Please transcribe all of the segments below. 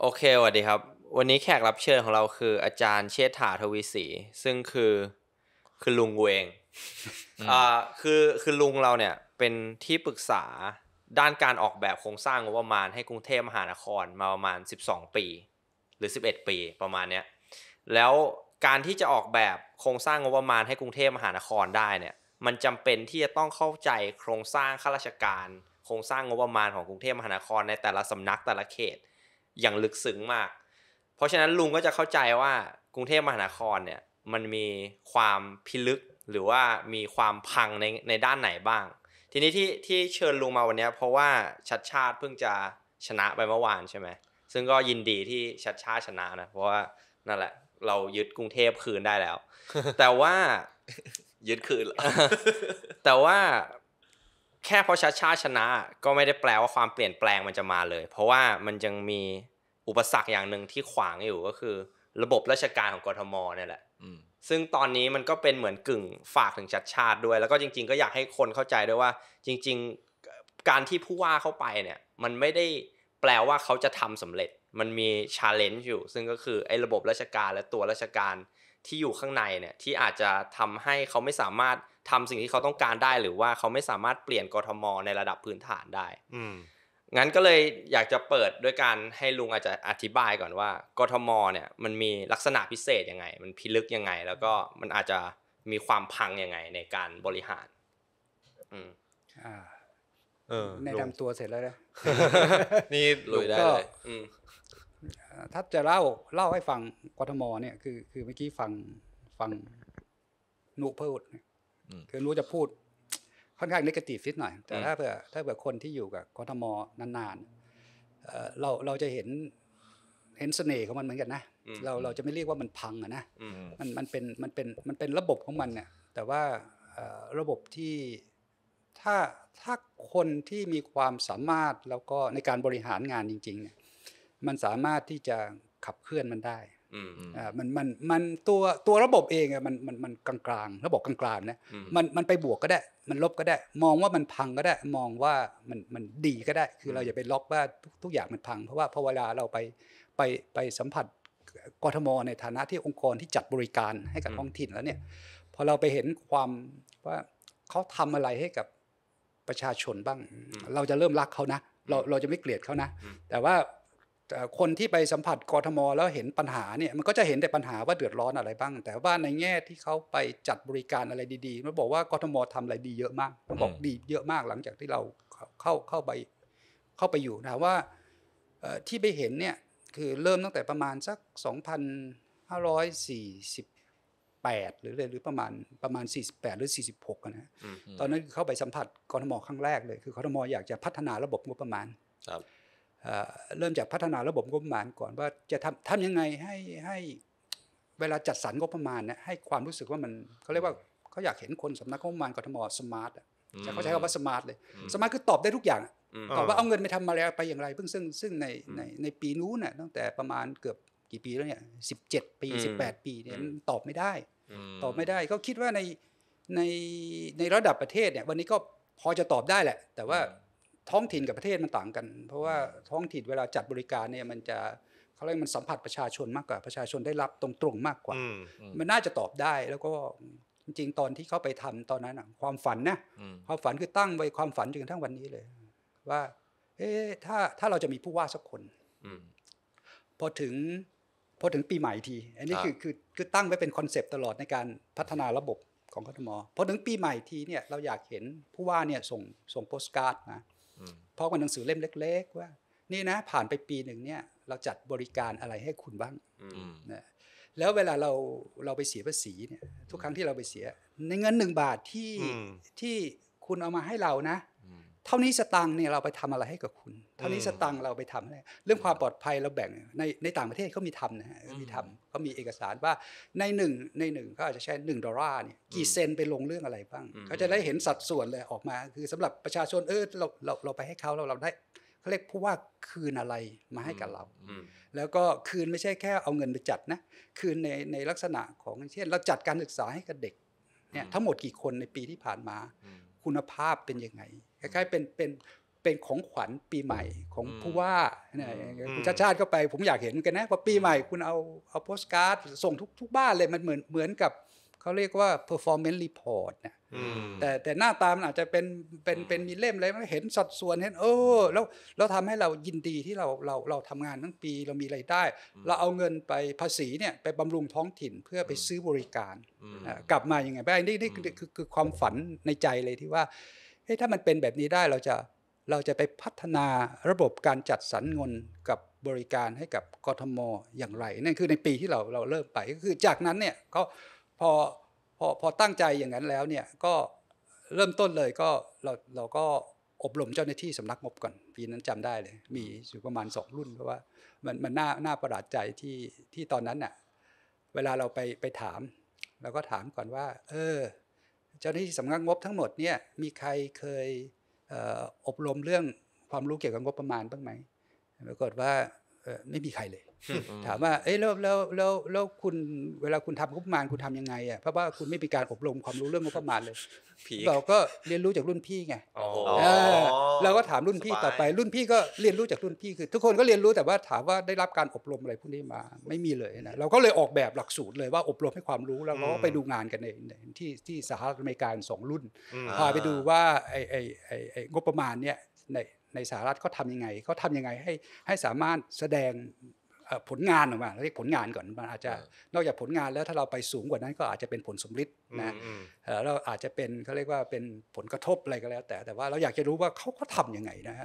โอเคสวัสดีครับ วันนี้แขกรับเชิญของเราคือ อาจารย์เชษฐาทวีศรี ซึ่งคือคือลุงเวง อ่า คือคือลุงเราเนี่ยเป็นที่ปรึกษาด้านการออกแบบโครงสร้างงบประมาณให้กรุงเทพมหานครมาประมาณ 12 ปีหรือ 11 ปีประมาณเนี้ย แล้วการที่จะออกแบบโครงสร้างงบประมาณให้กรุงเทพมหานครได้เนี่ย มันจำเป็นที่จะต้องเข้าใจโครงสร้างข้าราชการ โครงสร้างงบประมาณของกรุงเทพมหานครในแต่ละสำนักแต่ละเขตอย่างลึกซึ้งมาก เพราะฉะนั้นลุงก็จะเข้าใจว่ากรุงเทพมหานครเนี่ยมันมีความพิลึกหรือว่ามีความพังในในด้านไหนบ้าง ทีนี้ที่ที่เชิญลุงมาวันนี้เพราะว่าชัดชาติเพิ่งจะชนะไปเมื่อวานใช่ไหมซึ่งก็ยินดีที่ชัดชาติชนะนะเพราะว่านั่นแหละเรายึดกรุงเทพคืนได้แล้ว แต่ว่ายึดคืน แต่ว่า แค่เพราะชัดชาติชนะก็ไม่ได้แปลว่าความเปลี่ยนแปลงมันจะมาเลย เพราะว่ามันยังมีอุปสรรคอย่างหนึ่งที่ขวางอยู่ก็คือ ระบบราชการของกรทมเนี่ยแหละซึ่งตอนนี้มันก็เป็นเหมือนกึ่งฝากถึงชัดชาติด้วย แล้วก็จริง ๆ ก็อยากให้คนเข้าใจด้วยว่า จริง ๆการที่ผู้ว่าเข้าไปเนี่ยมันไม่ได้แปลว่าเขาจะทำสำเร็จ มันมีชาเลนจ์อยู่ซึ่งก็คือไอ้ระบบราชการและตัวราชการที่อยู่ข้างในเนี่ยที่อาจจะทำให้เขาไม่สามารถทำสิ่งที่เขาต้องการได้หรือว่าเขาไม่สามารถเปลี่ยนกรทม ในระดับพื้นฐานได้ อืงั้นก็เลยอยากจะเปิดด้วยการให้ลุงอาจจะอธิบายก่อนว่ากทมเนี่ยมันมีลักษณะพิเศษยังไง มันพิลึกยังไง แล้วก็มันอาจจะมีความพังยังไง ในการบริหารอืมอ่าเออในดำตัวเสร็จแล้วนะนี่ลุงได้เลยถ้าจะเล่าเล่าให้ฟังกทมเนี่ย คือคือเมื่อกี้ฟังฟังนุพูดคือูุจะพูดค่อนข้างนิเกตีฟนิดหน่อยแต่ถ้าเผื่อถ้าเผื่อคนที่อยู่กับกทมนานๆเราเราจะเห็นเห็นเสน่ห์ของมันเหมือนกันนะเราเราจะไม่เรียกว่ามันพังนะมันมันเป็นมันเป็นมันเป็นระบบของมันเนี่ยแต่ว่าระบบที่ถ้าถ้าคนที่มีความสามารถแล้วก็ในการบริหารงานจริงๆเนี่ยมันสามารถที่จะขับเคลื่อนมันได้อ่ามันมันมันตัวตัวระบบเองอะมันมันมันกลางๆระบบกลางๆนะมันมันไปบวกก็ได้ มันลบก็ได้ มองว่ามันพังก็ได้ มองว่ามันมันดีก็ได้ คือเราอย่าไปล็อกว่าทุกอย่างมันพัง เพราะว่าพอเวลาเราไปไปไปสัมผัสกทมในฐานะที่องค์กรที่จัดบริการให้กับท้องถิ่นแล้วเนี่ยพอเราไปเห็นความว่าเขาทำอะไรให้กับประชาชนบ้างเราจะเริ่มรักเขานะเราเราจะไม่เกลียดเขานะ แต่ว่าคนที่ไปสัมผัสกรทม แล้วเห็นปัญหาเนี่ยมันก็จะเห็นแต่ปัญหาว่าเดือดร้อนอะไรบ้างแต่ว่าในแง่ที่เขาไปจัดบริการอะไรดีๆมันบอกว่ากรทมทำอะไรดีเยอะมากมันบอกดีเยอะมาก หลังจากที่เราเข้าเข้าไปเข้าไปอยู่นะว่าที่ไปเห็นเนี่ยคือเริ่มตั้งแต่ประมาณสัก 2,548 หรือะไรหรือประมาณประมาณ 48 หรือ 46นะตอนนั้นเข้าไปสัมผัสกรทมครั้งแรกเลยคือกรทมอยากจะพัฒนาระบบงบประมาณครับเริ่มจากพัฒนาระบบงบประมาณก่อนว่าจะทำทำยังไงให้ให้เวลาจัดสรรงบประมาณเนี่ยให้ ความรู้สึกว่ามันเขาเรียกว่าเขาอยากเห็นคนสำนักงบประมาณกทมสมาร์ทจะเขาใช้คำว่าสมาร์ทเลยสมาร์ทคือตอบได้ทุกอย่างตอบว่าเอาเงินไปทำาอะไรไปอย่างไรเพิ่งซึ่งซึ่งในในในปีนู้นน่ะตั้งแต่ประมาณเกือบกี่ปีแล้วเนี่ยสิบเจ็ดปีสิบแปดปีเนี่ยตอบไม่ได้ตอบไม่ได้เขาคิดว่าในในในระดับประเทศเนี่ย วันนี้ก็พอจะตอบได้แหละ แต่ว่าท้องถิ่นกับประเทศมันต่างกัน เพราะว่าท้องถิ่นเวลาจัดบริการเนี่ย มันจะเขาเรียกมันสัมผัสประชาชนมากกว่าประชาชนได้รับตรงๆมากกว่า มันน่าจะตอบได้ แล้วก็จริงๆตอนที่เขาไปทำตอนนั้นความฝันนะความฝันคือตั้งไว้ความฝันจนกระทั่งวันนี้เลย ว่า เอ๊ะถ้าถ้าเราจะมีผู้ว่าสักคนพอถึงพอถึงปีใหม่ที อันนี้คือคือคือตั้งไว้เป็นคอนเซปต์ตลอดในการพัฒนาระบบของกทมพอถึงปีใหม่ทีเนี่ย เราอยากเห็นผู้ว่าเนี่ยส่งส่งโปสการ์ดนะพราะมันหนังสือเล่มเล็ก ๆ ว่า นี่นะ ผ่านไปปีหนึ่งเนี่ยเราจัดบริการอะไรให้คุณบ้างนะแล้วเวลาเราเราไปเสียภาษีเนี่ยทุกครั้งที่เราไปเสีย ในเงินหนึ่งบาทที่ที่คุณเอามาให้เรานะเท่านี้สตัง์เนี่ยเราไปทำอะไรให้กับคุณ เท่านี้สตัง์เราไปทำอะไรเรื่องความปลอดภัยเราแบ่งในในต่างประเทศเขามีทำนะฮะมีทำเขามีเอกสารว่าในหนึ่งในหนึ่งเขาอาจจะใช้หนึ่งดอลลาร์เนี่ยกี่เซนไปลงเรื่องอะไรบ้างเขาจะได้เห็นสัดส่วนเลยออกมา คือสำหรับประชาชนเออเราเราเราไปให้เขาเราเราได้เขาเรียกผู้ว่าคืนอะไรมาให้กับเราแล้วก็คืนไม่ใช่แค่เอาเงินไปจัดนะคืนในในลักษณะของเช่นเราจัดการศึกษาให้กับเด็กเนี่ยทั้งหมดกี่คนในปีที่ผ่านมา คุณภาพเป็นยังไงคล้ายๆเป็นเป็นเป็นของขวัญปีใหม่ของผู้ว่าเนี่ยคุณชาติชาติก็ไปผมอยากเห็นกันนะพอปีใหม่คุณเอาเอาโพสการ์ดส่งทุกทุกบ้านเลย มันเหมือนเหมือนกับ เขาเรียกว่า performance report นะแต่แต่หน้าตามันอาจจะเป็นเป็นเป็นมีเล่มอะไรมันเห็นสัดส่วนเห็นเออแล้วแล้วทำให้เรายินดีที่เราเราเราทำงานทั้งปีเรามีรายได้ เราเอาเงินไปภาษีเนี่ยไปบำรุงท้องถิ่นเพื่อไปซื้อบริการกลับมาอย่างไงไปนี่นี่คือคือความฝันในใจเลยที่ว่าเฮ้ยถ้ามันเป็นแบบนี้ได้เราจะเราจะไปพัฒนาระบบการจัดสรรเงินกับบริการให้กับกทมอย่างไร นั่นคือในปีที่เราเราเริ่มไปก็คือจากนั้นเนี่ยก็พอพอพอตั้งใจอย่างนั้นแล้วเนี่ยก็เริ่มต้นเลยก็เราเราก็อบรมเจ้าหน้าที่สำนักงบก่อนปีนั้นจำได้เลย มีอยู่ประมาณ 2 รุ่นเพราะว่ามันมันน่าน่าประหลาดใจที่ที่ตอนนั้นเน่ยเวลาเราไปไปถามเราก็ถามก่อนว่า เออเจ้าหน้าที่สำนักงบทั้งหมดเนี่ยมีใครเคยอบรมเรื่องความรู้เกี่ยวกับงบประมาณบ้างไหมปรากฏว่าไม่มีใครเลยถามว่าเอ้แล้วแล้วแล้วแล้วคุณเวลาคุณทำงบประมาณคุณทํำยังไงอ่ะเพราะว่าคุณไม่มีการอบรมความรู้เรื่องงบประมาณเลยเราก็เรียนรู้จากรุ่นพี่ไงเราก็ถามรุ่นพี่ต่อไปรุ่นพี่ก็เรียนรู้จากรุ่นพี่คือ ทุกคนก็เรียนรู้แต่ว่าถามว่าได้รับการอบรมอะไรพวกนี้มาไม่มีเลยนะเราก็เลยออกแบบหลักสูตรเลยว่าอบรมให้ความรู้แล้วเราก็ไปดูงานกันในที่ที่สหรัฐอเมริกาสองรุ่น พาไปดูว่าไอ้ไอ้ไอ้งบประมาณเนี่ย ในในสหรัฐเขาทำยังไงเขาทำยังไงให้ให้สามารถแสดงผลงานออกมาเรียกผลงานก่อน มันอาจจะ นอกจากผลงานแล้วถ้าเราไปสูงกว่านั้นก็อาจจะเป็นผลสมฤทธิ์นะเราอาจจะเป็นเขาเรียกว่าเป็นผลกระทบอะไรก็แล้ว แต่แต่ว่าเราอยากจะรู้ว่าเขาเขาทำยังไงนะ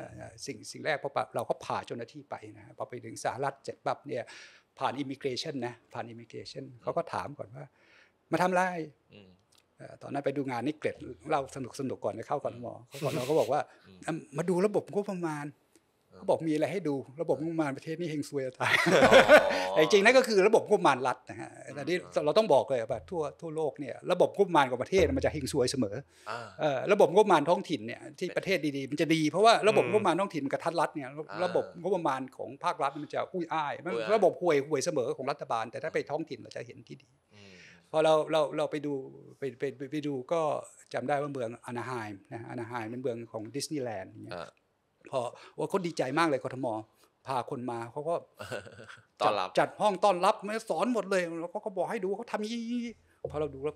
สิ่งสิ่งแรกพอเราก็ผ่าเจ้าหน้าที่ไปนะพอไปถึงสหรัฐเจ็ดปับเนี่ยผ่านอิมิเกรชันนะผ่านอิมิเกรชันเขาก็ถามก่อนว่า มาทำไรตอนนั้นไปดูงานนี่เกรดเล่าสนุกสนุกก่อนไปเข้าก่อนหมอเขาบอกเราก็บอกว่ามาดูระบบงบประมาณขาบอกมีอะไรให้ดูระบบงบประมาณประเทศนี้เฮงซวยตายแต่จริงนั่นก็คือระบบงบประมาณรัฐนะฮะอันนี้เราต้องบอกเลยว่าทั่วทั่วโลกเนี่ยระบบงบประมาณของประเทศมันจะเฮงซวยเสมอ ระบบงบประมาณท้องถิ่นเนี่ยที่ประเทศดีๆมันจะดีเพราะว่าระบบงบประมาณท้องถิ่นกับทัดรัฐเนี่ยระบบงบประมาณของภาครัฐมันจะอุ้ยอ้าย ระบบห่วยห่วยเสมอของรัฐบาล แต่ถ้าไปท้องถิ่นเราจะเห็นที่ดีพอเราเราเราไปดูไปไปไปดูก็จำได้ว่าเมืองอนาไฮม์นะอนาไฮม์เป็นเมืองของดิสนีย์แลนด์เนี่ยพอว่าคนดีใจมากเลยกทม พาคนมาเขาก็ต้อนรับจัดห้องต้อนรับม่สอนหมดเลยแล้วเขาก็บอกให้ดูเขาทำยี่พอเราดูแล้ว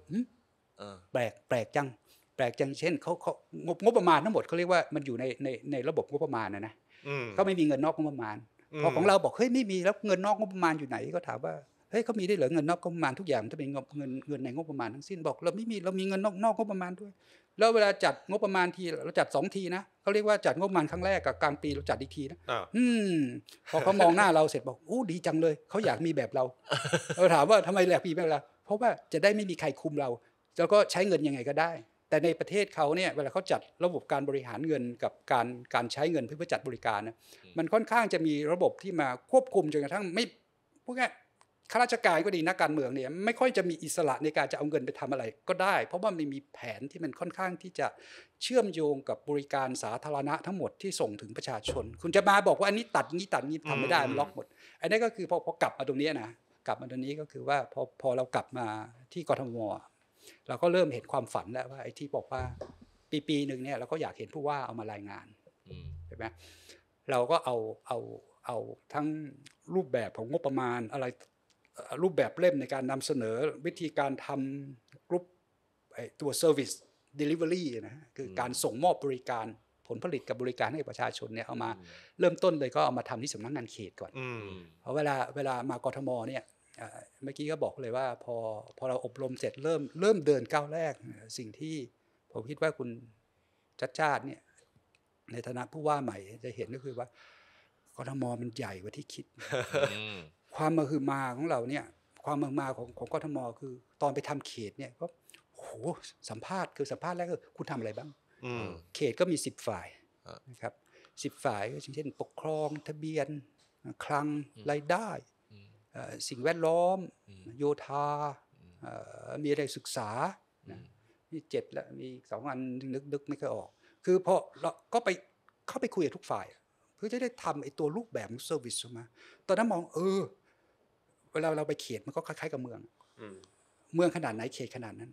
แปลกแปลกจัง แปลกจังเช่นเขาเขางบงบประมาณทั้งหมดเขาเรียกว่ามันอยู่ในในในระบบงบประมาณนะนะก็ไม่มีเงินนอกงบประมาณ พอของเราบอกเฮ้ยไม่มีแล้วเงินนอกงบประมาณอยู่ไหนก็ถามว่าเฮ้ยเขามีได้เหรอเงินนอกงบประมาณทุกอย่างจะเป็นเงินเงินในงบประมาณทั้งสิ้นบอกเราไม่มีเรามีเงินนอกนอกงบประมาณด้วยแล้วเวลาจัดงบประมาณทีเราจัดสองทีนะเขาเรียกว่าจัดงบประมาณครั้งแรกกับกลางปีเราจัดอีกทีนะอืม พอเขามองหน้าเราเสร็จบอกโอ้ดีจังเลยเขาอยากมีแบบเราเราถามว่าทำไมแหลกปีแบบเราเพราะว่าจะได้ไม่มีใครคุมเรา แล้วก็ใช้เงินยังไงก็ได้ แต่ในประเทศเขาเนี่ยเวลาเขาจัดระบบการบริหารเงิน กับการการใช้เงินเพื่อจัดบริการนะมันค่อนข้างจะมีระบบที่มาควบคุมจนกระทั่งไม่พวกนี้ข้าราชการก็ดีนักการเมืองเนี่ยไม่ค่อยจะมีอิสระในการจะเอาเงินไปทำอะไรก็ได้ เพราะว่ามันมีแผนที่มันค่อนข้างที่จะเชื่อมโยงกับบริการสาธารณะทั้งหมดที่ส่งถึงประชาชน คุณจะมาบอกว่าอันนี้ตัดนี้ตัดนี้ทำไม่ได้มันล็อกหมดอันนี้ก็คือพอพอกลับมาตรงนี้นะกลับมาตรงนี้ก็คือว่าพอพอเรากลับมาที่กทมเราก็เริ่มเห็นความฝันแล้วว่าไอ้ที่บอกว่าปีปีหนึ่งเนี่ยเราก็อยากเห็นผู้ว่าเอามารายงานใช่ไหมเราก็เอาเอาเอาทั้งรูปแบบของงบประมาณอะไรรูปแบบเล่มในการนำเสนอวิธีการทำกรุ๊ปตัว Service Delivery นะคือการส่งมอบบริการผลผลิตกับบริการให้ประชาชนเนี่ยเอามาเริ่มต้นเลยก็เอามาทำที่สำนักงานเขตก่อนเพราะเวลาเวลามากรทม เนี่ยเมื่อกี้ก็บอกเลยว่า พอพอเราอบรมเสร็จเริ่มเริ่มเดินก้าวแรกสิ่งที่ผมคิดว่าคุณชัดชาติเนี่ยในฐานะผู้ว่าใหม่จะเห็นก็คือว่ากรทมมันใหญ่กว่าที่คิดความมหึมาของเราเนี่ยความมหึมาของของกทมคือ ตอนไปทำเขตเนี่ยก็โหสัมภาษณ์ คือสัมภาษณ์แรกคือคุณทำอะไรบ้างเขตก็มีสิบฝ่ายนะครับสิบฝ่ายก็เช่นปกครองทะเบียนคลังรายได้สิ่งแวดล้อมโยธามีอะไรศึกษานี่เจ็ดแล้วมีสองอันนึกนึกไม่ค่อยออก คือพอเราก็ไปเข้าไปคุยกับทุกฝ่าย เพื่อจะได้ทำไอ้ตัวรูปแบบของเซอร์วิสมาตอนนั้นมองเออเวลาเราไปเขตมันก็คล้าย ๆกับเมืองเมืองขนาดไหนเขตขนาดนั้น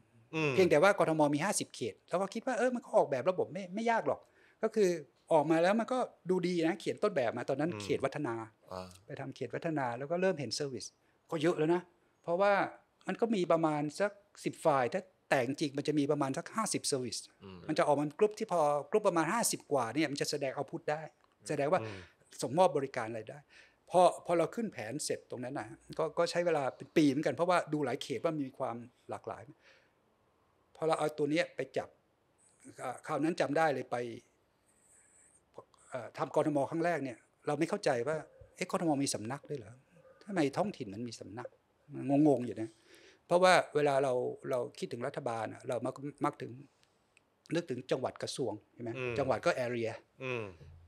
เพียงแต่ว่ากรทมมีห้าสิบเขตแล้วก็คิดว่าเออมันก็ออกแบบระบบไม่ไม่ยากหรอก ก็คือออกมาแล้วมันก็ดูดีนะเขียนต้นแบบมาตอนนั้นเขตวัฒนาไปทำเขตวัฒนา แล้วก็เริ่มเห็นเซอร์วิสก็เยอะแล้วนะ เพราะว่ามันก็มีประมาณสักสิบฝ่ายถ้าแต่งจริงมันจะมีประมาณสัก 50 Service มันจะออกมันกรุ๊ปที่พอกรุ๊ปประมาณ 50 กว่าเนี่ยมันจะแสดงเอาพุทได้ แสดงว่าส่งมอบบริการอะไรได้พอพอเราขึ้นแผนเสร็จตรงนั้นนะกก็ใช้เวลาเป็นปีเหมือนกัน เพราะว่าดูหลายเขตว่ามีความหลากหลายพอเราเอาตัวนี้ไปจับคราวนั้นจำได้เลยไปทำกรทมครั้งแรกเนี่ย เราไม่เข้าใจว่าเอ๊ะกรทมมีสำนักด้วยเหรอทำไมท้องถิ่นมันมีสำนักงงๆอยู่นะเพราะว่าเวลาเราเราคิดถึงรัฐบาลเรามักมักถึงนึกถึงจังหวัดกระทรวงใช่ไหมจังหวัดก็แอเรีย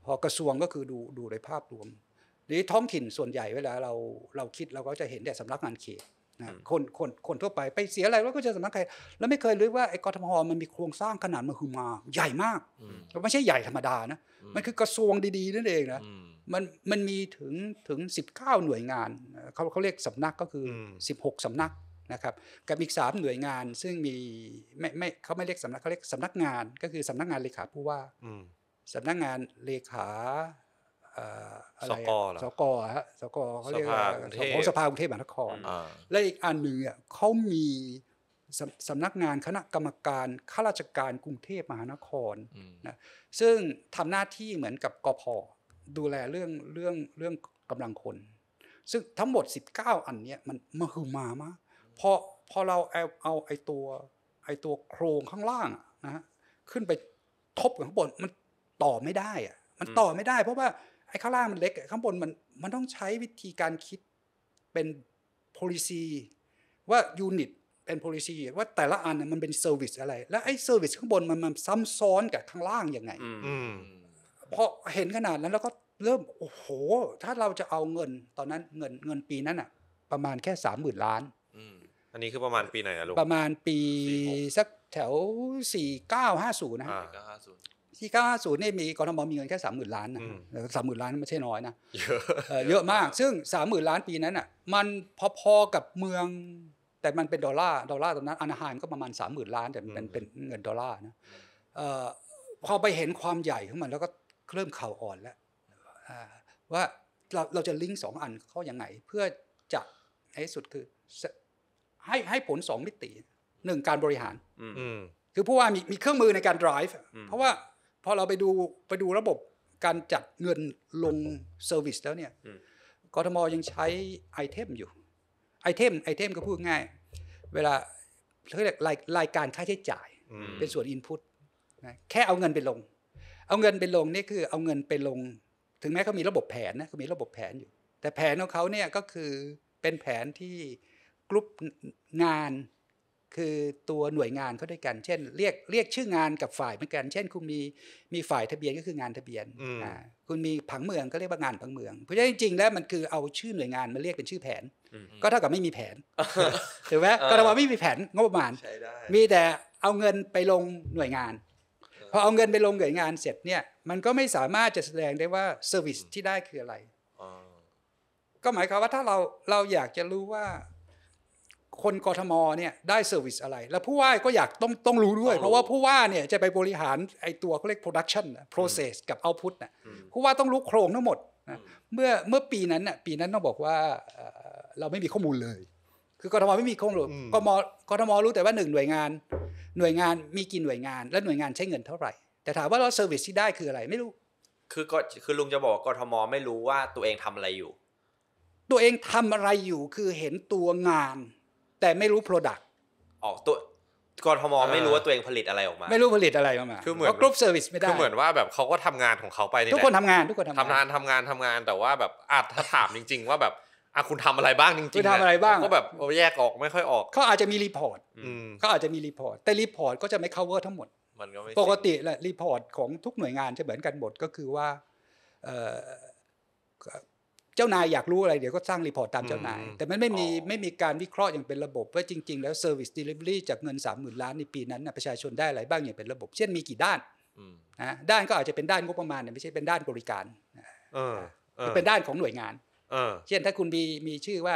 พอกระทรวงก็คือดูดูในภาพรวมหรือท้องถิ่นส่วนใหญ่เวลาเราเราคิดเราก็จะเห็นแต่สำนักงานเขตนะคนคนคนทั่วไปไปเสียอะไรแล้วก็จะสำนักใครแล้วไม่เคยรู้ว่าไอ้กรทมมันมีโครงสร้างขนาดมหึมาใหญ่มากมันไม่ใช่ใหญ่ธรรมดานะมันคือกระทรวงดีๆ นั่นเองนะมันมันมีถึงถึง 19 หน่วยงานเขาเขาเรียกสำนักก็คือ 16สำนักนะครับ กับอีก3หน่วยงานซึ่งมีไม่ไม่เขาไม่เรียกสำนักเขาเรียกสำนักงานก็คือสำนักงานเลขาผู้ว่าสำนักงานเลขาอะไรสกอสกฮะสกอเขาเรียกว่าของสภากรุงเทพมหานครและอีกอันหนึ่งเนี่ยเขามีสำนักงานคณะกรรมการข้าราชการกรุงเทพมหานครนะซึ่งทำหน้าที่เหมือนกับกพดูแลเรื่องเรื่องเรื่องกำลังคน ซึ่งทั้งหมด 19 อันเนี้ยมันมาคือมามาพอพอเราเอาเอาไอตัวไอตัวโครงข้างล่างนะฮะขึ้นไปทบกับข้างบนมันต่อไม่ได้อะมันต่อไม่ได้ เพราะว่าไอ้ข้างล่างมันเล็กข้างบนมันมันต้องใช้วิธีการคิดเป็น policy ว่า unit เป็น policy ว่าแต่ละอันมันเป็น service อะไร แล้วไอ้ service ข้างบนมันมันซ้ำซ้อนกับข้างล่างยังไงพอเห็นขนาดนั้นแล้วก็เริ่ม โอ้โห ถ้าเราจะเอาเงินตอนนั้นเงินเงินปีนั้นอะประมาณแค่สามหมื่นล้านอันนี้คือประมาณปีไหนอะลุงประมาณปีสักแถวสี่เก้าห้าศูนย์นะที่950นี่มีกรทมมีเงินแค่ 30,000 ล้านนะสามหมื่นล้านไม่ใช่น้อยนะ เยอะมาก ซึ่ง 30,000 ล้านปีนั้นน่ะ มันพอๆกับเมือง แต่มันเป็นดอลลาร์ ดอลลาร์ตอนนั้น อานาฮามก็ประมาณ 30,000 ล้านแต่เป็นเป็นเงินดอลลาร์นะพอไปเห็นความใหญ่ของมันแล้วก็เริ่มเข่าอ่อนแล้วว่าเราเราจะลิงก์สองอันเข้ายังไง เพื่อจะในทสุดคือให้ให้ผลสองมิติหนึ่งการบริหารคือผู้ว่ามีมีเครื่องมือในการ drive เพราะว่าพอเราไปดู ไปดูระบบการจัดเงินลงเซอร์วิสแล้วเนี่ยกทมยังใช้ไอเทมอยู่ ไอเทมไอเทมก็พูดง่าย เวลาเขาเรียกรายรายการค่าใช้จ่าย เป็นส่วนอินพุตแค่เอาเงินไปลง เอาเงินไปลงนี่คือเอาเงินไปลง ถึงแม้เขามีระบบแผนนะเขามีระบบแผนอยู่ แต่แผนของเขาเนี่ย ก็คือเป็นแผนที่กรุ๊ปงานคือตัวหน่วยงานเขาด้วยกัน เช่น เรียกเรียกชื่องานกับฝ่ายเหมือนกัน เช่น คุณมีมีฝ่ายทะเบียนก็คืองานทะเบียนอ่าคุณมีผังเมืองก็เรียกว่างานผังเมืองเพราะฉะนั้นจริงๆแล้วมันคือเอาชื่อหน่วยงานมาเรียกเป็นชื่อแผน ก็เท่ากับไม่มีแผนถูกไหมก็รทมไม่มีแผนงบประมาณมีแต่เอาเงินไปลงหน่วยงาน พอเอาเงินไปลงหน่วยงานเสร็จเนี่ย มันก็ไม่สามารถจะแสดงได้ว่าเซอร์วิสที่ได้คืออะไรก็หมายความว่าถ้าเราเราอยากจะรู้ว่าคนกทมเนี่ยได้เซอร์วิสอะไร แล้วผู้ว่าก็อยากต้องต้องรู้ด้วย เพราะว่าผู้ว่าเนี่ยจะไปบริหารไอตัวเขาเรียกโปรดักชันโปรเซสกับอาพุ u t นะผู้ว่าต้องรู้โครงทั้งหมดนะเมื่อเมื่อปีนั้นน่ะปีนั้นต้องบอกว่าเราไม่มีข้อมูลเลย คือกทมไม่มีข้อมูลกมกทมรู้แต่ว่าหนึ่งหน่วยงาน หน่วยงานมีกี่หน่วยงาน และหน่วยงานใช้เงินเท่าไหร่ แต่ถามว่าเราเซอร์วิสที่ได้คืออะไรไม่รู้ คือก็คือลุงจะบอกกทมไม่รู้ว่าตัวเองทำอะไรอยู่ ตัวเองทำอะไรอยู่คือเห็นตัวงานแต่ไม่รู้ Product ออกตัวกรทมไม่รู้ว่าตัวเองผลิตอะไรออกมา ไม่รู้ผลิตอะไรออกมาคือเหมือนกรุ๊ปเซอร์วิสไม่ได้คือเหมือนว่าแบบเขาก็ทำงานของเขาไปทุกคนทำงานทุกคนทำงานทำงานทำงาน แต่ว่าแบบอาจถ้าถามจริง ๆ ว่าแบบอ่ะคุณทำอะไรบ้างจริงๆคุณทำอะไรบ้างก็แบบแยกออกไม่ค่อยออก เขาอาจจะมีรีพอร์ตเขาอาจจะมีรีพอร์ตแต่รีพอร์ตก็จะไม่ cover ทั้งหมดปกติแหละรีพอร์ตของทุกหน่วยงานจะเหมือนกันหมดก็คือว่าเจ้านายอยากรู้อะไร เดี๋ยวก็สร้างรีพอร์ตตามเจ้านายแต่มันไม่มีไม่มีการวิเคราะห์อย่างเป็นระบบว่าจริงๆแล้วเซอร์วิสเดลิเวอรี่จากเงิน 30,000ล้านในปีนั้นประชาชนได้อะไรบ้างอย่างเป็นระบบ เช่นมีกี่ด้านนะด้านก็อาจจะเป็นด้านงบประมาณไม่ใช่เป็นด้านบริการเป็นด้านของหน่วยงานเช่นถ้าคุณมีมีชื่อว่า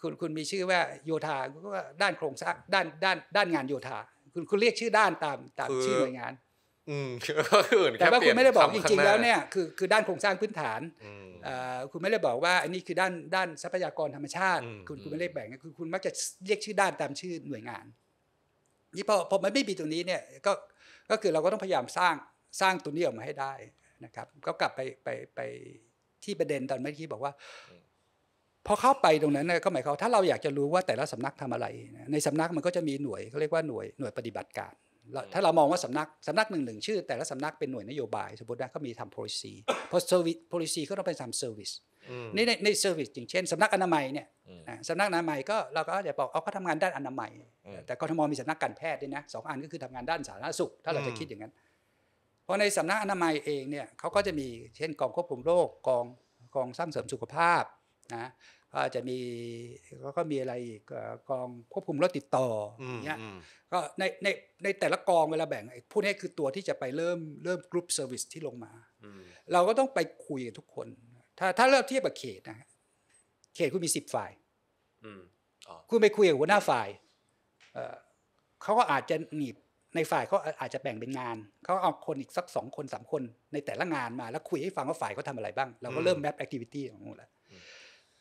คุณคุณมีชื่อว่าโยธาก็ด้านโครงสร้างด้านด้านด้านงานโยธาคุณคุณเรียกชื่อด้านตามตามชื่อหน่วยงานืมแต่ว่าคุณไม่ได้บอกจริงๆแล้วเนี่ย คือคือด้านโครงสร้างพื้นฐานคุณไม่ได้บอกว่าอันนี้คือด้านด้านทรัพยากรธรรมชาติ คุณคุณไม่ได้แบ่งคือคุณมักจะเรียกชื่อด้านตามชื่อหน่วยงานนี่พอพอมันไม่มีตรงนี้เนี่ยก็ก็คือเราก็ต้องพยายามสร้างสร้างตัวนี้ออกมาให้ได้นะครับ ก็กลับไปไปไปที่ประเด็นตอนเมื่อกี้บอกว่า พอเข้าไปตรงนั้นก็หมายความถ้าเราอยากจะรู้ว่าแต่ละสำนักทำอะไร ในสำนักมันก็จะมีหน่วยเขาเรียกว่าหน่วยหน่วยปฏิบัติการถ้าเรามองว่าสำนักสำนักหนึ่งหนึ่งชื่อ แต่ละสำนักเป็นหน่วยนโยบาย สมมตินะเขามีทำ policy พอ service policy ก็ต้องเป็นทำ service ี่ในใน service อย่างเช่นสำนักอนามัยเนี่ยสำนักอนามัยก็เราก็จะบอกเอเขาทำงานด้านอนามัย แต่กทมมีสำนักการแพทย์ด้วยนะสองอันก็คือทำงานด้านสาธารณสุขถ้าเราจะคิดอย่างนั้นพอในสำนักอนามัยเองเนี่ยเขาก็จะมีเช่นกองควบคุมโรคกองกองสร้างเสริมสุขภาพนะก็จะมีก็มีอะไรอีกกองควบคุมรถติดต่อเงี้ยก็ในในในแต่ละกองเวลาแบ่งพูดให้คือตัวที่จะไปเริ่มเริ่มกรุ๊ปเซอร์วิสที่ลงมาเราก็ต้องไปคุยกับทุกคน ถ้าถ้าเริ่มเทียบกับเขตนะเขตคุณมีสิบฝ่ายคุณไปคุยกับหัวหน้าฝ่ายเขาก็อาจจะหนีบในฝ่ายเขาอาจจะแบ่งเป็นงานเขาเอาคนอีกสักสองคนสามคนในแต่ละงานมาแล้วคุยให้ฟังว่าฝ่ายเขาทาอะไรบ้าง เราก็เริ่มแมปแอคทิวิตี้ของเราแล้ว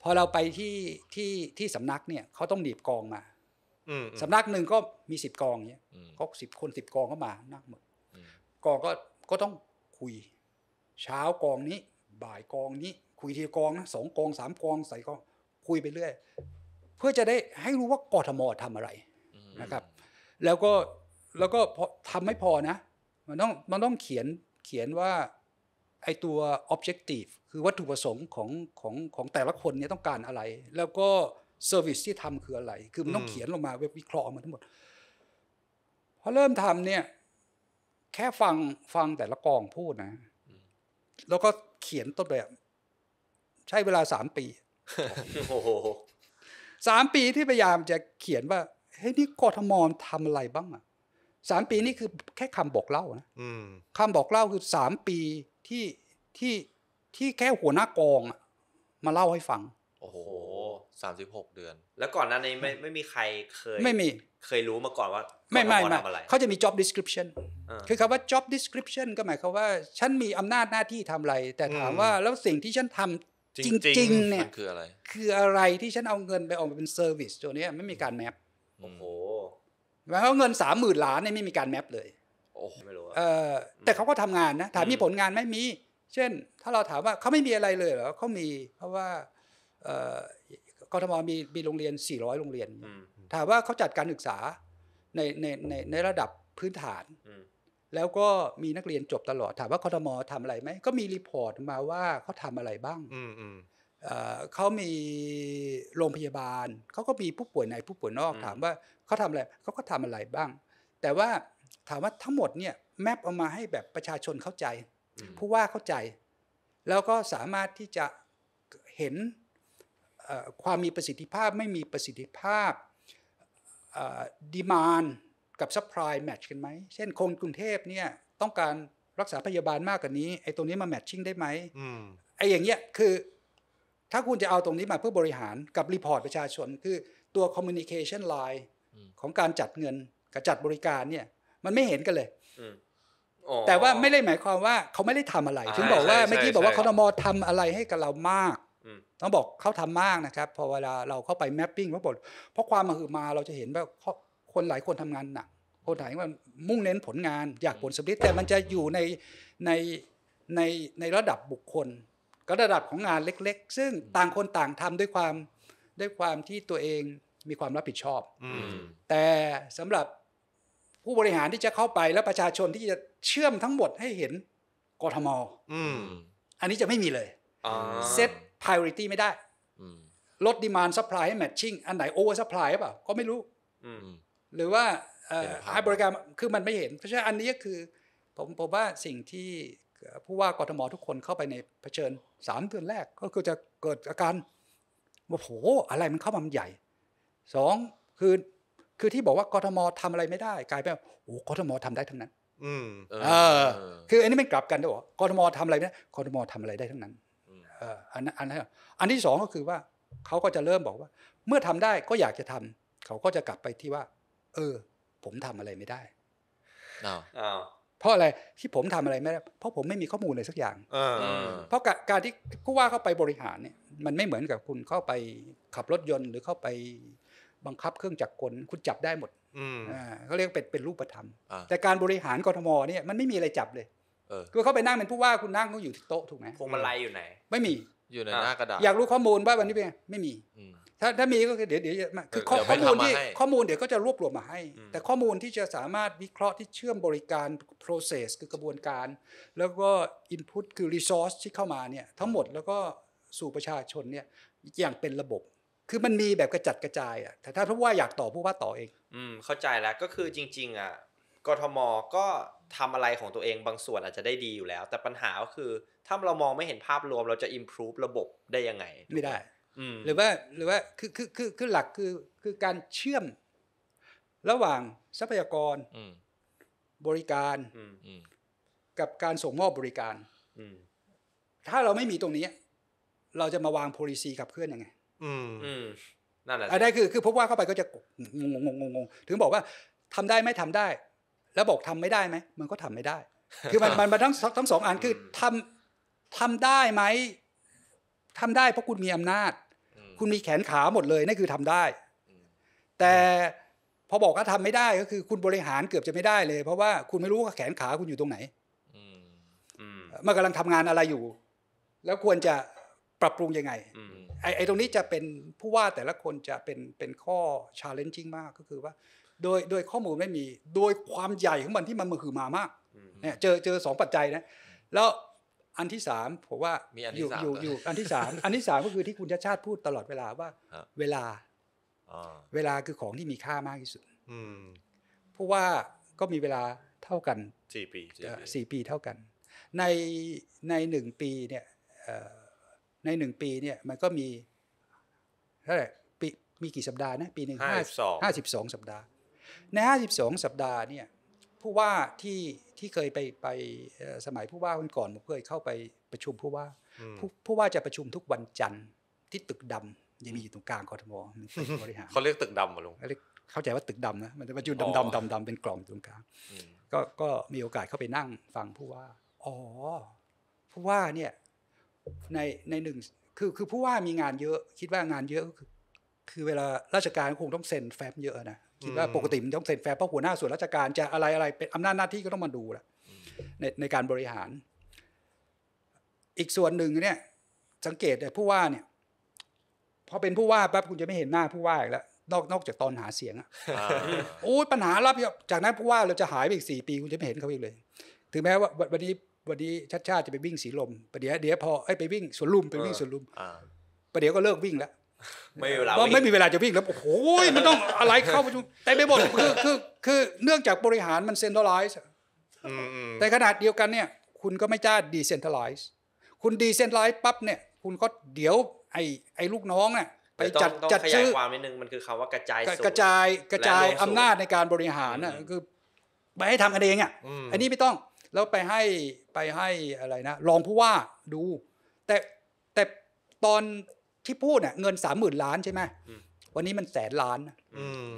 พอเราไปที่ที่ที่สำนักเนี่ยเขาต้องหนีบกองมาสำนักหนึ่งก็มีสิบกองเนี่ยก็สิบคนสิบกองก็มา นักหมดกองก็ก็ต้องคุยเช้ากองนี้ บ่ายกองนี้คุยทีกองนะสองกองสามกองใส่กองคุยไปเรื่อยเพื่อจะได้ให้รู้ว่ากทมทำอะไรนะครับ แล้วก็แล้วก็ทํทำไม่พอนะมันต้องมันต้องเขียนเขียนว่าไอตัว objective คือวัตถุประสงค์ของของของแต่ละคนเนี่ยต้องการอะไร แล้วก็เซอร์วิสที่ทำคืออะไรคือมันต้องเขียนลงมาเว็บวิเคราะห์มาทั้งหมดพอเริ่มทำเนี่ย แค่ฟังฟังแต่ละกองพูดนะ แล้วก็เขียนต้นแบบ ใช้เวลาสามปีสามปีที่พยายามจะเขียนว่าเฮ้ยนี่กทมทำอะไรบ้างอะสามปีนี่คือแค่คำบอกเล่านะคำบอกเล่าคือสามปีที่ที่ที่แค่หัวหน้ากองมาเล่าให้ฟัง โอ้โหสามสิบหกเดือน แล้วก่อนหนั้นนี้ไม่ไม่มีใครเคยไม่มีเคยรู้มาก่อนว่าไม่ไม่ไม่เขาจะมี job description คือคำว่า job description ก็หมายความว่าฉันมีอำนาจหน้าที่ทำอะไรแต่ถามว่า แล้วสิ่งที่ฉันทำจริง ๆ เนี่ย คืออะไร คืออะไรที่ฉันเอาเงินไปออกมาเป็นเซอร์วิสตัวนี้ไม่มีการแมปโอ้โหหมายความว่าเงินสามหมื่นล้านเนี่ยไม่มีการแมปเลยโอ้ไม่รู้เออแต่เขาก็ทำงานนะถามมีผลงานไหมมี เช่น ถ้าเราถามว่าเขาไม่มีอะไรเลยเหรอเขามีเพราะว่ากทมมีมีโรงเรียน 400 โรงเรียนถามว่าเขาจัดการศึกษาในในในในระดับพื้นฐานแล้วก็มีนักเรียนจบตลอด ถามว่ากทมทำอะไรไหมก็มีรีพอร์ตมาว่าเขาทำอะไรบ้างเขามีโรงพยาบาลเขาก็มีผู้ป่วยในผู้ป่วยนอก ถามว่าเขาทำอะไรเขาก็ทำอะไรบ้าง แต่ว่าถามว่าทั้งหมดเนี่ยแมปออกมาให้แบบประชาชนเข้าใจ ผู้ว่าเข้าใจ แล้วก็สามารถที่จะเห็นความมีประสิทธิภาพไม่มีประสิทธิภาพดีมานกับซัพพลายแมทช์กันไหมเช่นคนกรุงเทพเนี่ยต้องการรักษาพยาบาลมากกว่านี้ไอ้ตรงนี้มาแมทชิ่งได้ไหมไอ้อย่างเงี้ยคือถ้าคุณจะเอาตรงนี้มาเพื่อบริหารกับรีพอร์ตประชาชนคือตัวคอมมิวนิเคชันไลน์ของการจัดเงินกับจัดบริการเนี่ยมันไม่เห็นกันเลยแต่ว่าไม่ได้หมายความว่าเขาไม่ได้ทำอะไร ถึงบอกว่าเมื่อกี้บอกว่าคอรมอทำอะไรให้กับเรามากต้องบอกเขาทำมากนะครับ พอเวลาเราเข้าไปแมปปิ้งเพราะบท เพราะความมาหือมาเราจะเห็นว่าคนหลายคนทำงานหนักคนหลายคนมุ่งเน้นผลงานอยากผลสำเร็จแต่มันจะอยู่ในในในในระดับบุคคล ก็ระดับของงานเล็ก ๆ ซึ่งต่างคนต่างทำด้วยความด้วยความที่ตัวเองมีความรับผิดชอบแต่สำหรับผู้บริหารที่จะเข้าไปและประชาชนที่จะเชื่อมทั้งหมดให้เห็นกทมอันนี้จะไม่มีเลยเซตพาริตี้ไม่ได้ลดดีมานซัพพลายให้แมทชิ่งอันไหนโอเวอร์ซัพพลายเปล่าก็ไม่รู้หรือว่าให้บริการคือมันไม่เห็นเพราะฉะนั้นอันนี้คือผมผมว่าสิ่งที่ผู้ว่ากทมทุกคนเข้าไปในเผชิญสามเดือนแรกก็คือจะเกิดอาการว่าโห อะไรมันเข้ามาันใหญ่สองคือคือที่บอกว่ากทมทำอะไรไม่ได้ กลายเป็นโอ้กทมทำได้ทั้งนั้น อืมเออ คือ อันนี้ไม่กลับกันด้วยกทมทำอะไรไม่ได้กทมทำอะไรได้ทั้งนั้นอันนั้นอันน้อันที่สองก็คือว่าเขาก็จะเริ่มบอกว่า เมื่อทำได้ก็อยากจะทำเขาก็จะกลับไปที่ว่า เออ ผมทำอะไรไม่ได้อ้าวเพราะอะไรที่ผมทำอะไรไม่ได้เพราะผมไม่มีข้อมูลเลยสักอย่างอเพราะการที่ผู้ว่าเข้าไปบริหารเนี่ย มันไม่เหมือนกับคุณเข้าไปขับรถยนต์หรือเข้าไปบังคับเครื่องจักรกลคุณจับได้หมดเขาเรียกเป็นเป็นรูปธรรม แต่การบริหารกรทมเนี่ยมันไม่มีอะไรจับเลยคือเขาไปนั่งเป็นผู้ว่าคุณนั่งก็อยู่ที่โต๊ะถูกไหมพวงมาลัยอยู่ไหนไม่มีอยู่ในหน้ากระดาษอยากรู้ข้อมูลว่าวันนี้เป็นไม่มีถ้าถ้ามีก็เดี๋ยวเดี๋ยวคือข้อมูลที่ข้อมูลเดี๋ยวก็จะรวบรวมมาให้ แต่ข้อมูลที่จะสามารถวิเคราะห์ที่เชื่อมบริการ process คือกระบวนการ แล้วก็ input คือ resource ที่เข้ามาเนี่ยทั้งหมดแล้วก็สู่ประชาชนเนี่ยอย่างเป็นระบบคือมันมีแบบกระจัดกระจายอ่ะแต่ถ้าผู้ว่าอยากต่อผู้ว่าต่อเอง อืม เข้าใจแล้ว ก็คือจริง ๆอ่ะ กทม ก็ทำอะไรของตัวเองบางส่วนอาจจะได้ดีอยู่แล้ว แต่ปัญหาก็คือ ถ้าเรามองไม่เห็นภาพรวม เราจะ improve ระบบได้ยังไง ไม่ได้ หรือว่าหรือว่าคือคือคือคือหลักคือคือการเชื่อมระหว่างทรัพยากรบริการกับการส่งมอบบริการถ้าเราไม่มีตรงนี้เราจะมาวางโพลีซีขับเคลื่อนยังไงอืมอืมนั่นแหละอันนี้คือคือพบว่าเข้าไปก็จะงงงงงงถึงบอกว่า ทำได้ไม่ทำได้แล้วบอกทำไม่ได้ไหมมันก็ทำไม่ได้ คือมันมันมันทั้งทั้งสองอันคือทำทำได้ไหมทำได้เพราะคุณมีอำนาจ คุณมีแขนขาหมดเลยนั่นคือทำได้ แต่พอบอกว่าทำไม่ได้ ก็คือ คุณบริหารเกือบจะไม่ได้เลย เพราะว่าคุณไม่รู้ว่าแขนขาคุณอยู่ตรงไหนอืมันกำลังทำงานอะไรอยู่ แล้วควรจะปรับปรุงยังไงไอ้ไอตรงนี้จะเป็นผู้ว่าแต่ละคนจะเป็นเป็นข้อ challenging มากก็คือว่า โดยโดยข้อมูลไม่มีโดยความใหญ่ของมันที่มันมือหือมามากเนี่ยเจอเจอสองปัจจัยนะ แล้วอันที่สามผมว่าอยู่อยู่อยู่ อันที่สามอันที่สามก็คือที่คุณชาชาติพูดตลอดเวลาว่า เวลาเวลาคือของที่มีค่ามากที่สุดผู้ว่าก็มีเวลาเท่ากันสี่ปีสี่ปีเท่ากันในในหนึ่งปีเนี่ยในหนึ่งปีเนี่ยมันก็มีเท่าไหร่ปีมีกี่สัปดาห์นะปีหนึ่งห้าสิบสองห้าสิบสองสัปดาห์ในห้าสิบสองสัปดาห์เนี่ยผู้ว่าที่ที่เคยไปไปสมัยผู้ว่าคนก่อนผมเคยเข้าไปประชุมผู้ว่าผู้ผู้ว่าจะประชุมทุกวันจันทร์ ที่ตึกดำยังมีอยู่ตรงกลางกรทมมเบริหารเขาเรียกตึกดำหรอลุงเข้าใจว่าตึกดำนะมันจะมาอยู่ดำดำดำดำเป็นกล่องตรงกลางก็ก็มีโอกาสเข้าไปนั่ง ฟังผู้ว่า อ๋อผู้ว่าเนี่ยในในหนึ่งคือคือผู้ว่ามีงานเยอะคิดว่างานเยอะคือ คือเวลาราชการคงต้องเซ็นแฟ้มเยอะนะคิดว่าปกติมันต้องเซ็นแฟ้มเพราะหัวหน้าส่วนราชการจะอะไรอะไรเป็นอำนาจหน้าที่ก็ต้องมาดูแหละในในการบริหาร อีกส่วนหนึ่งเนี่ย สังเกตแต่ผู้ว่าเนี่ยพอเป็นผู้ว่าปั๊บคุณจะไม่เห็นหน้าผู้ว่าอีกแล้วนอกนอกจากตอนหาเสียงอ่ะโอ้ยปัญหารับจากนั้นผู้ว่าเราจะหายไปอีกสี่ปีคุณจะไม่เห็นเขาอีกเลย ถึงแม้ว่าวันนี้วันนี้ชัดชาติจะไปวิ่งสีลมประเดี๋ยวเดี๋ยวพอไปวิ่งสวนลุมไปวิ่งสวนลุมประเดี๋ยวก็เลิกวิ่งแล้วไม่มีเวลาไม่มีเวลาจะวิ่งแล้วโอ้โหมันต้องอะไรเข้าประชุมแต่ไม่หมดคือคือคือเนื่องจากบริหารมันเซ็นทรัลไลซ์แต่ขนาดเดียวกันเนี่ยคุณก็ไม่จ้าดีเซ็นทรัลไลซ์คุณดีเซ็นทรัลไลซ์ปั๊บเนี่ย คุณก็เดี๋ยวไอ้ไอ้ลูกน้องเนี่ยไปจัดจัดชื่อความนิดนึงมันคือคำว่ากระจายกระจายกระจายอำนาจในการบริหารน่ะคือไปให้ทำกันเองอ่ะอันนี้ไม่ต้องแล้วไปให้ไปให้อะไรนะรองผู้ว่าดู แต่แต่ตอนที่พูดเนี่ยเงินสามหมื่นล้านใช่ไหม วันนี้มันแสนล้าน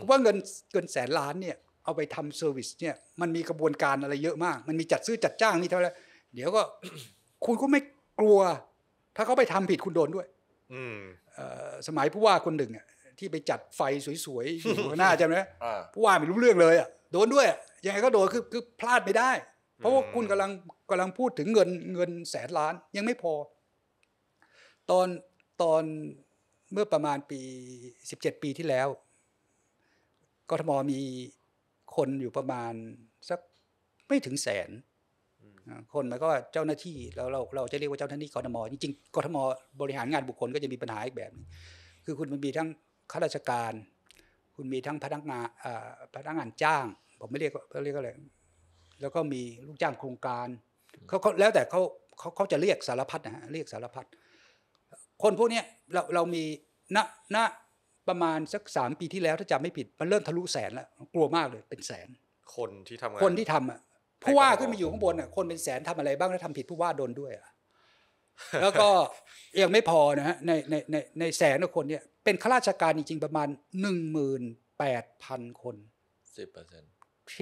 ว่าเงินเงินแสนล้านเนี่ย เอาไปทำเซอร์วิสเนี่ยมันมีกระบวนการอะไรเยอะมาก มันมีจัดซื้อจัดจ้างนี่เท่าไหร่เดี๋ยวก็คุณก็ไม่กลัว ถ้าเขาไปทำผิดคุณโดนด้วยสมัยผู้ว่าคนหนึ่ง่ที่ไปจัดไฟสวยๆ อยู่หน้าจำไหมผู้ว่าไม่รู้เรื่องเลยอ่ะโดนด้วยยังไงก็โดนคือคือพลาดไม่ได้เพราะว่าคุณกำลังกำลังพูดถึงเงินเงินแสนล้านยังไม่พอ ตอนตอนเมื่อประมาณปี17ปีที่แล้วกทมมีคนอยู่ประมาณสักไม่ถึงแสน คนมันก็เจ้าหน้าที่เราเราเราจะเรียกว่าเจ้าหน้าที่กทมจริงๆกทมบริหารงานบุคคลก็จะมีปัญหาอีกแบบนึงคือคุณมันมีทั้งข้าราชการ คุณมีทั้งพนักงานพนักงานจ้างผมไม่เรียกเรียกอะไรแล้วก็มีลูกจ้างโครงการเขาแล้วแต่เขาเขาเขาจะเรียกสารพัดนะฮะเรียกสารพัดคนพวกนี้เราเรามีณณประมาณสักสามปีที่แล้วถ้าจำไม่ผิดมันเริ่มทะลุแสนแล้วกลัวมากเลยเป็นแสน คนที่ทำงานคนที่ทำอ่ะผู้ว่าขึ้นมาอยู่ข้างบนอ่ะคนเป็นแสนทำอะไรบ้างแล้วทำผิดผู้ว่าโดนด้วยอ่ะแล้วก็ยังไม่พอนะฮะในในในในแสนคนเนี่ยเป็นข้าราชการจริง ๆ ประมาณหนึ่งหมื่นแปดพันคนสิบเปอร์เซ็นต์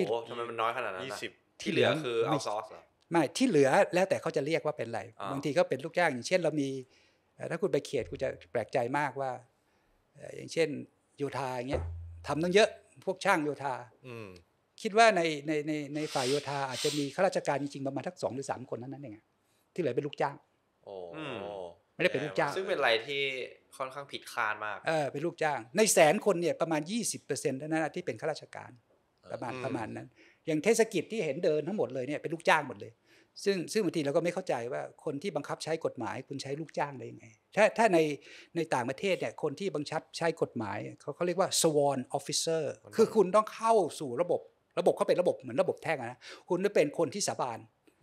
โอ้ทำไมมันน้อยขนาดนั้นยี่สิบที่เหลือคือเอาซอสไม่ที่เหลือ แล้วแต่เขาจะเรียกว่าเป็นอะไรบางทีก็เป็นลูกจ้าง อย่างเช่นเรามีถ้าคุณไปเขียคุณจะแปลกใจมากว่า อย่างเช่นโยธาอย่างเงี้ยทำตั้งเยอะพวกช่างโยธาคิดว่าในในในในฝ่ายโยธาอาจจะมีข้าราชการจริงๆประมาณทักสองหรือสามคนนั้นนั่นเองที่เหลือเป็นลูกจ้างโอ้ไม่ได้เป็นลูกจ้าง ซึ่งเป็นอะไรที่ค่อนข้างผิดคาดมากเออเป็นลูกจ้างในแสนคนเนี่ยประมาณ 20%เท่านั้นที่เป็นข้าราชการประมาณประมาณนั้นอย่างเทศกิจที่เห็นเดินทั้งหมดเลยเนี่ยเป็นลูกจ้างหมดเลย ซึ่งซึ่งบางทีเราก็ไม่เข้าใจว่าคนที่บังคับใช้กฎหมาย คุณใช้ลูกจ้างได้ยังไงถ้าถ้าในในต่างประเทศเนี่ยคนที่บังคับใช้กฎหมายเขาเขาเรียกว่า sworn officer คือคุณต้องเข้าสู่ระบบ ระบบเขาเป็นระบบเหมือนระบบแท่งนะคุณต้องเป็นคนที่สาบาน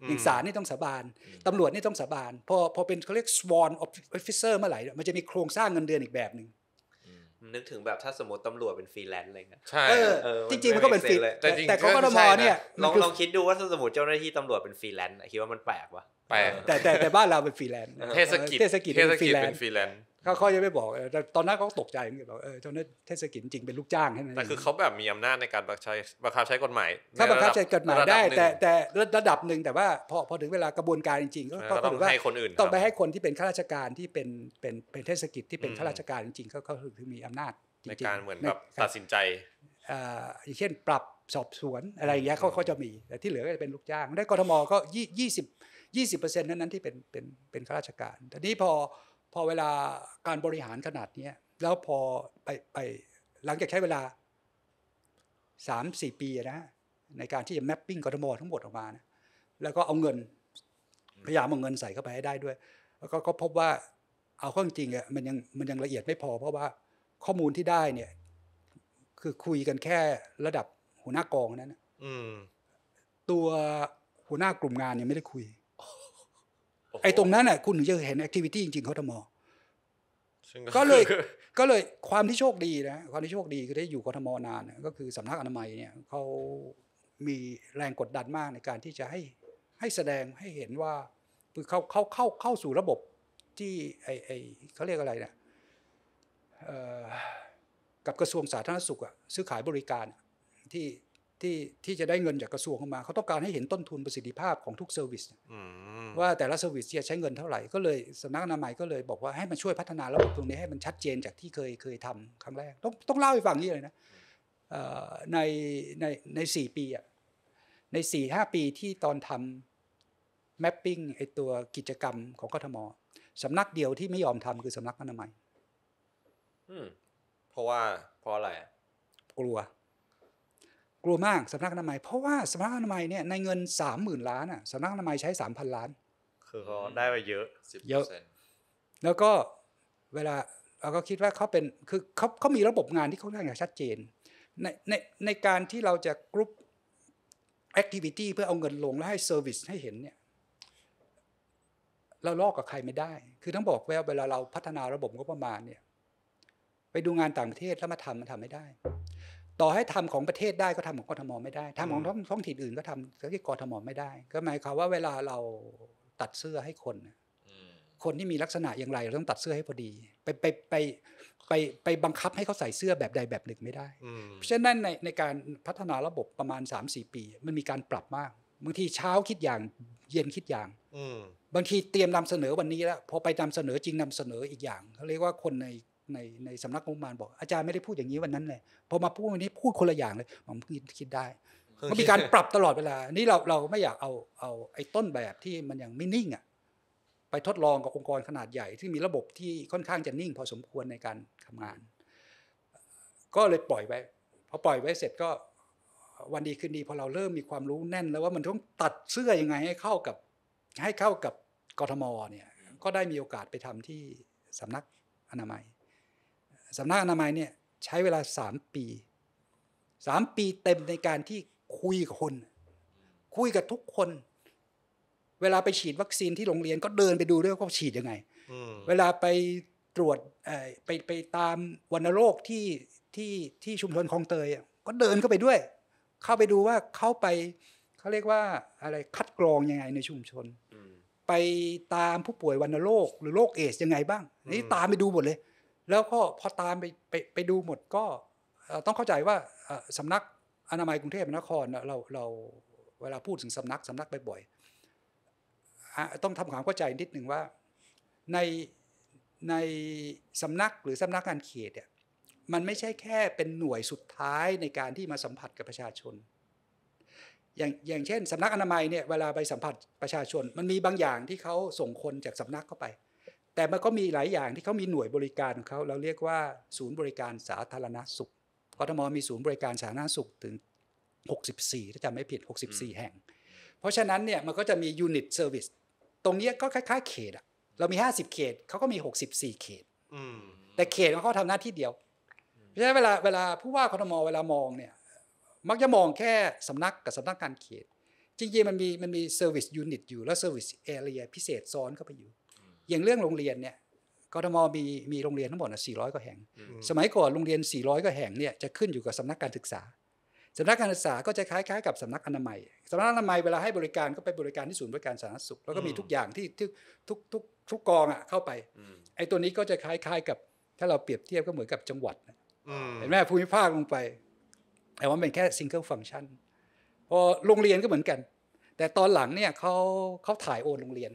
อย่างศาลนี่ต้องสาบานตำรวจนี่ต้องสาบานพอพอเป็นเขาเรียก sworn officer เมื่อไหร่มันจะมีโครงสร้างเงินเดือนอีกแบบหนึ่งนึกถึงแบบถ้าสมมติตำรวจเป็นฟรีแลนซ์อะไรเงี้ยใช่จริงๆมันก็เป็นฟรีแต่แต่กกทมเนี่ยลองลองคิดดูว่าถ้าสมมติเจ้าหน้าที่ตำรวจเป็นฟรีแลนซ์คิดว่ามันแปลกปะแปลกแต่แต่ แต่บ้านเราเป็นฟรีแลนซ์เทศกิจเทศกิจเป็นฟรีแลนซ์เขาเขายังไม่บอกแต่ตอนนั้นเขาตกใจเหมือนกันบอกเออตอนนั้นเทศกิจจริงเป็นลูกจ้างใช่ไหมแต่คือเขาแบบมีอำนาจในการบังคับใช้บังคับใช้กฎหมายถ้าบังคับใช้กฎหมายได้ แต่แต่ระดับหนึ่งแต่ว่าพอพอถึงเวลากระบวนการจริงๆก็ต้องให้คนอื่น ต้องไปให้คนที่เป็นข้าราชการที่เป็นเป็นเป็นเทศกิจที่เป็นข้าราชการจริงๆเขาเขาถึงมีอำนาจในการเหมือนแบบตัดสินใจอย่างเช่นปรับสอบสวนอะไรอย่างเงี้ยเขาเขาจะมีแต่ที่เหลือก็จะเป็นลูกจ้าง ได้กทมก็ยี่สิบยี่สิบเปอร์เซ็นต์นั้นที่เป็นเป็นเป็นข้าราชการ ทีนี้พอพอเวลาการบริหารขนาดนี้แล้วพอไปไป หลังจากใช้เวลา3-4ปีนะในการที่จะแมปปิ้งกทมทั้งหมดออกมานะแล้วก็เอาเงิน พยายามเอาเงินใส่เข้าไปให้ได้ด้วย แล้วก็พบว่า เอาข้อจริงอ่ะมันยังมันยังละเอียดไม่พอ เพราะว่าข้อมูลที่ได้เนี่ย คือคุยกันแค่ระดับหัวหน้ากองนั้นตัวหัวหน้ากลุ่มงานยังไม่ได้คุยไอ้ตรงนั้นน่ะคุณถึงจะเห็นแอคทิวิตี้จริงๆเขาทม ก็เลย ก็เลยความที่โชคดีนะความที่โชคดีคือได้อยู่กทมนาน ก็คือสำนักอนามัยเนี่ยเขามีแรงกดดันมากในการที่จะให้ให้แสดงให้เห็นว่าคือเขาเขาเข้าเข้าสู่ระบบที่ไอไอเขาเรียกอะไรเนี่ยกับกระทรวงสาธารณสุขอะซื้อขายบริการที่ที่ที่จะได้เงินจากกระทรวงเข้ามา เขาต้องการให้เห็นต้นทุนประสิทธิภาพของทุกเซอร์วิสว่าแต่ละเซอร์วิสจะใช้เงินเท่าไหร่ก็เลยสำนักนาม่ก็เลย บอกว่าให้มันช่วยพัฒนาระบบตรงนี้ให้มันชัดเจนจากที่เคยเคยทำครั้งแรก ต้องต้องเล่าให้ฟังนี่เลยนะในในในสี่ปีอ่ะในสี่ห้าปีที่ตอนทำ mapping ไอตัวกิจกรรมของกทมสำนักเดียวที่ไม่ยอมทำคือสำนักอนามัยเพราะว่าเพราะอะไรกลัวกลัวมากสำนักอนามัยเพราะว่าสำนักอนามัยเนี่ยในเงินสามหมื่นล้านอ่ะสำนักอนามัยใช้สามพันล้านคือเขาได้ไปเยอะสิบเยอะแล้วก็เวลาเราก็คิดว่าเขาเป็นคือเขาเขามีระบบงานที่ทำอย่้างชัดเจนในในในการที่เราจะกรุ๊ปแอคทิวิตี้เพื่อเอาเงินลงแล้วให้เซอร์วิสให้เห็นเนี่ยเราลอกกับใครไม่ได้ คือต้องบอกว่า เวลาเราพัฒนาระบบงบประมาณเนี่ยไปดูงานต่างประเทศแล้วมาทำมันทำไม่ได้ต่อให้ทำของประเทศได้ก็ทำของกทมไม่ได้ทำของท้องถิ่นอื่นก็ทำที่กทมไม่ได้ ก็หมายความว่าเวลาเราตัดเสื้อให้คนคนที่มีลักษณะอย่างไรเราต้องตัดเสื้อให้พอดี ไปไปไปไปไปบังคับให้เขาใส่เสื้อแบบใดแบบหนึ่งไม่ได้เพราะฉะนั้นในในการพัฒนาระบบประมาณ3่ปี มันมีการปรับมากบางทีเช้าคิดอย่างเย็นคิดอย่างบางทีเตรียมนำเสนอวันนี้แล้วพอไปนำเสนอจริงนำเสนออีกอย่างเขาเรียกว่าคนในในในสำนักงบประมาณบอกอาจารย์ไม่ได้พูดอย่างนี้วันนั้นเลยพอมาพูดวันนี้พูดคนละอย่างเลยผมคิดได้มันมีการปรับตลอดเวลา นี่เราเราไม่อยากเอาเอาไอ้ต้นแบบที่มันยังไม่นิ่งอ่ะไปทดลองกับองค์กรขนาดใหญ่ที่มีระบบที่ค่อนข้างจะนิ่ง พอสมควรในการทำงาน ก็เลยปล่อยไว้พอปล่อยไว้เสร็จก็วันดีคืนดีพอเราเริ่มมีความรู้แน่นแล้วว่ามันต้องตัดเสื้ออยังไงให้เข้ากับให้เข้ากับกทมเนี่ยก็ได้มีโอกาสไปทำที่สำนักอนามัยสำนักอนามัยเนี่ย ใช้เวลาสามปีสามปีเต็มในการที่คุยกับคน คุยกับทุกคน เวลาไปฉีดวัคซีนที่โรงเรียนก็เดินไปดูด้วยว่าฉีดยังไงเวลาไปตรวจไปไปตามวัณโรคที่ที่ที่ชุมชนคลองเตยก็เดินเข้าไปด้วย เข้าไปดูว่าเข้าไป เขาเรียกว่าอะไรคัดกรองยังไงในชุมชนไปตามผู้ป่วยวัณโรคหรือโรคเอสยังไงบ้าง นี่ตามไปดูหมดเลยแล้วก็พอตามไปไปไปดูหมดก็ต้องเข้าใจว่าสำนักอนามัยกรุงเทพมหานครเราเราเวลาพูดถึงสำนักสำนักบ่อยๆต้องทำความเข้าใจนิดหนึ่งว่าในในสำนักหรือสำนักงานเขตเนี่ยมันไม่ใช่แค่เป็นหน่วยสุดท้ายในการที่มาสัมผัสกับประชาชน อย่างอย่างเช่นสำนักอนามัยเนี่ยเวลาไปสัมผัสประชาชนมันมีบางอย่างที่เขาส่งคนจากสำนักเข้าไปแต่มันก็มีหลายอย่างที่เขามีหน่วยบริการของเขาเราเรียกว่าศูนย์บริการสาธารณสุขกทมมีศูนย์บริการสาธารณสุขถึง 64ถ้าจำไม่ผิด 64 แห่ง เพราะฉะนั้นเนี่ยมันก็จะมียูนิตเซอร์วิส ตรงนี้ก็คล้ายๆเขตอะเรามี 50 เขตเขาก็มี 64 เขตแต่เขตเขาทำหน้าที่เดียว เพราะฉะนั้นเวลาเวลาผู้ว่ากทมเวลามองเนี่ย มักจะมองแค่สำนักกับสำนักการเขต จริงๆมันมีมันมีเซอร์วิสยูนิตอยู่แล้วเซอร์วิสแอเรียพิเศษซ้อนเข้าไปอยู่อย่างเรื่องโรงเรียนเนี่ยกทมมีมีโรงเรียนทั้งหมดนะ400กว่าแห่ง สมัยก่อนโรงเรียน 400กว่าแห่งเนี่ยจะขึ้นอยู่กับสำนักการศึกษาสำนักการศึกษาก็จะคล้ายๆกับสำนักอนามัยสำนักอนามัยเวลาให้บริการก็ไปบริการที่ศูนย์บริการสาธารณสุขแล้วก็มีทุกอย่างที่ทุกทุกทุกทุกกองอ่ะเข้าไปไอ้ตัวนี้ก็จะคล้าย ๆ กับถ้าเราเปรียบเทียบก็เหมือนกับจังหวัดเห็นไหมภูมิภาคลงไปแต่ว่าเป็นแค่ซิงเกิลฟังก์ชันพอโรงเรียนก็เหมือนกัน แต่ตอนหลังเนี่ยเขาเขาถ่ายโอนโรงเรียน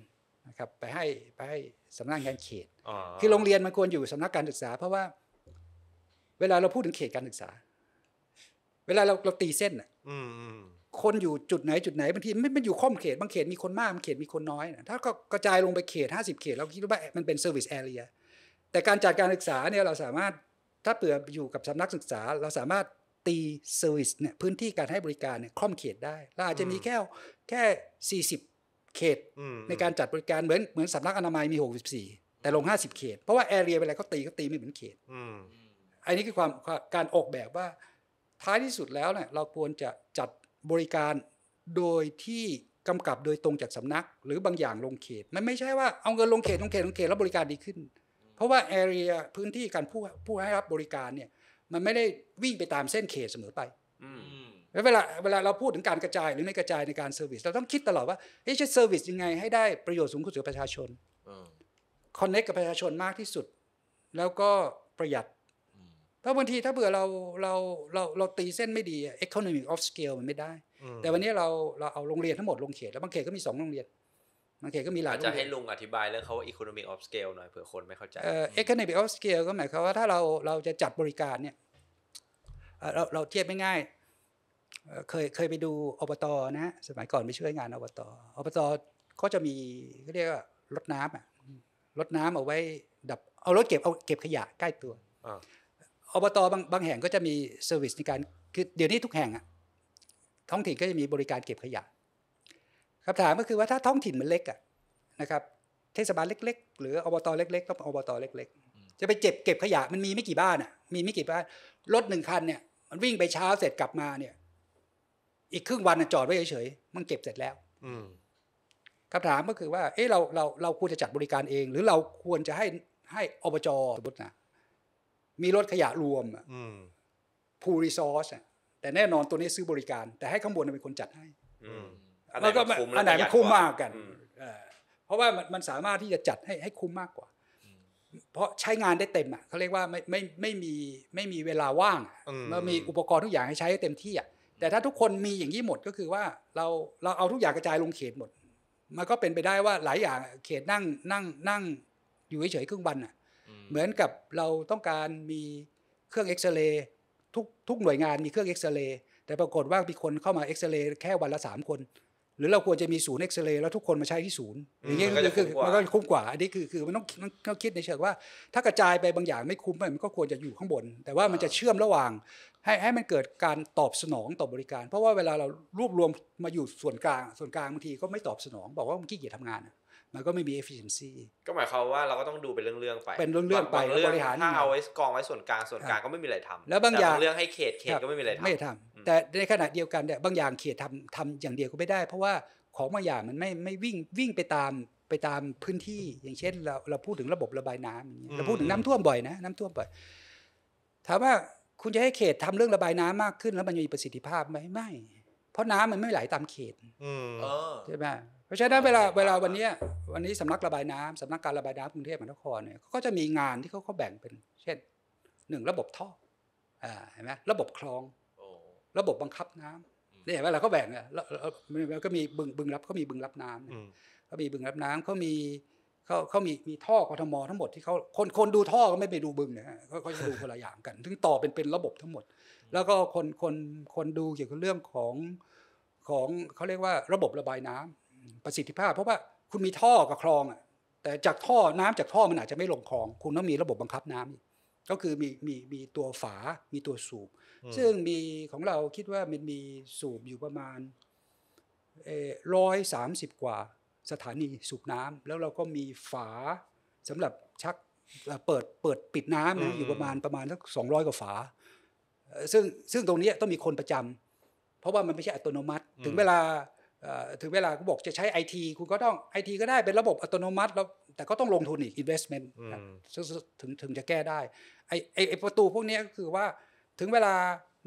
นะครับไปให้ไปให้สำนักงานเขตคือโรงเรียนมันควรอยู่สำนักการศึกษา เพราะว่า เวลาเราพูดถึงเขตการศึกษา เวลาเราเราตีเส้นอ่ะคนอยู่จุดไหนจุดไหนบางทีไม่ไม่อยู่ค้อมเขตบางเขตมีคนมากบางเขตมีคนน้อยถ้าก็กระจายลงไปเขตห้าสิบเขตเราคิดว่ามันเป็นเซอร์วิสแอเรียแต่การจัดการศึกษาเนี่ยเราสามารถถ้าเปื่ออยู่กับสำนักศึกษา เราสามารถตีเซอร์วิสเนี่ยพื้นที่การให้บริการเนี่ยคล่อมเขตได้เราอาจจะมีแค่แค่สสี่ิบเขตในการจัดบริการเหมือนเหมือนสำนักอนามัยมี 64 แต่ลง 50 เขต เพราะว่าแอเรียเะไรเขาตีเขาตีไม่เหมือนเขตอันนี้คือความการออกแบบว่าท้ายที่สุดแล้วเนี่ยเราควรจะจัดบริการโดยที่กำกับโดยตรงจากสำนักหรือบางอย่างลงเขต มันไม่ใช่ว่าเอาเงินลงเขตลงเขตลงเขตแล้วบริการดีขึ้น เพราะว่าแอเรียพื้นที่การผู้ผู้ให้รับบริการเนี่ยมันไม่ได้วิ่งไปตามเส้นเขตเสมอไปเวลาเวลาเราพูดถึงการกระจายหรือไม่กระจายในการเซอร์วิส เราต้องคิดตลอดว่าเฮ้ยจะเซอร์วิสยังไงให้ได้ประโยชน์สูงสุดประชาชนคอนเนคกับประชาชนมากที่สุด แล้วก็ประหยัดถ้าบางทีถ้าเบื่อเราเราเราเราตีเส้นไม่ดี economic o f อ scale มันไม่ได้ แต่วันนี้เราเราเอาโรงเรียนทั้งหมดลงเขต แล้วบางเขตก็มีสองโรงเรียน บางเขตก็มีหลายจะให้ลุงอธิบายเรื่องเขา economic o f อ scale หน่อยเผื่อคนไม่เข้าใจเอ่อ economic off scale ก็หมายความว่าถ้าเราเราจะจัดบริการเนี่ยเราเราเทียบไม่ง่ายเคยเคยไปดูอบตนะสมัยก่อนไปช่วยงานอบตอบตเขาจะมีเขาเรียกว่ารถน้ำอ่ะรถน้ำเอาไว้ดับเอารถเก็บเอาเก็บขยะใกล้ตัวอบตบางบางแห่งก็จะมีเซอร์วิสในการคือเดี๋ยวนี้ทุกแห่งอ่ะท้องถิ่นก็จะมีบริการเก็บขยะคำถามก็คือว่าถ้าท้องถิ่นมันเล็กอ่ะนะครับ เทศบาลเล็กๆ หรืออบตเล็กๆก็อบตเล็ก ๆ จะไปเจ็บเก็บขยะ มันมีไม่กี่บ้านอ่ะมีไม่กี่บ้านรถหนึ่งคันเนี่ยมันวิ่งไปเช้าเสร็จกลับมาเนี่ยอีกครึ่งวันจอดไว้เฉยๆมันเก็บเสร็จแล้วคำถามก็คือว่า เอ้เราเราเราควรจะจัดบริการเอง หรือเราควรจะให้ให้อบจ สมมตินะมีรถขยะรวมพูรีซอสแต่แน่นอนตัวนี้ซื้อบริการ แต่ให้ข้างบนเป็นคนจัดให้แล้วก็อันไหนมันคุ้มมากกันเพราะว่ามันสามารถที่จะจัดให้ให้คุ้มมากกว่า เพราะใช้งานได้เต็มอ่ะเขาเรียกว่าไม่ไม่ไม่มีไม่มีเวลาว่าง มันมีอุปกรณ์ทุกอย่างให้ใช้เต็มที่อ่ะแต่ถ้าทุกคนมีอย่างนี้หมดก็คือว่าเราเราเอาทุกอย่างกระจายลงเขตหมด มันก็เป็นไปได้ว่าหลายอย่างเขตนั่งนั่งนั่ง อยู่เฉยๆครึ่งวันอ่ะ เหมือนกับเราต้องการมีเครื่องเอ็กซเรย์ทุกทุกหน่วยงานมีเครื่องเอ็กซเรย์แต่ปรากฏว่ามีคนเข้ามาเอ็กซเรย์แค่วันละสามคน หรือเราควรจะมีศูนย์เอ็กซเรย์แล้วทุกคนมาใช้ที่ศูนย์อย่างเงี้ยคือมันก็คุ้มกว่าอันนี้คือคือมันต้องต้องคิดในเชิงว่า ถ้ากระจายไปบางอย่างไม่คุ้มมันก็ควรจะอยู่ข้างบน แต่ว่ามันจะเชื่อมระหว่างให้ให้มันเกิดการตอบสนองต่อบริการ เพราะว่าเวลาเรารวบรวมมาอยู่ส่วนกลางส่วนกลางบางทีก็ไม่ตอบสนอง บอกว่ามันขี้เกียจทำงานมันก็ไม่มี efficiency ก็หมายความว่าเราก็ต้องดูเป็นเรื่องๆไปเป็นเรื่องๆไปบริหารถ้าเอาไว้กองไว้ส่วนกลางส่วนกลาง ก็ไม่มีอะไรทำแล้วบางอย่างเรื่องให้เขตเขตก็ไม่มีอะไรทำไม่ทำแต่ในขณะเดียวกันเนี่ยบางอย่างเขตทำทำอย่างเดียวก็ไม่ได้ เพราะว่าของบางอย่างมันไม่ไม่วิ่งวิ่งไปตามไปตามพื้นที่ อย่างเช่น เราเราพูดถึงระบบระบายน้ำเเราพูดถึงน้ำท่วมบ่อยนะ น้ำท่วมบ่อยถามว่าคุณจะให้เขตทำเรื่องระบายน้ำมากขึ้น แล้วมันมีประสิทธิภาพไหมไม่เพราะน้ำมันไม่ไหลตามเขตใช่ไหมเพราะฉะนั้นเวลาเวลาวันนี้วันนี้สำนักระบายน้ำสำนักการระบายน้ำกรุงเทพมหานครเนี่ยเขาก็จะมีงานที่เขาเขาแบ่งเป็น เช่นหนึ่งระบบท่อเห็นไหมระบบคลองระบบบังคับน้ำนี่เวลาไเราก็แบ่งเนี่ยแล้วก็มีบึงบึงรับเขามีบึงรับน้ำเขามีบึงรับน้ำเขามีเขาเขามีมีท่อกทมทั้งหมดที่เขาคนคนดูท่อก็ไม่ไปดูบึงนะฮะเขาจะดูคนละอย่างกันถึงต่อเป็นเป็นระบบทั้งหมด แล้วก็คนคนคนดูเกี่ยวกับเรื่องของของเขาเรียกว่าระบบระบายน้ำประสิทธิภาพ เพราะว่าคุณมีท่อกับคลองอ่ะแต่จากท่อน้ำจากท่อมันอาจจะไม่ลงคลอง คุณต้องมีระบบบังคับน้ำ ก็คือมีมีมีตัวฝามีตัวสูบซึ่งมีของเราคิดว่ามันมีสูบอยู่ประมาณร้อยสามสิบกว่าสถานีสูบน้ำ แล้วเราก็มีฝาสำหรับชักเปิดเปิดปิดน้ำนะอยู่ประมาณประมาณสักสองร้อยกว่าฝาซึ่งซึ่งตรงนี้ต้องมีคนประจำ เพราะว่ามันไม่ใช่อัตโนมัติ ถึงเวลาถึงเวลาก็บอกจะใช้ไอทีคุณก็ต้องไอทีก็ได้เป็นระบบอัตโนมัติแล้วแต่ก็ต้องลงทุนอีก investment ถึงถึงจะแก้ได้ไอไอประตูพวกนี้ก็คือว่าถึงเวลา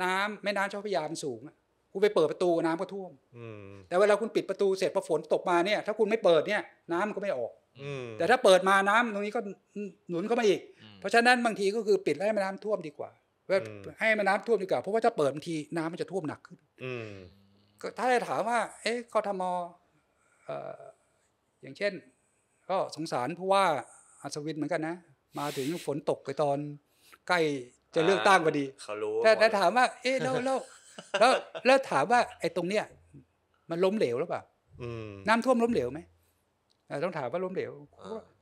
น้ำแม่น้ำเจ้าพระยามันสูงคุณไปเปิดประตูน้ำก็ท่วมแต่เวลาคุณปิดประตูเสร็จพอฝนตกมาเนี่ย ถ้าคุณไม่เปิดเนี่ย น้ำมันก็ไม่ออกแต่ถ้าเปิดมาน้ำตรงนี้ก็หนุนเข้ามาอีก เพราะฉะนั้นบางทีก็คือปิดแล้วให้มันน้ำท่วมดีกว่า ให้มันน้ำท่วมดีกว่าเพราะว่าถ้าเปิดบางทีน้ำมันจะท่วมหนักขึ้น อืถ้าจะถามว่า เอ๊ะกทมอย่างเช่นก็สงสารเพราะว่า อัศวินเหมือนกันนะ มาถึงฝนตกไปตอนใกล้จะเลือกตั้งพอดีาแต่ถามว่า เอ๊ะแล้วแล้วแล้วแล้วถามว่าไอ้ตรงเนี้ยมันล้มเหลวหรือเปล่าน้ำท่วมล้มเหลวไหมต้องถามว่าล้มเหลว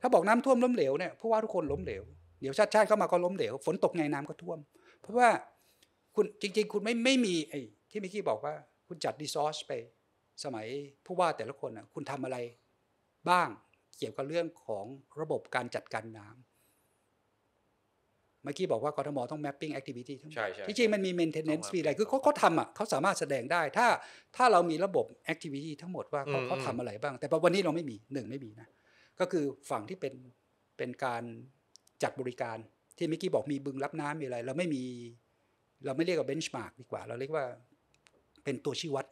ถ้าบอกน้ำท่วมล้มเหลวเนี่ยผู้ว่าทุกคนล้มเหลวเดี๋ยวชาติชาติเข้ามาก็ล้มเหลวฝนตกไงน้ำก็ท่วม เพราะว่าคุณจริงๆ คุณไม่ไม่มีไอ้ที่เมื่อกี้บอกว่า คุณจัดดีซอสไป สมัยผู้ว่าแต่ละคนอ่ะคุณทำอะไรบ้างเกี่ยวกับเรื่องของระบบการจัดการน้ำมื่อกี้บอกว่ากรทมต้อง mapping activity ทั้งหมดที่จริงมันมี maintenance fee อะไร คือเขาเขาทำอ่ะเขาสามารถแสดงได้ ถ้าถ้าเรามีระบบ activity ทั้งหมดว่าเขาเขาทำอะไรบ้าง แต่วันนี้เราไม่มีหนึ่งไม่มีนะ ก็คือฝั่งที่เป็นเป็นการจัดบริการที่เมื่อกี้บอกมีบึงรับน้ำมีอะไร เราไม่มี เราไม่เรียกว่า benchmark ดีกว่า เราเรียกว่า เป็นตัวชี้วัด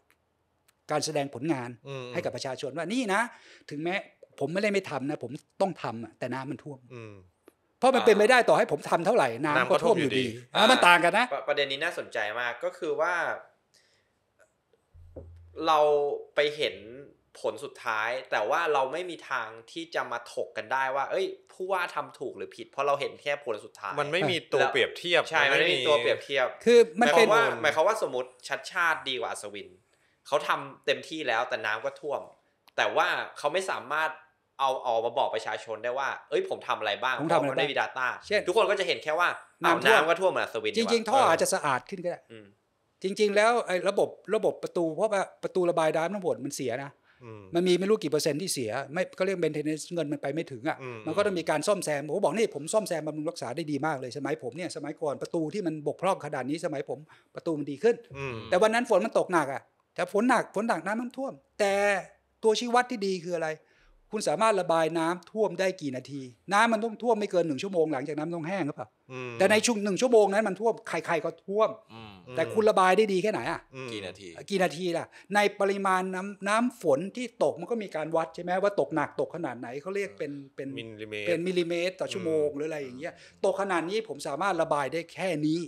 การแสดงผลงานให้กับประชาชนว่านี่นะ ถึงแม้ผมไม่ได้ไม่ทำนะ ผมต้องทำแต่น้ำมันท่วมราะมันเป็นไม่ได้ต่อให้ผมทำเท่าไหร่น้ำก็ท่วมอยู่ดีมันต่างกันนะประเด็นนี้น่าสนใจมากก็คือว่า เราไปเห็นผลสุดท้าย แต่ว่าเราไม่มีทางที่จะมาถกกันได้ว่าเอ้ยผู้ว่าทำถูกหรือผิด เพราะเราเห็นแค่ผลสุดท้าย มันไม่มีตัวเปรียบเทียบใช่มไม่มีตัวเปรียบเทียบคือมันเป็นว่า หมายความว่าสมมติชัดชาติดีกว่าอัศวินเขาทำเต็มที่แล้วแต่น้ำก็ท่วมแต่ว่าเขาไม่สามารถเอาเอามาบอกประชาชนได้ว่า เอ้ยผมทำอะไรบ้างผมทำอะไรได้ดาต้าเช่นทุกคนก็จะเห็นแค่ว่าน้ำน้ำก็ท่วมมาสวินจริงๆท่ออาจจะสะอาดขึ้นก็ได้จริงๆ แล้วไอ้ระบบระบบประตูเพราะว่าประตูระบายน้ำทั้งหมดมันเสียนะ มันมีไม่รู้กี่เปอร์เซ็นต์ที่เสียไม่ก็เรียกเบนเทนเงินมันไปไม่ถึงอ่ะ มันก็ต้องมีการซ่อมแซม ผมบอกนี่ผมซ่อมแซมบำรุงรักษาได้ดีมาก เลยสมัยผมเนี่ยสมัยก่อนประตูที่มันบกพร่องขนาดนี้สมัยผมประตูมันดีขึ้น แต่วันนั้นฝนมันตกหนักอ่ะแต่ฝนหนักฝนหนักน้ำมันท่วม แต่ตัวชี้วัดที่ดีคืออะไรคุณสามารถระบายน้ำท่วมได้กี่นาทีน้ำมันต้องท่วมไม่เกินหนึ่งชั่วโมงหลังจากน้ำต้องแห้งหรือเปล่าแต่ในช่วงหนึ่งชั่วโมงนั้นมันท่วมใครๆก็ท่วมแต่คุณระบายได้ดีแค่ไหนอ่ะ กี่นาทีกี่นาทีล่ะในปริมาณน้ำน้ำฝนที่ตกมันก็มีการวัดใช่ไหมว่า ตกหนักตกขนาดไหนเขาเรียกเป็นเป็นมิลลิเมตรเป็นมิลลิเมตร ต่อชั่วโมง หรืออะไรอย่างเงี้ยตกขนาดนี้ผมสามารถระบายได้แค่นี้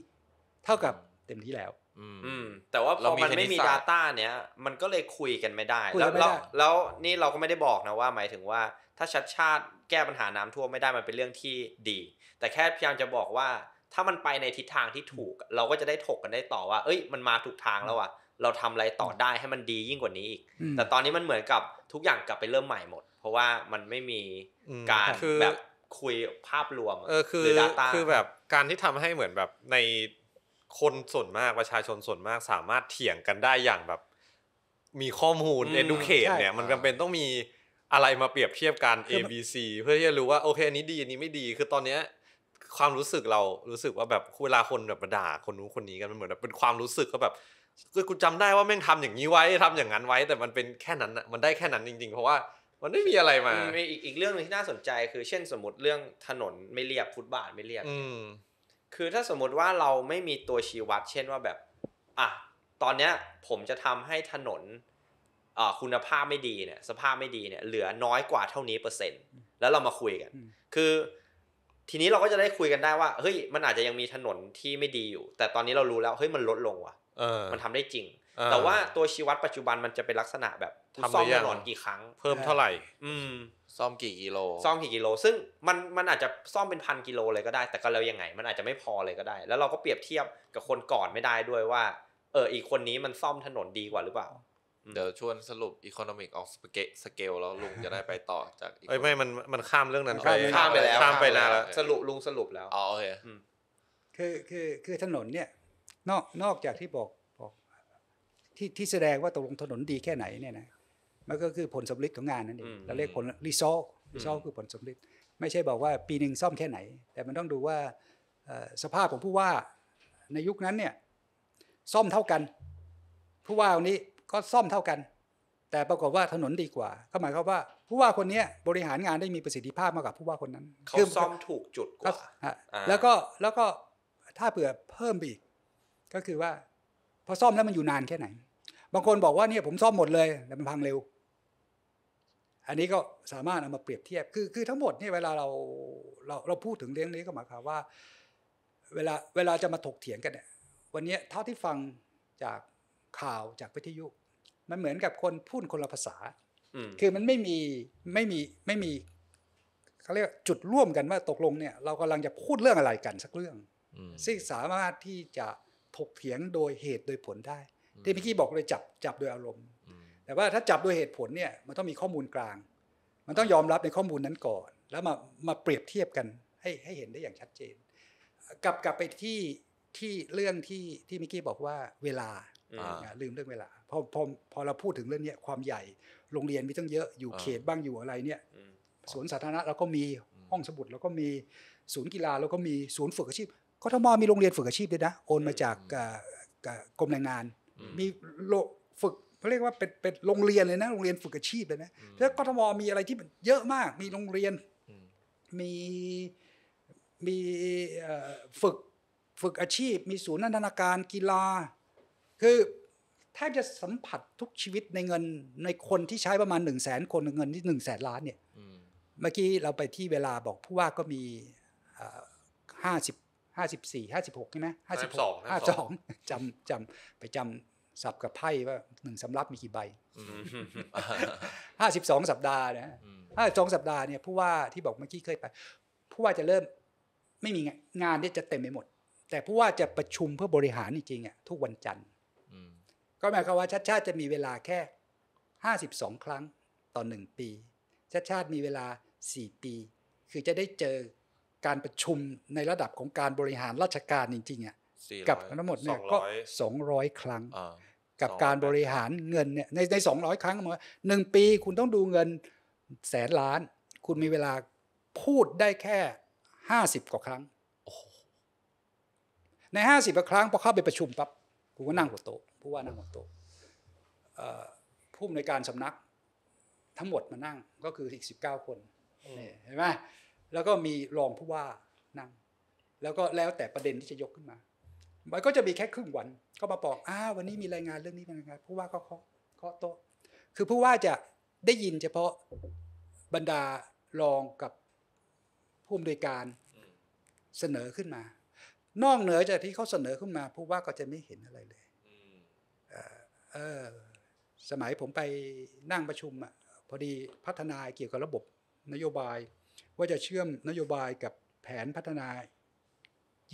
เท่ากับเต็มที่แล้วอืมแต่ว่าพอมันไม่มี Data เนี้ยมันก็เลยคุยกันไม่ได้แล้วแล้วนี่เราก็ไม่ได้บอกนะว่า หมายถึงว่าถ้าชัดชาติแก้ปัญหาน้ำท่วมไม่ได้มันเป็นเรื่องที่ดี แต่แค่พยายามจะบอกว่า ถ้ามันไปในทิศทางที่ถูกเราก็จะได้ถกกันได้ต่อว่าเอ้ย มันมาถูกทางแล้วอ่ะเราทำอะไรต่อได้ให้มันดียิ่งกว่านี้อีกแต่ตอนนี้มันเหมือนกับทุกอย่างกลับไปเริ่มใหม่หมด เพราะว่ามันไม่มีการแบบคุยภาพรวมเออคือคือแบบการที่ทำให้เหมือนแบบในคนส่วนมากประชาชนส่วนมากสามารถเถียงกันได้อย่างแบบ มีข้อมูลเอดูเคทเนี่ย มันจำเป็นต้องมีอะไรมาเปรียบเทียบกัน A B C เพื่อที่จะรู้ว่าโอเคอันนี้ดีอันนี้ไม่ดีคือตอนเนี้ยความรู้สึกเรารู้สึกว่าแบบเวลาคนแบบด่าคนนู้นคนนี้กันมันเหมือนแบบเป็นความรู้สึกก็แบบคือกูจำได้ว่าแม่งทำอย่างนี้ไว้ทำอย่างนั้นไว้ แต่มันเป็นแค่นั้นอะมันได้แค่นั้นจริง ๆ เพราะว่ามันไม่มีอะไรมามีอีกเรื่องหนึ่งที่น่าสนใจ คือ เช่น สมมติเรื่องถนนไม่เรียบฟุตบาทไม่เรียบคือถ้าสมมุติว่าเราไม่มีตัวชี้วัดเช่นว่าแบบอ่ะตอนเนี้ยผมจะทำให้ถนนคุณภาพไม่ดีเนี่ยสภาพไม่ดีเนี่ย เหลือน้อยกว่าเท่านี้เปอร์เซ็นต์แล้วเรามาคุยกัน คือ ทีนี้เราก็จะได้คุยกันได้ว่าเฮ้ยมันอาจจะยังมีถนนที่ไม่ดีอยู่ แต่ตอนนี้เรารู้แล้วเฮ้ยมันลดลงว่ะมันทำได้จริงแต่ว่าตัวชีวัดปัจจุบันมันจะเป็นลักษณะแบบซ่อมถนนกี่ครั้งเพิ่มเท่าไหร่ อืมซ่อมกี่กิโล ซ่อมกี่กิโล ซึ่งมันมันอาจจะซ่อมเป็นพันกิโลเลยก็ได้ แต่ก็แล้วยังไง มันอาจจะไม่พอเลยก็ได้ แล้วเราก็เปรียบเทียบกับคนก่อนไม่ได้ด้วยว่า เอออีกคนนี้มันซ่อมถนนดีกว่าหรือเปล่า เดี๋ยวชวนสรุปอีโคโนมิกออกสเปกเกลแล้วลุงจะได้ไปต่อ จากเอ้ยไม่ มันมันข้ามเรื่องนั้นไปข้ามไปแล้ว ข้ามไปนานแล้ว สรุปลุงสรุปแล้ว อ๋อโอเคคือคือคือถนนเนี่ยนอกนอกจากที่บอกบอกที่ที่แสดงว่าตกลงถนนดีแค่ไหนเนี่ยนะมันก็คือผลสำลิดของงานนั่นเองเราเรียกผลรีโซลรีโซลคือผลสำลิดไม่ใช่บอกว่าปีหนึ่งซ่อมแค่ไหน แต่มันต้องดูว่าสภาพของผู้ว่าในยุคนั้นเนี่ยซ่อมเท่ากัน ผู้ว่าคนนี้ก็ซ่อมเท่ากัน แต่ปรากฏว่าถนนดีกว่า ก็หมายความว่า ผู้ว่าคนนี้บริหารงานได้มีประสิทธิภาพมากกว่าผู้ว่าคนนั้นเขาซ่อมถูกจุดกว่าแล้วก็แล้วก็ถ้าเผื่อเพิ่มอีก ก็คือว่า พอซ่อมแล้วมันอยู่นานแค่ไหน บางคนบอกว่าเนี่ยผมซ่อมหมดเลย แต่มันพังเร็วอันนี้ก็สามารถเอามาเปรียบเทียบ คือ คือทั้งหมดนี่เวลาเรา เราเราพูดถึงเรื่องนี้ก็หมายความว่าเวลาเวลาจะมาถกเถียงกันเนี่ยวันนี้เท่าที่ฟังจากข่าวจากวิทยุ มันเหมือนกับคนพูดคนละภาษา คือมันไม่มีไม่มีไม่มีเขาเรียกจุดร่วมกันว่าตกลงเนี่ยเรากำลังจะพูดเรื่องอะไรกันสักเรื่อง ซึ่งสามารถที่จะถกเถียงโดยเหตุโดยผลได้ ที่พี่กี้บอกเลยจับจับโดยอารมณ์แต่ว่าถ้าจับด้วยเหตุผลเนี่ยมันต้องมีข้อมูลกลาง มันต้องยอมรับในข้อมูลนั้นก่อน แล้วมามาเปรียบเทียบกันให้ให้เห็นได้อย่างชัดเจน กลับกลับไปที่ที่เรื่องที่ที่มิกกี้บอกว่าเวลาลืมเรื่องเวลา พอพอพอเราพูดถึงเรื่องนี้ความใหญ่โรงเรียนมีตั้งเยอะอยู่เขตบ้างอยู่อะไรเนี่ยสวนสาธารณะ เราก็มีห้องสมุดเราก็มีศูนย์กีฬาเราก็มีศูนย์ฝึกอาชีพกทมมีโรงเรียนฝึกอาชีพด้วยนะโอนมาจากกรมแรงงาน มีฝึกเขาเรียกว่าเป็นเป็นโรงเรียนเลยนะโรงเรียนฝึกอาชีพเลยนะแล้วกทมมีอะไรที่เยอะมาก มีโรงเรียนมีมีฝึกฝึกอาชีพมีศูนย์นันทนาการกีฬาคือแทบจะสัมผัสทุกชีวิตในเงินในคนที่ใช้ประมาณหนึ่งแสนคนเงินที่หนึ่งแสนล้านเนี่ยเมื่อกี้เราไปที่เวลาบอกผู้ว่าก็มีห้าสิบห้าสิบสี่ห้าสิบหกใช่ไหมห้าสิบสองห้าสองจำจำไปจำสับกับไพ่ว่าหนึ่งสำรับมีกี่ใบห้าสิบสองสัปดาห์นะห้าสองสัปดาห์เนี่ยผู้ว่าที่บอกเมื่อกี้เคยไป ผู้ว่าจะเริ่มไม่มีงานที่จะเต็มไปหมด แต่ผู้ว่าจะประชุมเพื่อบริหารจริงๆอ่ะทุกวันจันทร์ก็หมายความว่าชาติชาติจะมีเวลาแค่ห้าสิบสองครั้งต่อหนึ่งปี ชาติชาติมีเวลาสี่ปี คือจะได้เจอการประชุมในระดับของการบริหารราชการจริงๆอ่ะกับทั้งหมดเนี่ยก็สองร้อยครั้งกับการบริหารเงินเนี่ยในในสองร้อยครั้งมาหนึ่งปีคุณต้องดูเงินแสนล้าน คุณมีเวลาพูดได้แค่ห้าสิบกว่าครั้งในห้าสิบกว่าครั้งพอเข้าไปประชุมปั๊บกูก็นั่งหัวโต๊ะผู้ว่านั่งหัวโต๊ะผู้อำนวยการสำนัก ทั้งหมดมานั่งก็คืออีกสิบเก้าคนเห็นไหมแล้วก็มีรองผู้ว่านั่ง แล้วก็แล้วแต่ประเด็นที่จะยกขึ้นมามันก็จะมีแค่ ครึ่งวัน ก็มาบอก อ้า วันนี้มีรายงานเรื่องนี้เป็นยังไงผู้ว่าก็เคาะเคาะโต๊ะคือผู้ว่าจะได้ยิน เฉพาะบรรดารองกับผู้อำนวยการเสนอขึ้นมา นอกเหนือจากที่เขาเสนอขึ้นมาผู้ว่าก็จะไม่เห็นอะไรเลยเออสมัยผมไปนั่งประชุมอ่ะพอดีพัฒนาเกี่ยวกับระบบนโยบาย ว่าจะเชื่อมนโยบายกับแผนพัฒนา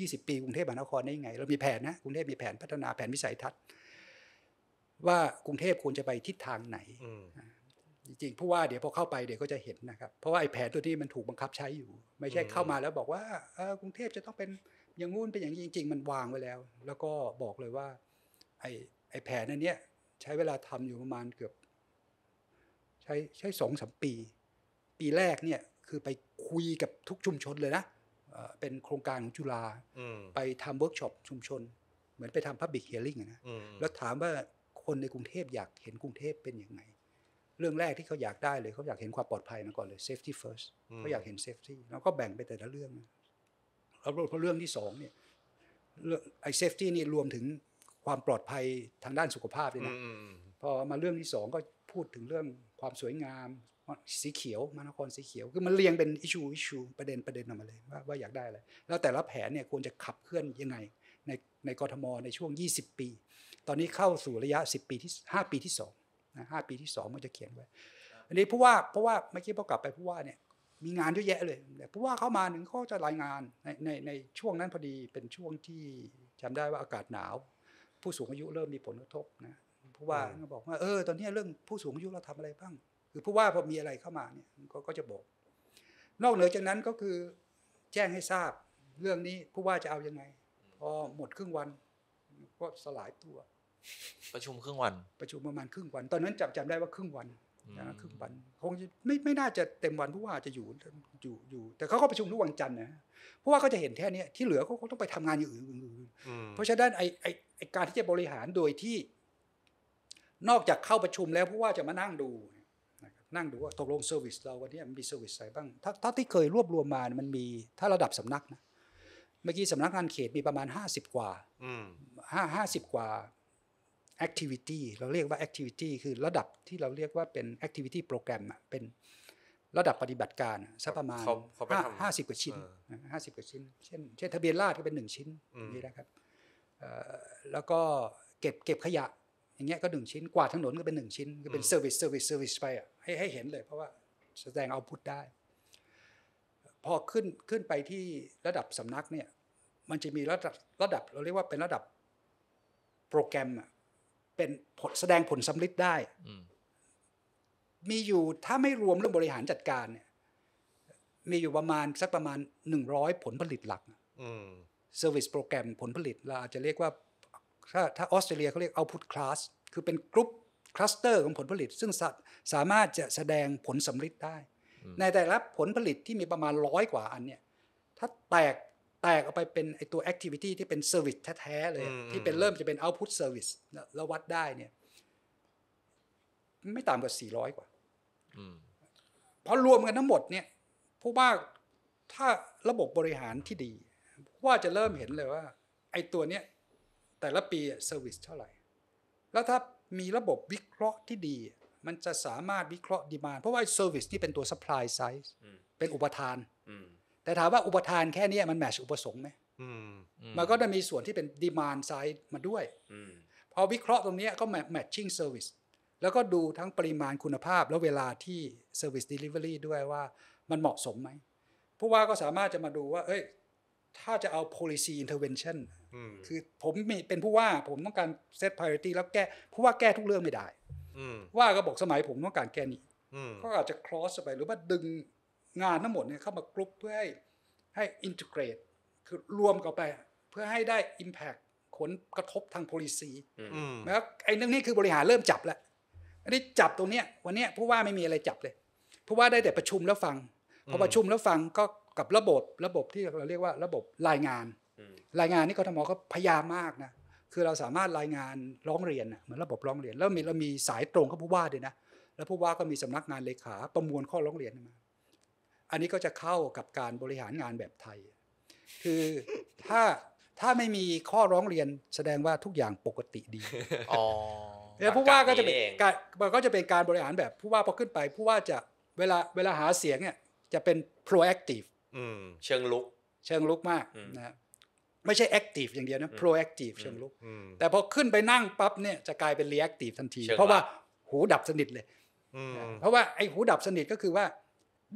20ปีกรุงเทพมหานครได้ยังไง เรามีแผนนะกรุงเทพมีแผนพัฒนาแผนวิสัยทัศน์ ว่ากรุงเทพควรจะไปทิศทางไหน จริงๆผู้ว่าเดี๋ยวพอเข้าไปเดี๋ยวก็จะเห็นนะครับเพราะว่าไอ้แผนตัวนี้มันถูกบังคับใช้อยู่ ไม่ใช่เข้ามาแล้วบอกว่ากรุงเทพจะต้องเป็นอย่างงู้นเป็นอย่างนี้จริง ๆ มันวางไว้แล้ว แล้วก็บอกเลยว่าไอ้ไอ้แผนนั้นเนี้ยใช้เวลาทำอยู่ประมาณเกือบ ใช้ใช้สองสามปี ปีแรกเนี่ยคือไปคุยกับทุกชุมชนเลยนะเป็นโครงการของจุฬาไปทำเวิร์กช็อปชุมชน เหมือนไปทำพับบิคเฮียริ่งนะแล้วถามว่าคนในกรุงเทพอยากเห็นกรุงเทพเป็นยังไง เรื่องแรกที่เขาอยากได้เลย เขาอยากเห็นความปลอดภัยมาก่อนเลย safety first เขาอยากเห็น safety แล้วก็แบ่งไปแต่ละเรื่องแล้วเรื่องที่สองเนี่ยไอ้ safety นี่รวมถึงความปลอดภัยทางด้านสุขภาพด้วยนะพอมาเรื่องที่สองก็พูดถึงเรื่องความสวยงามสีเขียวมานครสีเขียวคือมันเรียงเป็นอิชูอิชูประเด็นประเด็นออกมาเลยว่าว่าอยากได้อะไรแล้วแต่ละแผนเนี่ยควรจะขับเคลื่อนยังไงในในกรทมในช่วง 20 ปี ตอนนี้เข้าสู่ระยะ 10 ปีที่5ปีที่2นะ5ปีที่ 2 มันจะเขียนไว้ อันนี้ผู้ว่าเพราะว่าเมื่อกี้พอกลับไปผู้ว่าเนี่ยมีงานเยอะแยะเลยผู้ว่าเข้ามาหนึ่งเขาจะรายงานในในในช่วงนั้นพอดีเป็นช่วงที่จำได้ว่าอากาศหนาว ผู้สูงอายุเริ่มมีผลกระทบนะผู้ว่าก็บอกว่าเออตอนนี้เรื่องผู้สูงอายุเราทำอะไรบ้างคือผู้ว่าพอมีอะไรเข้ามาเนี่ยก็จะบอก นอกเหนือจากนั้นก็คือแจ้งให้ทราบเรื่องนี้ผู้ว่าจะเอายังไง พอหมดครึ่งวันก็สลายตัว ประชุมครึ่งวัน ประชุมประมาณครึ่งวัน ตอนนั้นจำจำได้ว่าครึ่งวันนะครึ่งวันคงไม่ไม่น่าจะเต็มวันผู้ว่าจะอยู่อยู่อยู่ แต่เขาก็ประชุมทุกวันจันทร์นะผู้ว่าก็จะเห็นแค่นี้ที่เหลือเขาต้องไปทำงานอย่างอื่นเพราะฉะนั้นไอไอไอการที่จะบริหารโดยที่ นอกจากเข้าประชุมแล้วผู้ว่าจะมานั่งดูนั่งดูว่าตกลงเซอร์วิสเราวันนี้มันมีเซอร์วิสอะไรบ้าง ถ้าถ้าที่เคยรวบรวมมา มันมี ถ้าระดับสำนักนะเมื่อกี้สำนักงานเขตมีประมาณ 50 กว่าห้าห้าสิบกว่า activity เราเรียกว่า activity คือระดับที่เราเรียกว่าเป็น activity program เป็นระดับปฏิบัติการสักประมาณห้าสิบกว่าชิ้นห้าสิบกว่าชิ้น เช่นเช่นทะเบียนราษฎรก็เป็นหนึ่งชิ้นนี่นะครับแล้วก็เก็บเก็บขยะอย่างเงี้ยก็หนึ่งชิ้นกวาดถนนก็เป็นหนึ่งชิ้นก็เป็นเซอร์วิสเซอร์วิสเซอร์วิสไปอ่ะให้ให้เห็นเลย เพราะว่าแสดงเอาพุทได้ พอขึ้นขึ้นไปที่ระดับสำนักเนี่ย มันจะมีระดับระดับเราเรียกว่าเป็นระดับโปรแกรมอ่ะเป็นผลแสดงผลสำลิดได้มีอยู่ถ้าไม่รวมเรื่องบริหารจัดการเนี่ยมีอยู่ประมาณสักประมาณหนึ่งร้อยผลผลิตหลักเซอร์วิสโปรแกรมผลผลิตเราอาจจะเรียกว่าถ้าถ้าออสเตรเลียเขาเรียกเอาพุทคลาสคือเป็นกลุ่มคลัสเตอร์ของผลผลิต ซึ่งสาสามารถจะแสดงผลสำลิดได้ ในแต่ละผลผลิตที่มีประมาณร้อยกว่าอันเนี่ยถ้าแตกแตกออกไปเป็นไอตัวแอคทิวิตี้ที่เป็นเซอร์วิสแท้ๆเลย ที่เป็นเริ่มจะเป็นเอาพุทเซอร์วิสแล้ววัดได้เนี่ยไม่ต่ำกว่าสี่ร้อยกว่าเพราะรวมกันทั้งหมดเนี่ยผู้ว่าถ้าระบบบริหารที่ดีผู้ว่าจะเริ่มเห็นเลยว่า ไอตัวเนี้ยแต่ละปีเซอร์วิสเท่าไหร่แล้วถ้ามีระบบวิเคราะห์ที่ดีมันจะสามารถวิเคราะห์ดีมานเพราะว่าเซอร์วิสที่เป็นตัวสป라이ไซส์เป็นอุปทานแต่ถามว่าอุปทานแค่นี้มันแมชอุปสงค์ไหมมันก็จะมีส่วนที่เป็นดีมานไซส์มาด้วยพอวิเคราะห์ตรงนี้ก็แมทชิ่งเซอร์วิสแล้วก็ดูทั้งปริมาณคุณภาพและเวลาที่เซอร์วิสเดลิเวอรี่ด้วยว่ามันเหมาะสมไหมผู้ว่าก็สามารถจะมาดูว่าเอ้ยถ้าจะเอา policy intervention คือผมเป็นผู้ว่าผมต้องการ set priority แล้วแก้ผู้ว่าแก้ทุกเรื่องไม่ได้ ว่าก็บอกสมัยผมต้องการแก้นี้ก็อาจจะ cross ไป หรือว่าดึงงานทั้งหมดเนี่ยเข้ามากรุ๊ปเพื่อให้ให้ integrate คือรวมกันไป เพื่อให้ได้ impact ผลกระทบทาง policy แล้วไอ้เรื่องนี้คือบริหารเริ่มจับแล้วอันนี้จับตรงเนี้ยวันเนี้ยผู้ว่าไม่มีอะไรจับเลย ผู้ว่าได้แต่ประชุมแล้วฟังพอประชุมแล้วฟังก็กับระบบระบบที่เราเรียกว่าระบบรายงานรายงานนี่กทมก็พยายามมากนะคือเราสามารถรายงานร้องเรียนเหมือนระบบร้องเรียน แล้วมีเรามีสายตรงกับผู้ว่าด้วยนะแล้วผู้ว่าก็มีสำนักงานเลขาประมวลข้อร้องเรียนมา อันนี้ก็จะเข้ากับการบริหารงานแบบไทย คือถ้าถ้าไม่มีข้อร้องเรียนแสดงว่าทุกอย่างปกติดีแล้วผู้ว่าก็จะเป็นการมันก็จะเป็นการบริหารแบบผู้ว่าพอขึ้นไปผู้ว่าจะเวลาเวลาหาเสียงเนี่ยจะเป็น proactive เชิงลุกเชิงลุกมากนะไม่ใช่แอคทีฟอย่างเดียวนะโปรแอคทีฟเชิงลุก แต่พอขึ้นไปนั่งปั๊บเนี่ยจะกลายเป็นรีแอคทีฟทันที เพราะว่าหูดับสนิทเลยเพราะว่าไอ้หูดับสนิทก็คือว่า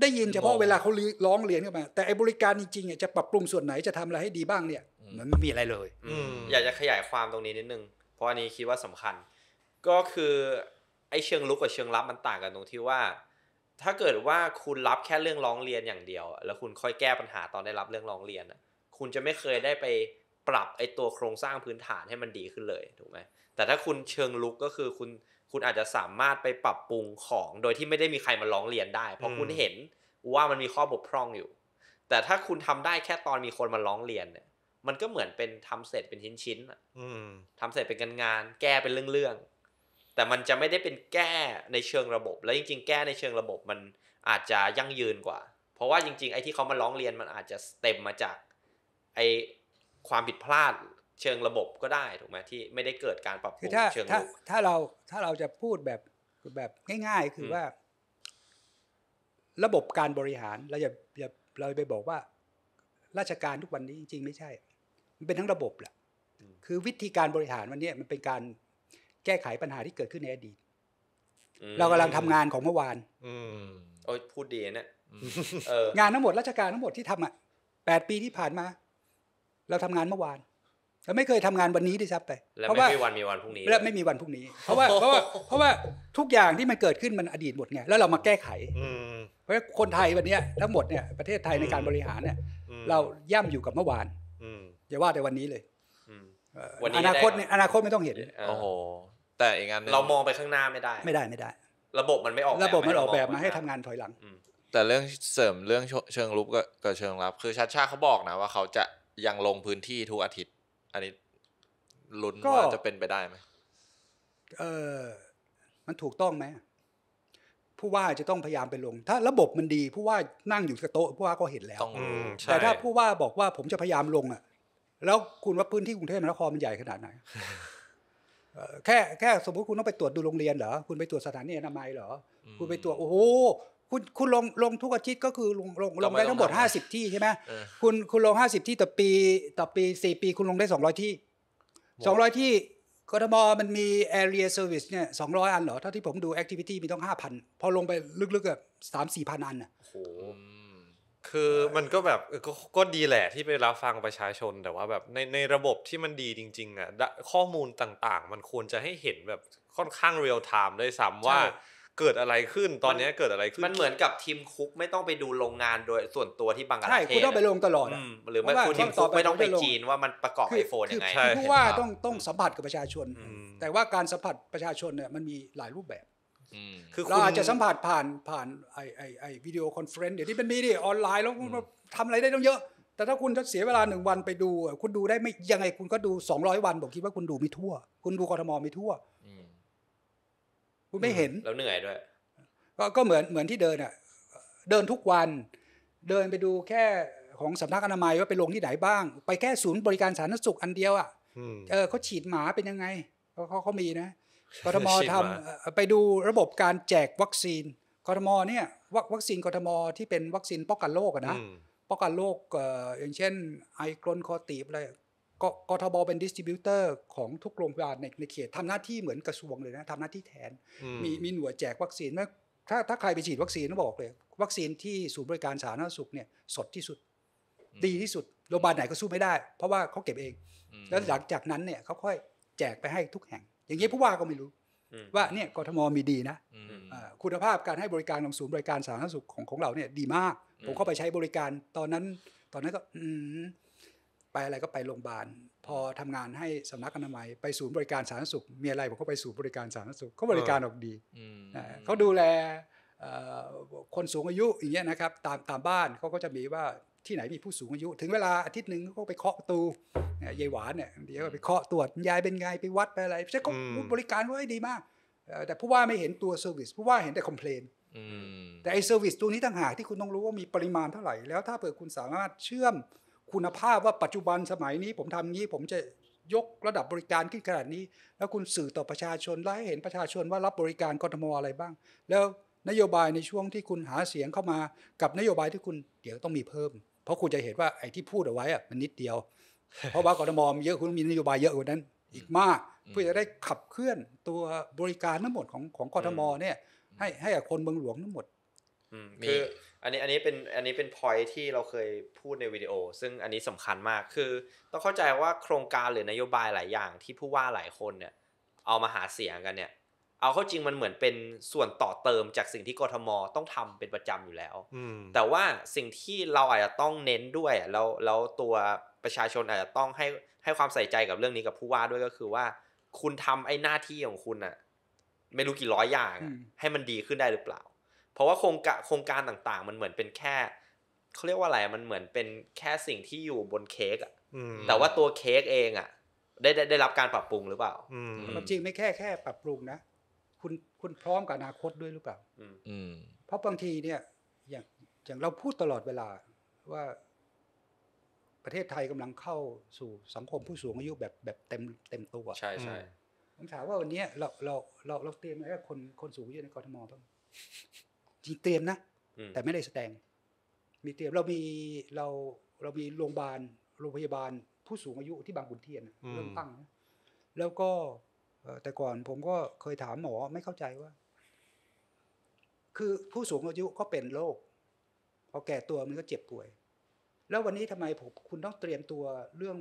ได้ยินเฉพาะเวลาเขาร้องเรียนเข้ามา แต่ไอ้บริการจริงๆจะปรับปรุงส่วนไหนจะทำอะไรให้ดีบ้างเนี่ย มันไม่มีอะไรเลยอยากจะขยายความตรงนี้นิดนึงเพราะอันนี้คิดว่าสำคัญ ก็คือ ไอ้เชิงลุกกับเชิงรับมันต่างกันตรงที่ว่าถ้าเกิดว่าคุณรับแค่เรื่องร้องเรียนอย่างเดียว แล้วคุณค่อยแก้ปัญหาตอนได้รับเรื่องร้องเรียน คุณจะไม่เคยได้ไปปรับไอ้ตัวโครงสร้างพื้นฐานให้มันดีขึ้นเลยถูกไหมแต่ถ้าคุณเชิงลุกก็คือ คุณคุณอาจจะสามารถไปปรับปรุงของโดยที่ไม่ได้มีใครมาร้องเรียนได้ เพราะคุณเห็นว่ามันมีข้อบกพร่องอยู่ แต่ถ้าคุณทำได้แค่ตอนมีคนมาร้องเรียนเนี่ย มันก็เหมือนเป็นทำเสร็จเป็นชิ้นๆทำเสร็จเป็นงานงานแก้เป็นเรื่องๆแต่มันจะไม่ได้เป็นแก้ในเชิงระบบ แล้วจริงๆ แก้ในเชิงระบบมันอาจจะยั่งยืนกว่า เพราะว่าจริงๆไอ้ที่เขามาร้องเรียนมันอาจจะเต็มมาจาก ไอ้ความผิดพลาดเชิงระบบก็ได้ถูกไหมที่ไม่ได้เกิดการปรับปรุงเชิงระบบถ้าเราถ้าเราจะพูดแบบแบบง่าย ๆ คือว่า ระบบการบริหารเราจะเราไปบอกว่า ราชการทุกวันนี้จริงๆไม่ใช่ มันเป็นทั้งระบบแหละคือวิธีการบริหารวันนี้มันเป็นการแก้ไขปัญหาที่เกิดขึ้นในอดีตเรากำลังทำงานของเมื่อวานโอ้ยพูดดีนะงานทั้งหมดราชการทั้งหมดที่ทำอ่ะแปดปีที่ผ่านมา เราทำงานเมื่อวานเราไม่เคยทำงานวันนี้ด้วยซ้ำไปเพราะว่าไม่มีวันมีวันพรุ่งนี้และไม่มีวันพรุ่งนี้เพราะว่าเพราะว่าเพราะว่าทุกอย่างที่มันเกิดขึ้นมันอดีตหมดไงแล้วเรามาแก้ไขเพราะคนไทยวันนี้ทั้งหมดเนี่ยประเทศไทยในการบริหารเนี่ย เราย่ำอยู่กับเมื่อวานอย่าว่าแต่วันนี้เลยอนาคตเนี่ยอนาคตไม่ต้องเห็นโอ้โหแต่อีกงานเรามองไปข้างหน้าไม่ได้ ไม่ได้ไม่ได้ ระบบมันไม่ออก ระบบมันออกแบบมาให้ทำงานถอยหลังแต่เรื่องเสริมเรื่องเชิงลุกกับเชิงรับ คือชัดชาเขาบอกนะ ว่าเขาจะยังลงพื้นที่ทุกอาทิตย์อันนี้ลุ้นว่าจะเป็นไปได้ไหมเออ มันถูกต้องไหมผู้ว่าจะต้องพยายามไปลง ถ้าระบบมันดีผู้ว่านั่งอยู่กับโต๊ะผู้ว่าก็เห็นแล้วแต่ถ้าผู้ว่าบอกว่าผมจะพยายามลงอ่ะ แล้วคุณว่าพื้นที่กรุงเทพมหานครมันใหญ่ขนาดไหนแค่แค่สมมติคุณต้องไปตรวจดูโรงเรียนเหรอ คุณไปตรวจสถานีอนามัยเหรอ คุณไปตรวจโอ้โหคุณคุณลงลงทุกอาทิตย์ก็คือลงลงลงได้ทั้งหมด 50 ที่ใช่ไหมคุณคุณลง 50 ที่ต่อปีต่อปี 4 ปีคุณลงได้ 200 ที่ 200 ที่กทมมันมี area service เนี่ย200 อันเหรอเท่าที่ผมดู activity มีต้อง 5,000 พอลงไปลึกๆอ่ะสามสี่พันอันอ่ะคือมันก็แบบกก็ดีแหละที่ไปรับฟังประชาชน แต่ว่า แบบในในระบบที่มันดีจริงๆอ่ะข้อมูลต่างๆ มันควรจะให้เห็นแบบค่อนข้างเรียลไทม์ด้ยซ้ำว่า เกิดอะไรขึ้นตอนนี้เกิดอะไรขึ้น มันเหมือนกับทีมคุกไม่ต้องไปดูโรงงานโดยส่วนตัวที่บางประเทศ ใช่ คุณต้องไปลงตลอด หรือไม่คุณทีมคุกไม่ต้องไปจีนว่ามันประกอบไอโฟนยังไงคือว่าต้องต้องสัมผัสกับประชาชน แต่ว่าการสัมผัสประชาชนเนี่ยมันมีหลายรูปแบบคือเราอาจจะสัมผัสผ่านผ่านไอไอไอวิดีโอคอนเฟรนซ์เดี๋ยวนี้เป็นมีดิออนไลน์แล้วทำอะไรได้ต้องเยอะ แต่ถ้าคุณเสียเวลาหนึ่งวันไปดูคุณดูได้ไม่ยังไงคุณก็ดูสองร้อยวันผมคิดว่าคุณดูไม่ทั่ว คุณดูกรทมไม่ทั่ว คุณไม่เห็นแล้วเหนื่อยด้วยก็ก็เหมือนเหมือนที่เดินอ่ะเดินทุกวัน เดินไปดูแค่ของสำนักอนามัยว่าไปลงที่ไหนบ้าง ไปแค่ศูนย์บริการสาธารณสุขอันเดียวอ่ะเออเขาฉีดหมาเป็นยังไงเขาเขามีนะกทมทำไปดูระบบการแจกวัคซีนกทมเนี่ยวัคซีนกทมที่เป็นวัคซีนป้องกันโรคนะป้องกันโรคอย่างเช่นไอกรนคอตีบอะไรกทบเป็นดิสติบิวเตอร์ของทุกโรงพยาบาลในในเขตทำหน้าที่เหมือนกระทรวงเลยนะทำหน้าที่แทนมีมีหน่วยแจกวัคซีนมถ้าถ้าใครไปฉีดวัคซีนต้องบอกเลย วัคซีนที่ศูนย์บริการสาธารณสุขเนี่ยสดที่สุด ดีที่สุดโรงพยาบาลไหนก็สู้ไม่ได้ เพราะว่าเขาเก็บเอง แล้วหลังจากนั้นเนี่ยเขาค่อยแจกไปให้ทุกแห่งอย่างนี้ผู้ว่าก็ไม่รู้ว่าเนี่ยกทมมีดีนะคุณภาพการให้บริการของศูนย์บริการสาธารณสุขของของเราเนี่ยดีมากผมเข้าไปใช้บริการตอนนั้นตอนนั้นก็ไปอะไรก็ไปโรงพยาบาลพอทำงานให้สำนักอนามัย ไปศูนย์บริการสาธารณสุขมีอะไรผมก็ไปศูนย์บริการสาธารณสุขเขาบริการออกดีเขาดูแลคนสูงอายุอย่างเงี้ยนะครับตามตามบ้านเขาก็จะมีว่าที่ไหนมีผู้สูงอายุ ถึงเวลาอาทิตย์หนึ่งก็ไปเคาะประตูยายหวานเนี่ยเดี๋ยวไปเคาะตรวจยายเป็นไงไปวัดไปอะไรใช่ก็บริการก็ดีมากแต่ผู้ว่าไม่เห็นตัวเซอร์วิสผู้ว่าเห็นแต่คอมเพลนแต่ไอเซอร์วิสตัวนี้ต่างหากที่คุณต้องรู้ว่ามีปริมาณเท่าไหร่แล้วถ้าเผื่อคุณสามารถเชื่อมคุณภาพว่าปัจจุบันสมัยนี้ผมทำงี้ผมจะยกระดับบริการขึ้นขนาดนี้ แล้วคุณสื่อต่อประชาชนและให้เห็นประชาชนว่ารับบริการกทมอะไรบ้าง แล้วนโยบายในช่วงที่คุณหาเสียงเข้ามากับนโยบายที่คุณเดี๋ยวต้องมีเพิ่มเพราะคุณจะเห็นว่าไอ้ที่พูดเอาไว้อะมันนิดเดียว เพราะว่ากรทมมีเยอะคุณมีนโยบายเยอะกว่านั้น อีกมากเพื่อจะได้ขับเคลื่อนตัวบริการทั้งหมดของของกรทมเนี่ย ให้ให้กับคนเมืองหลวงทั้งหมดคืออันนี้อันนี้เป็นอันนี้เป็นพอยที่เราเคยพูดในวิดีโอ ซึ่งอันนี้สำคัญมากคือต้องเข้าใจว่าโครงการหรือนโยบายหลายอย่างที่ผู้ว่าหลายคนเนี่ย เอามาหาเสียงกันเนี่ยเอาเข้าจริงมันเหมือนเป็นส่วนต่อเติมจากสิ่งที่กทม ต้องทำเป็นประจำอยู่แล้วแต่ว่าสิ่งที่เราอาจจะต้องเน้นด้วยแล้วแล้วตัวประชาชนอาจจะต้องให้ให้ความใส่ใจกับเรื่องนี้กับผู้ว่าด้วยก็คือว่า คุณทำไอ้หน้าที่ของคุณอะไม่รู้กี่ร้อยอย่าง ให้มันดีขึ้นได้หรือเปล่า เพราะว่าโครงการโครงการต่างๆ มันเหมือนเป็นแค่เขาเรียกว่าอะไรมันเหมือนเป็นแค่สิ่งที่อยู่บนเค้กอะแต่ว่าตัวเค้กเองอะได้ได้รับการปรับปรุงหรือเปล่าจริงไม่แค่แค่ปรับปรุงนะคุณคุณพร้อมกับอนาคตด้วยหรือเปล่าเพราะบางทีเนี่ย อย่างอย่างเราพูดตลอดเวลา ว่าประเทศไทยกำลังเข้าสู่สังคมผู้สูงอายุแบบแบบเต็มเต็มตัว ใช่ใช่ผมถามว่าวันนี้เราเราเราเราเตรียมอะไรกับคนคนสูงอายุในกรทมบ้างจริงเตรียมนะแต่ไม่ได้แสดง มีเตรียมเรามีเราเรามีโรงพยาบาลโรงพยาบาลผู้สูงอายุ ที่บางขุนเทียนเริ่มตั้ง แล้วก็แต่ก่อนผมก็เคยถามหมอไม่เข้าใจว่า คือผู้สูงอายุก็เป็นโรคพอแก่ตัวมันก็เจ็บป่วย แล้ววันนี้ทำไมผมคุณต้องเตรียมตัวเรื่อง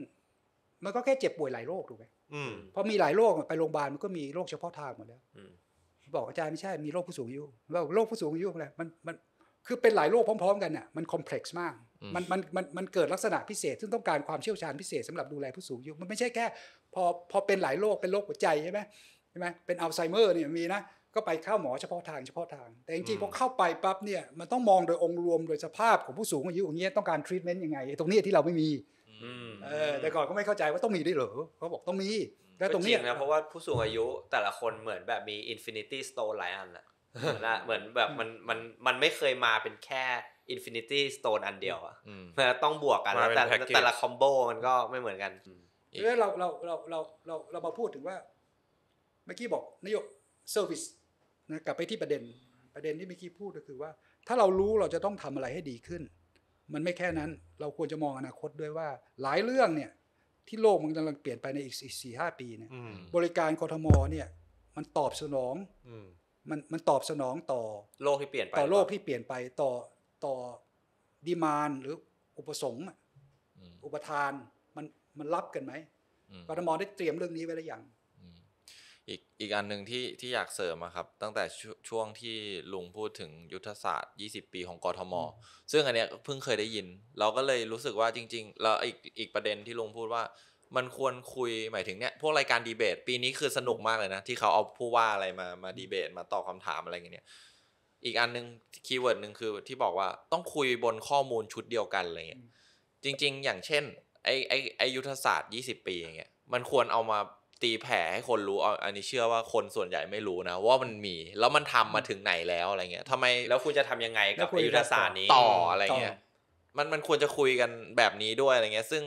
มันก็แค่เจ็บป่วยหลายโรคถูกไหมเพราะมีหลายโรคไปโรงพยาบาลมันก็มีโรคเฉพาะทางหมดแล้วบอกอาจารย์ไม่ใช่มีโรคผู้สูงอายุว่าโรคผู้สูงอายุอะไรมันมันคือเป็นหลายโรคพร้อมๆ กันน่ะมันคอมเพล็กซ์มากมันมันมันมันเกิดลักษณะพิเศษซึ่งต้องการความเชี่ยวชาญพิเศษสำหรับดูแลผู้สูงอายุมันไม่ใช่แค่พอพอเป็นหลายโรคเป็นโรคหัวใจใช่ไหมใช่ไหมเป็นอัลไซเมอร์เนี่ยมีนะก็ไปเข้าหมอเฉพาะทางเฉพาะทาง แต่จริงๆพอเข้าไปปั๊บเนี่ยมันต้องมองโดยองค์รวมโดยสภาพของผู้สูงอายุอย่างเงี้ยต้องการทรีตเมนต์ยังไงตรงนี้ที่เราไม่มีเออแต่ก่อนก็ไม่เข้าใจว่าต้องมีด้วยเหรอเขาบอกต้องมีแล้วตรงนี้นะเพราะว่าผู้สูงอายุแต่ละคนเหมือนแบบมีอินฟินิตี้สโตร์หลายอันอะเหมือนแบบมันมันมันไม่เคยมาเป็นแค่อินฟินิตี้สโตนอันเดียวอะต้องบวกกันแต่แต่ละคอมโบมันก็ไม่เหมือนกันเพรา้วเราเราเราเราเราเรามาพูดถึงว่าเมื่อกี้บอกนโยบายเซอร์วิสนะกลับไปที่ประเด็นประเด็นที่เมื่อกี้พูดก็คือว่า ถ้าเรารู้เราจะต้องทำอะไรให้ดีขึ้น มันไม่แค่นั้นเราควรจะมองอนาคตด้วยว่า หลายเรื่องเนี่ย ที่โลกมันกำลังเปลี่ยนไปในอีกสี่ห้าปีเนี่ยบริการกทมเนี่ย มันตอบสนองมันมันตอบสนองต่อโลกที่เปลี่ยนไปต่อโลกที่เปลี่ยนไปต่อต่อดีมานหรืออุปสงค์อุปทานมันรับกันไหม กรทมได้เตรียมเรื่องนี้ไว้หรือยัง อีกอีกอันหนึ่งที่ที่อยากเสริมครับ ตั้งแต่ช่วงที่ลุงพูดถึงยุทธศาสตร์ 20 ปีของกทม ซึ่งอันเนี้ยเพิ่งเคยได้ยิน เราก็เลยรู้สึกว่าจริงๆ แล้วอีกอีกประเด็นที่ลุงพูดว่า มันควรคุยหมายถึงเนี้ยพวกรายการดีเบต ปีนี้คือสนุกมากเลยนะที่เขาเอาผู้ว่าอะไรมามาดีเบตมาตอบคาถามอะไรอย่างเงี้ยอีกอันหนึ่งคีย์เวิร์ดหนึ่งคือที่บอกว่าต้องคุยบนข้อมูลชุดเดียวกันอะไรเงี้ยจริง ๆ อย่างเช่นไอไอไอยุทธศาสตร์ 20 ปีอย่างเงี้ยมันควรเอามาตีแผ่ให้คนรู้ อันนี้เชื่อว่าคนส่วนใหญ่ไม่รู้นะ ว่ามันมีแล้วมันทำมาถึงไหนแล้วอะไรเงี้ย ทำไม แล้วคุณจะทำยังไงกับยุทธศาสตร์นี้ ต่ออะไรเงี้ยมันมันควรจะคุยกันแบบนี้ด้วยอะไรเงี้ย ซึ่ง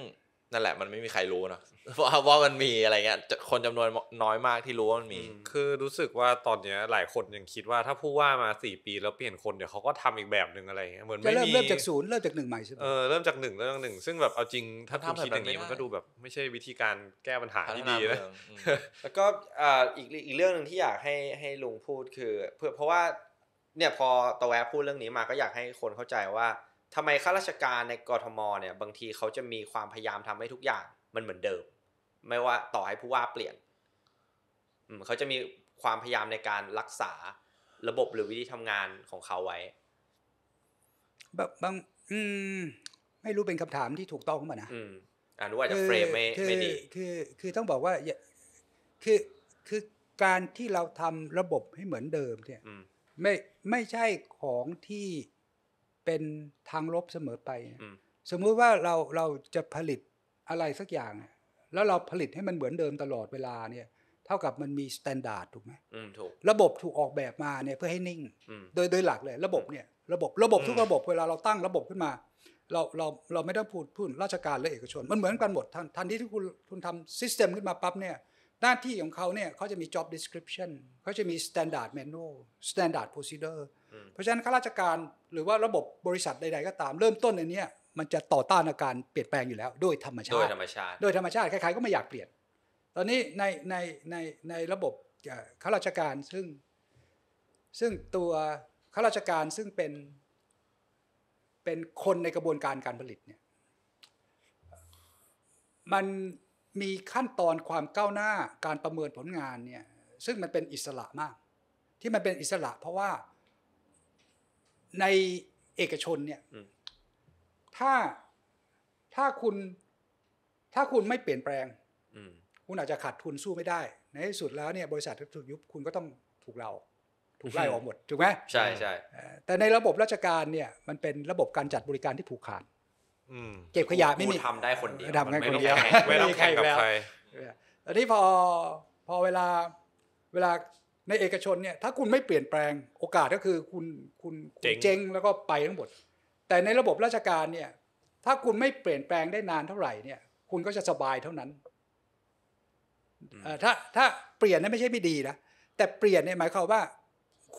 นั่นแหละมันไม่มีใครรู้เนาะว่าว่ามันมีอะไรเงี้ยคนจำนวนน้อยมากที่รู้ว่ามันมีคือรู้สึกว่าตอนเนี้ยหลายคนยังคิดว่าถ้าผู้ว่ามาสี่ปีแล้วเปลี่ยนคนเดี๋ยวเขาก็ทำอีกแบบหนึ่งอะไรเงี้ยเหมือนไม่มีเริ่มเริ่มจากศูนย์เริ่มจากหนึ่งใหม่ใช่ไหมเออเริ่มจากหนึ่งเริ่มจากหนึ่งซึ่งแบบเอาจริงถ้าทำคิดอย่างนี้มันก็ดูแบบไม่ใช่วิธีการแก้ปัญหาที่ดีนะแล้วก็อ่าอีกอีกเรื่องหนึ่งที่อยากให้ให้ลุงพูดคือ เพื่อเพราะว่าเนี่ยพอตะแวะพูดเรื่องนี้มาก็อยากให้คนเข้าใจว่าทำไมข้าราชการในกรทมเนี่ย บางทีเขาจะมีความพยายามทำให้ทุกอย่างมันเหมือนเดิม ไม่ว่าต่อให้ผู้ว่าเปลี่ยนเขาจะมีความพยายามในการรักษาระบบหรือวิธีทำงานของเขาไว้ แบบบาง อืมไม่รู้เป็นคำถามที่ถูกต้องป่ะนะอืมอ่านู่าจจะเฟรมไม่ไม่ดีคือ คือต้องบอกว่าคือคือการที่เราทำระบบให้เหมือนเดิมเนี่ยไม่ไม่ใช่ของที่เป็นทางลบเสมอไป สมมุติว่าเราเราจะผลิตอะไรสักอย่าง แล้วเราผลิตให้มันเหมือนเดิมตลอดเวลาเนี่ย เท่ากับมันมีมาตรฐานถูกไหมถูก ระบบถูกออกแบบมาเนี่ยเพื่อให้นิ่ง โดยโดยหลักเลยระบบเนี่ยระบบระบบทุกระบบเวลาเราตั้งระบบขึ้นมา เราเราเราไม่ต้องพูดพูดราชการและเอกชน มันเหมือนกันหมดทันทันที่ที่คุณคุณทำซิสเต็มขึ้นมาปั๊บเนี่ย หน้าที่ของเขาเนี่ยเขาจะมี job description เขาจะมี standard manual standard procedure เพราะฉะนั้นข้าราชการหรือว่าระบบบริษัทใด ๆ ก็ตาม เริ่มต้นอันนี้มันจะต่อต้านอาการเปลี่ยนแปลงอยู่แล้วด้วยธรรมชาติโดยธรรมชาติโดยธรรมชาติใครๆก็ไม่อยากเปลี่ยน ตอนนี้ในในในในระบบข้าราชการซึ่ง ซึ่งตัวข้าราชการซึ่งเป็นเป็นคนในกระบวนการการผลิตเนี่ยมันมีขั้นตอนความก้าวหน้าการประเมินผลงานเนี่ยซึ่งมันเป็นอิสระมาก ที่มันเป็นอิสระเพราะว่าในเอกชนเนี่ยถ้าถ้าคุณ ถ้าคุณไม่เปลี่ยนแปลงคุณอาจจะขาดทุนสู้ไม่ได้ ในที่สุดแล้วเนี่ยบริษัทถูกยุบคุณก็ต้องถูกเรา ถูกไล่ออกหมดถูกไหมใช่ใช่แต่ในระบบราชการเนี่ยมันเป็นระบบการจัดบริการที่ผูกขาดเก็บขยะไม่มีทำได้คนเดียวทำได้คนเดียวไม่ต้องแข่งกับใครอันนี้พอพอเวลาเวลาในเอกชนเนี่ยถ้าคุณไม่เปลี่ยนแปลงโอกาสก็คือ คุณคุณเจงแล้วก็ไปทั้งหมด แต่ในระบบราชการเนี่ย ถ้าคุณไม่เปลี่ยนแปลงได้นานเท่าไหร่ เนี่ย คุณก็จะสบายเท่านั้นถ้าถ้าเปลี่ยนนี่ไม่ใช่ไม่ดีนะ แต่เปลี่ยนเนี่ยหมายความว่า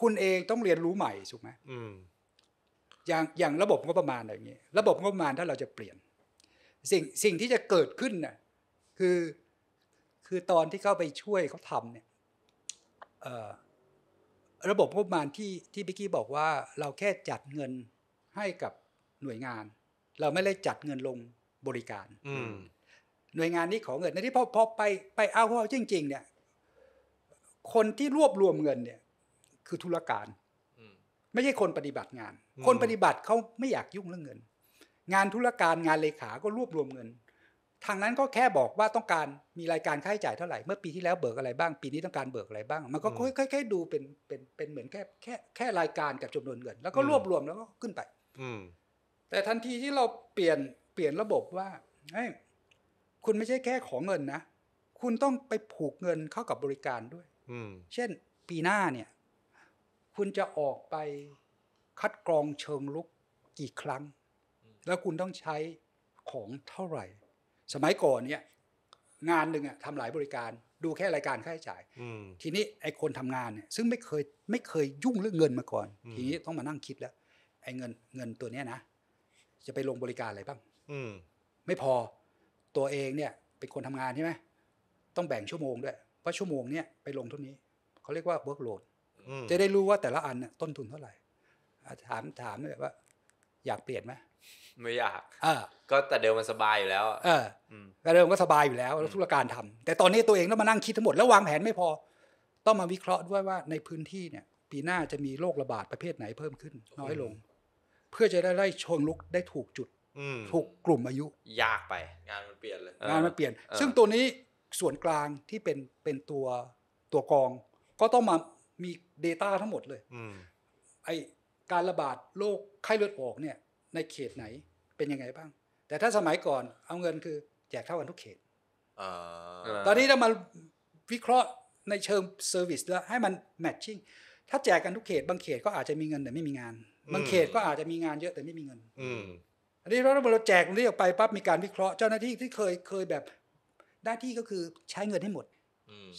คุณเองต้องเรียนรู้ใหม่ถูกไหมอย่างอย่างระบบงบประมาณอะไรอย่างเงี้ยระบบงบประมาณถ้าเราจะเปลี่ยนสิ่งสิ่งที่จะเกิดขึ้นน่ะคือคือตอนที่เข้าไปช่วยเขาทำเนี่ยระบบงบประมาณที่ที่พิกี้บอกว่าเราแค่จัดเงินให้กับหน่วยงาน เราไม่ได้จัดเงินลงบริการหน่วยงานนี้ขอเงินในที่พอพอไปไปเอาเขาจริง ๆ เนี่ยคนที่รวบรวมเงินเนี่ย คือธุรการไม่ใช่คนปฏิบัติงาน คนปฏิบัติเขาไม่อยากยุ่งเรื่องเงิน งานธุรการงานเลขาก็รวบรวมเงินทางนั้นก็แค่บอกว่าต้องการมีรายการค่าใช้จ่ายเท่าไหร่ เมื่อปีที่แล้วเบิกอะไรบ้าง ปีนี้ต้องการเบิกอะไรบ้าง มันก็ค่อยๆดูเป็นเป็นเป็นเหมือนแค่แค่แค่รายการกับจำนวนเงิน แล้วก็รวบรวมแล้วก็ขึ้นไปอืแต่ทันทีที่เราเปลี่ยนเปลี่ยนระบบว่าเฮ้ยคุณไม่ใช่แค่ของเงินนะคุณต้องไปผูกเงินเข้ากับบริการด้วย อืเช่น ปีหน้าเนี่ย คุณจะออกไปคัดกรองเชิงลุกกี่ครั้ง แล้วคุณต้องใช้ของเท่าไหร่สมัยก่อนเนี่ยงานหนึ่งอะทำหลายบริการดูแค่รายการค่าใช้จ่ายทีนี้ไอ้คนทำงานเนี่ยซึ่งไม่เคยไม่เคยยุ่งเรื่องเงินมาก่อน ทีนี้ต้องมานั่งคิดแล้วไอ้เงินเงินตัวเนี้ยนะ จะไปลงบริการอะไรบ้างอืไม่พอตัวเองเนี่ย เป็นคนทำงานใช่ไหมต้องแบ่งชั่วโมงด้วยเพราะชั่วโมงเนี่ยไปลงเท่านี้เขาเรียกว่าเวิร์กโหลดจะได้รู้ว่าแต่ละอันเนี่ยต้นทุนเท่าไหร่ถามถามเลยว่า อยากเปลี่ยนไหมไม่อยากเออก็แต่เดิมมันสบายอยู่แล้ว เออแต่เดิมก็สบายอยู่แล้วแธุรการทำ แต่ตอนนี้ตัวเองต้องมานั่งคิดทั้งหมดแล้ววางแผนไม่พอต้องมาวิเคราะห์ด้วยว่าในพื้นที่เนี่ย ปีหน้าจะมีโรคระบาดประเภทไหนเพิ่มขึ้นน้อยลง เพื่อจะได้ไล่ชงลุกได้ถูกจุดถูกกลุ่มอายุยากไปงานมันเปลี่ยนเลย งานมันเปลี่ยน ซึ่งตัวนี้ส่วนกลางที่เป็นเป็นตัวตัวกอง ก็ต้องมามี Data ทั้งหมดเลยไอการระบาดโรคไข้เลือดออกเนี่ยในเขตไหนเป็นยังไงบ้าง แต่ถ้าสมัยก่อนเอาเงินคือ แจกเท่ากันทุกเขตตอนนี้เรามาวิเคราะห์ในเชิงเซอร์วิสแล้วให้มันแมทชิ่งถ้าแจกกันทุกเขตบางเขตก็อาจจะมีเงินแต่ไม่มีงานบางเขตก็อาจจะมีงานเยอะแต่ไม่มีเงินอันนี้เราเราแจกเรียกไปปั๊บมีการวิเคราะห์เจ้าหน้าที่ที่เคยเคยแบบหน้าที่ก็คือใช้เงินให้หมด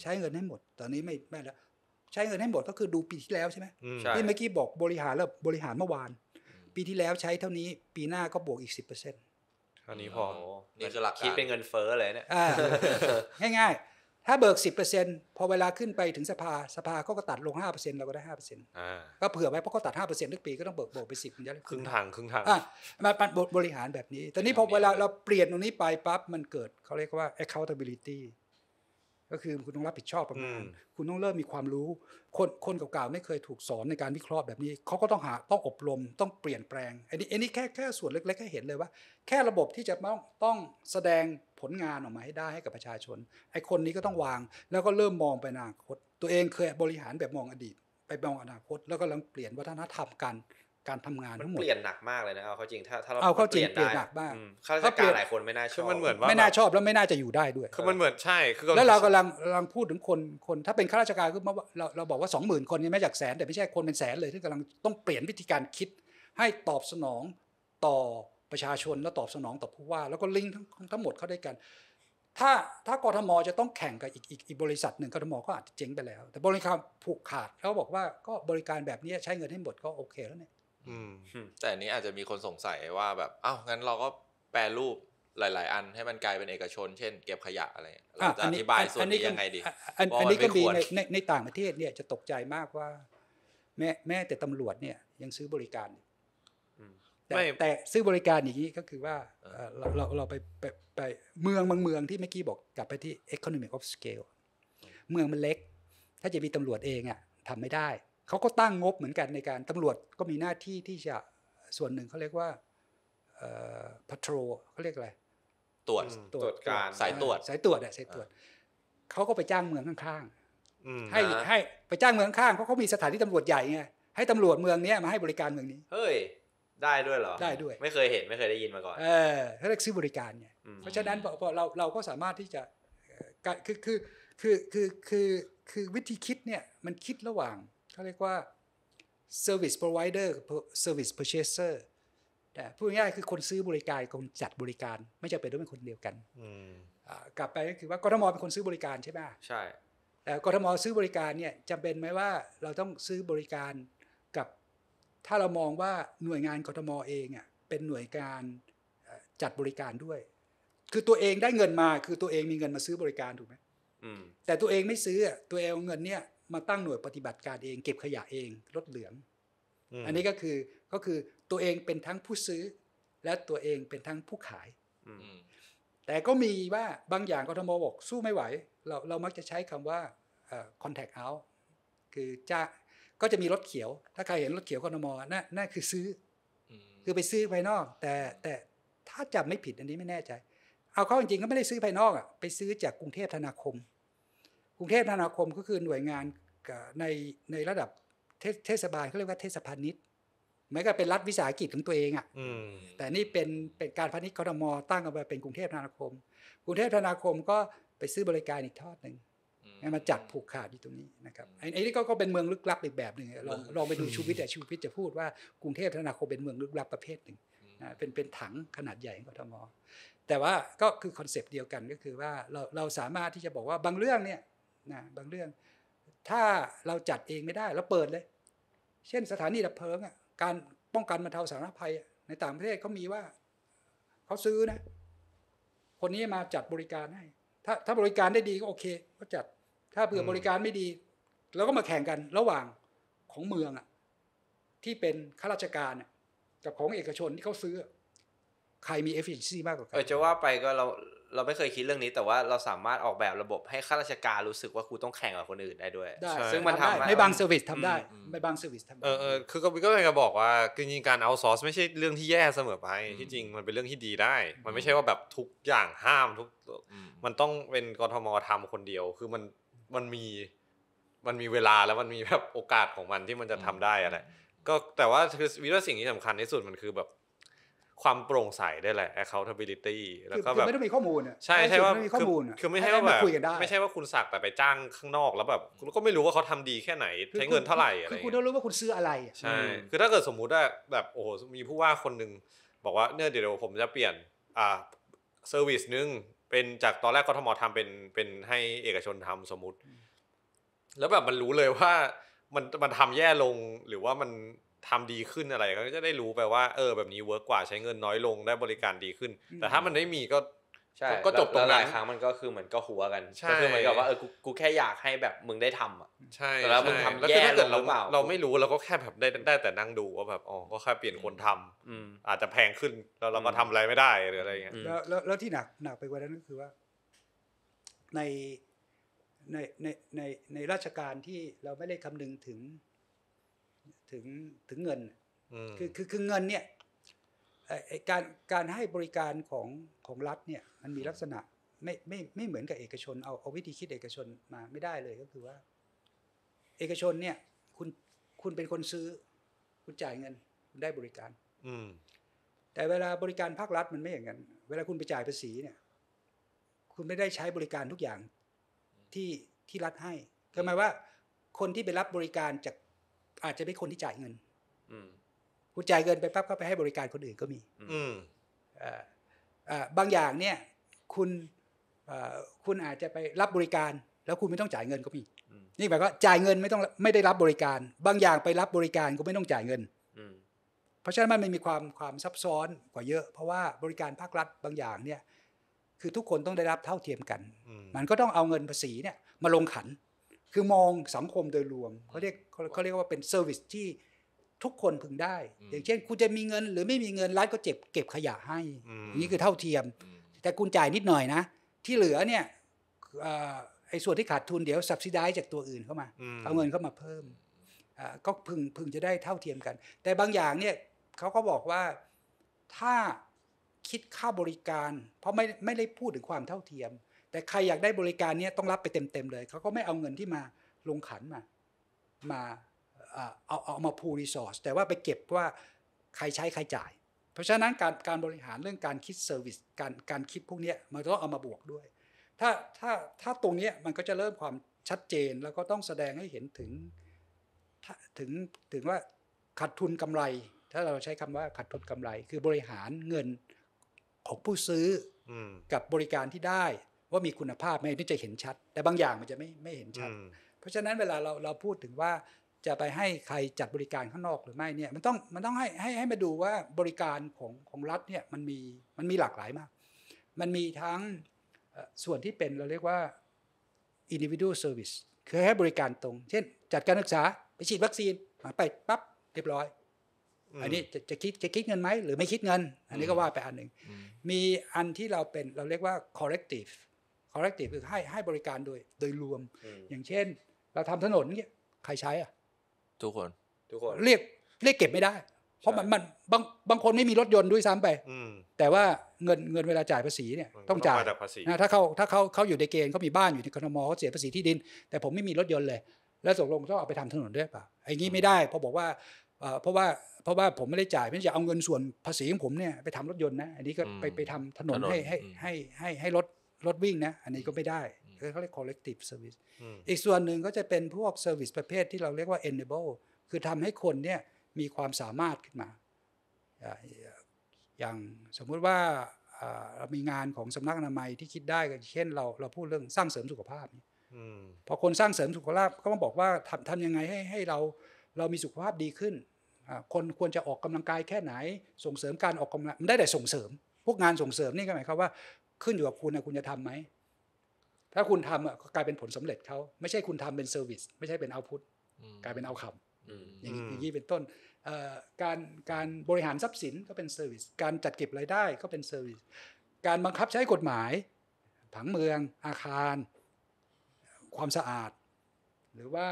ใช้เงินให้หมด ตอนนี้ไม่ไม่แล้วใช้เงินให้หมดก็คือดูปีที่แล้วใช่ไหมที่เมื่อกี้บอกบริหารแล้วบริหารเมื่อวานปีที่แล้วใช้เท่านี้ปีหน้าก็บวกอีกสิบเปอร์เซ็นต์อันนี้พอนี่จะหลักคิดเป็นเงินเฟ้อเลยเนี่ยง่ายๆ ถ้าเบิกสิบเปอร์เซ็นต์พอเวลาขึ้นไปถึงสภาสภาเขาก็ตัดลงห้าเปอร์เซ็นต์เราก็ได้ห้าเปอร์เซ็นต์ก็เผื่อไว้เพราะเขาตัดห้าเปอร์เซ็นต์ทุกปีก็ต้องเบิกบวกไปสิบมยนะครึ่งทางครึ่งทางมาปันบริหารแบบนี้ ตอนนี้พอเวลาเราเปลี่ยนตรงนี้ไปปั๊บมันเกิดเขาเรียกว่า accountability ก็คือคุณต้องรับผิดชอบประงาณคุณต้องเริ่มมีความรู้ คนคนเก่าๆ ไม่เคยถูกสอนในการวิเคราะห์แบบนี้เขาก็ต้องหาต้องอบรม ต้องเปลี่ยนแปลงอันนี้อันนี้แค่แค่ส่วนเล็กๆแค่เห็นเลยว่าแค่ระบบที่จะต้องต้องแสดงผลงานออกมาให้ได้ให้กับประชาชน ไอ้คนนี้ก็ต้องวาง แล้วก็เริ่มมองไปอนาคตตัวเองเคยบริหารแบบมองอดีตไปมองอนาคต แล้วก็ลังเปลี่ยนวัฒนธรรมกันการทำงานทั้งหมดเปลี่ยนหนักมากเลยนะเอาเข้าจริงถ้าถ้าเราเอาเข้าจริงเปลี่ยนหนัก้ากข้าราชการหลายคนไม่น่าชอบมันเหมือนว่าไม่น่าชอบแล้วไม่น่าจะอยู่ได้ด้วย คือมันเหมือนใช่ คือแล้วเรากำลังกำลังพูดถึงคน คน ถ้าเป็นข้าราชการคือเราเราบอกว่าสองหมื่นคนยังไม่จากแสน แต่ไม่ใช่คนเป็นแสนเลยที่กำลังต้องเปลี่ยนวิธีการคิดให้ตอบสนองต่อประชาชนและตอบสนองต่อผู้ว่าแล้วก็ลิงก์ทั้งทั้งหมดเข้าด้วยกัน ถ้าถ้ากรทมจะต้องแข่งกับอีกอีกบริษัทหนึ่งกรทมก็อาจจะเจ๊งไปแล้ว แต่บริการผูกขาดเขาบอกว่าก็บริการแบบนี้ใช้เงินให้หมดก็โอเคแล้วเนี่ยแต่อันนี้อาจจะมีคนสงสัยว่าแบบอ้าวงั้นเราก็แปลรูปหลาย ๆ อัน ให้มันกลายเป็นเอกชน เช่น เก็บขยะอะไร เราจะอธิบายส่วนนี้ยังไงดี อันนี้ก็มีในในต่างประเทศเนี่ยจะตกใจมากว่าแม่แม่แต่ตำรวจเนี่ยยังซื้อบริการแต่แต่ซื้อบริการอย่างนี้ก็คือว่า เราเราเราไปไปไปเมืองบางเมืองที่เมื่อกี้บอกกลับไปที่ economy of scale เมืองมันเล็ก ถ้าจะมีตำรวจเองอ่ะทำไม่ได้เขาก็ตั้งงบเหมือนกันในการตำรวจก็มีหน้าที่ที่จะส่วนหนึ่งเขาเรียกว่าพัทโรเขาเรียกอะไร ตรวจ ตรวจการ สายตรวจ สายตรวจอะสายตรวจเขาก็ไปจ้างเมืองข้างๆให้ให้ไปจ้างเมืองข้างเพราะเขามีสถานที่ตำรวจใหญ่ไงให้ตำรวจเมืองนี้มาให้บริการเมืองนี้ เฮ้ย ได้ด้วยเหรอ ได้ด้วย ไม่เคยเห็นไม่เคยได้ยินมาก่อนเออเขาเรียกซื้อบริการไง เพราะฉะนั้นเราเราก็สามารถที่จะคือคือคือคือคือวิธีคิดเนี่ย มันคิดระหว่างเขาเรียกว่า service provider กับ service purchaser แต่พูดง่ายๆคือคนซื้อบริการคนจัดบริการ ไม่จำเป็นต้องเป็นคนเดียวกันกลับไปก็คือว่ากทมเป็นคนซื้อบริการใช่ไหมใช่แต่กทมซื้อบริการเนี่ยจำเป็นไหมว่าเราต้องซื้อบริการกับ ถ้าเรามองว่าหน่วยงานกทมเองอ่ะเป็นหน่วยการจัดบริการด้วย คือตัวเองได้เงินมาคือตัวเองมีเงินมาซื้อบริการถูกไหมแต่ตัวเองไม่ซื้อตัวเองเอาเงินเนี่ยมาตั้งหน่วยปฏิบัติการเองเก็บขยะเองรถเหลืองอันนี้ก็คือก็คือตัวเองเป็นทั้งผู้ซื้อ และตัวเองเป็นทั้งผู้ขายแต่ก็มีว่าบางอย่างกทมบอกสู้ไม่ไหวเราเรามักจะใช้คำว่า contact out คือจะก็จะมีรถเขียว ถ้าใครเห็นรถเขียวกทมนั่น่คือซื้อ คือไปซื้อภายนอก แต่แต่ถ้าจำไม่ผิดอันนี้ไม่แน่ใจ เอาเข้าจริงๆก็ไม่ได้ซื้อภายนอกอ่ะไปซื้อจากกรุงเทพธนาคม กรุงเทพธนาคมก็คือหน่วยงานในในระดับเทศบาลเขาเรียกว่าเทศพาณิชย์มือนกับเป็นรัฐวิสาหกิจของตัวเองอ่ะแต่นี่เป็นเป็นการพาณิชย์กรมตั้งเอาไว้เป็นกรุงเทพธนาคมกรุงเทพธนาคมก็ไปซื้อบริการอีกทอดหนึ่ง้มาจัดผูกขาดอยู่ตรงนี้นะครับไอ้นี่ก็เป็นเมืองลึกลับอีกแบบหนึ่งลองลองไปดูชูวิ์แต่ชูวิ์จะพูด ว่ากรุงเทพธนาคมเป็นเมืองลึกลับประเภทหนึ่งเป็นเป็นถังขนาดใหญ่ของกทม แต่ว่าก็คือคอนเซปต์เดียวกันก็คือว่าเราเราสามารถที่จะบอกว่าบางเรื่องเนี่ยนะบางเรื่องถ้าเราจัดเองไม่ได้เราเปิดเลย เช่นสถานีดับเพลิงอ่ะการป้องกันบรรเทาสาธารณภัยในต่างประเทศเขามีว่า เขาซื้อนะ คนนี้มาจัดบริการให้ ถ้าถ้าบริการได้ดีก็โอเคก็จัด ถ้าเผื่อบริการไม่ดีเราก็มาแข่งกันระหว่างของเมืองอ่ะที่เป็นข้าราชการ กับของเอกชนที่เขาซื้อ ใครมีเอฟ i ิ i e n c y มากกว่ากันเออจะว่าไปก็เราเราไม่เคยคิดเรื่องนี้แต่ว่าเราสามารถออกแบบระบบให้ข้าราชการรู้สึกว่ากูต้องแข่งกับคนอื่นได้ด้วยซึ่งมันทำในบางเซอร์วิสทำได้ในบางเซอร์วิสทำได้เออเออ คือก็มก็เลยจะบอกว่าจริงๆ การเอาซอร์สไม่ใช่เรื่องที่แย่เสมอไปที่จริงมันเป็นเรื่องที่ดีได้ มันไม่ใช่ว่าแบบทุกอย่างห้ามทุก มันต้องเป็นกรทมทำคนเดียว คือมัน มันมี มันมีเวลาแล้วมันมีแบบโอกาสของมันที่มันจะทำได้อะไร ก็แต่ว่าคือวิธีสิ่งที่สำคัญที่สุดมันคือแบบความโปร่งใสได้แหละ accountability แล้วก็แบบไม่ต้องมีข้อมูลใช่ใช่ว่า่คือไม่ใช่ว่าแบบ ไม่ใช่ว่าคุณสักแต่ไปจ้างข้างนอกแล้วแบบ คุณก็ไม่รู้ว่าเขาทำดีแค่ไหน ใช้เงินเท่าไหร่อะไร คือคุณต้องรู้ว่าคุณซื้ออะไร ใช่ คือถ้าเกิดสมมุติว่าแบบโอ้โหมีผู้ว่าคนหนึ่งบอกว่าเนี่ยเดี๋ยวผมจะเปลี่ยน อ่าเซอร์วิสนึงเป็นจากตอนแรกกทมทำเป็นเป็นให้เอกชนทำสมมติ แล้วแบบมันรู้เลยว่ามันมันทำแย่ลงหรือว่ามันทำดีขึ้นอะไรก็จะได้รู้ไปว่า เออแบบนี้เวิร์กกว่าใช้เงินน้อยลงได้บริการดีขึ้น แต่ถ้ามันไม่มีก็ ใช่ ก็จบตรงนั้นหลายครั้งมันก็คือเหมือนก็หัวกันก็คือเหมือนกับว่าเออกูแค่อยากให้แบบมึงได้ทำอ่ะใช่แล้วมึงทำแย่ลงเริดเปล่าเราไม่รู้เราก็แค่แบบได้ได้แต่นั่งดูว่าแบบอ๋อก็แค่เปลี่ยนคนทำอาจจะแพงขึ้นแล้วเราก็ทำอะไรไม่ได้หรืออะไรเงี้ยแล้วแล้วที่หนักหนักไปกว่านั้นก็คือว่าในในในในในราชการที่เราไม่ได้คำนึงถึงถึงถึงเงินคือคือคือเงินเนี่ยการการให้บริการของของรัฐเนี่ย มันมีลักษณะไม่ไม่ไม่เหมือนกับเอกชนเอาเอาวิธีคิดเอกชนมาไม่ได้เลยก็คือว่า เอกชนเนี่ยคุณคุณเป็นคนซื้อ คุณจ่ายเงินคุณได้บริการอืแต่เวลาบริการภาครัฐมันไม่อย่างนั้นเวลาคุณไปจ่ายภาษีเนี่ย คุณไม่ได้ใช้บริการทุกอย่างที่ที่รัฐให้คือหมายว่า คนที่ไปรับบริการจากอาจจะไม่คนที่จ่ายเงินคุณจ่ายเงินไปปั๊บก็ไปให้บริการคนอื่นก็มีบางอย่างเนี่ยคุณคุณอาจจะไปรับบริการ แล้วคุณไม่ต้องจ่ายเงินก็มี นี่หมายว่าจ่ายเงินไม่ต้องไม่ได้รับบริการ บางอย่างไปรับบริการก็ไม่ต้องจ่ายเงินเพราะฉะนั้นมันมีความความซับซ้อนกว่าเยอะเพราะว่าบริการภาครัฐบางอย่างเนี่ยคือทุกคนต้องได้รับเท่าเทียมกัน มันก็ต้องเอาเงินภาษีเนี่ย มาลงขันคือมองสังคมโดยรวมเขาเรียกเขาเรียกว่าเป็นเซอร์วิสที่ทุกคนพึงได้ อย่างเช่น คุณจะมีเงิน หรือไม่มีเงินรัฐก็เจ็บเก็บขยะให้อนี้คือเท่าเทียม แต่คุณจ่ายนิดหน่อยนะ ที่เหลือเนี่ยไอ้ส่วนที่ขาดทุนเดี๋ยวสับซิได้จากตัวอื่นเข้ามาเอาเงินเข้ามาเพิ่มก็พึงพึงจะได้เท่าเทียมกัน แต่บางอย่างเนี่ยเขาก็บอกว่าถ้าคิดค่าบริการ เพราะไม่ไม่ได้พูดถึงความเท่าเทียมแต่ใครอยากได้บริการเนี้ยต้องรับไปเต็มๆเลย เขาก็ไม่เอาเงินที่มาลงขันมา มา เอาเอามาพูรีซอสแต่ว่าไปเก็บว่าใครใช้ใครจ่าย เพราะฉะนั้นการการบริหารเรื่องการคิดเซอร์วิสการการคิดพวกนี้มันต้องเอามาบวกด้วย ถ้า ถ้า ถ้าตรงนี้มันก็จะเริ่มความชัดเจน แล้วก็ต้องแสดงให้เห็นถึง ถึง ถึงว่าขาดทุนกำไร ถ้าเราใช้คำว่าขาดทุนกำไร คือบริหารเงินของผู้ซื้อกับบริการที่ได้ว่ามีคุณภาพไหมนี่จะเห็นชัด แต่บางอย่างมันจะไม่ไม่เห็นชัดเพราะฉะนั้นเวลาเราเราพูดถึงว่าจะไปให้ใครจัดบริการข้างนอกหรือไม่เนี่ยมันต้องมันต้องให้ให้ให้มาดูว่าบริการของของรัฐเนี่ยมันมีมันมีหลากหลายมากมันมีทั้งส่วนที่เป็นเราเรียกว่า individual service คือให้บริการตรง เช่น จัดการศึกษาไปฉีดวัคซีนไปปั๊บเรียบร้อย อันนี้จะจะคิดจะคิดเงินไหม หรือไม่คิดเงิน อันนี้ก็ว่าไปอันหนึ่งมีอันที่เราเป็นเราเรียกว่า corrective คอร์เรคติฟคือให้ให้บริการโดยโดยรวม อย่างเช่นเราทำถนนเนี่ยใครใช้อ่ะทุกคนทุกคนเรียกเรียกเก็บไม่ได้ เพราะมันมันบางบางคนไม่มีรถยนต์ด้วยซ้ำไปแต่ว่าเงินเงินเวลาจ่ายภาษีเนี่ยต้องจ่ายนะถ้าเขาถ้าเขาเขาอยู่ในเกณฑ์เขามีบ้านอยู่ในคณทมเขาเสียภาษีที่ดิน แต่ผมไม่มีรถยนต์เลย แล้วส่งลงต้องเอาไปทำถนนด้วยป่ะไอ้นี้ไม่ได้เพราะบอกว่าเพราะว่าเพราะว่าผมไม่ได้จ่ายไม่จะเอาเงินส่วนภาษีของผมเนี่ยไปทำรถยนต์นะอันนี้ก็ไปไปทำถนนให้ให้ให้ให้ให้รถรถวิ่งนะอันนี้ก็ไม่ได้เขาเรียก collective service อีกส่วนหนึ่งก็จะเป็นพวก service ประเภทที่เราเรียกว่า enable คือทำให้คนเนี่ยมีความสามารถขึ้นมา อย่างสมมุติว่าเรามีงานของสำนักอนามัยที่คิดได้ก็เช่นเราเราพูดเรื่องสร้างเสริมสุขภาพพอคนสร้างเสริมสุขภาพก็ต้องบอกว่าทำทำยังไงให้ให้เราเรามีสุขภาพดีขึ้นคนควรจะออกกำลังกายแค่ไหนส่งเสริมการออกกำลังได้แต่ส่งเสริม พวกงานส่งเสริมนี่ก็หมายความว่าขึ้นอยู่กับคุณนะคุณจะทำไหม ถ้าคุณทำอ่ะกลายเป็นผลสำเร็จเขา ไม่ใช่คุณทำเป็นเซอร์วิสไม่ใช่เป็นเอาพุทกลายเป็นเอาคำอย่างนี้เป็นต้น การการบริหารทรัพย์สินก็เป็นเซอร์วิสการจัดเก็บรายได้ ก็เป็นเซอร์วิสการบังคับใช้กฎหมาย ผังเมือง อาคาร ความสะอาด หรือว่า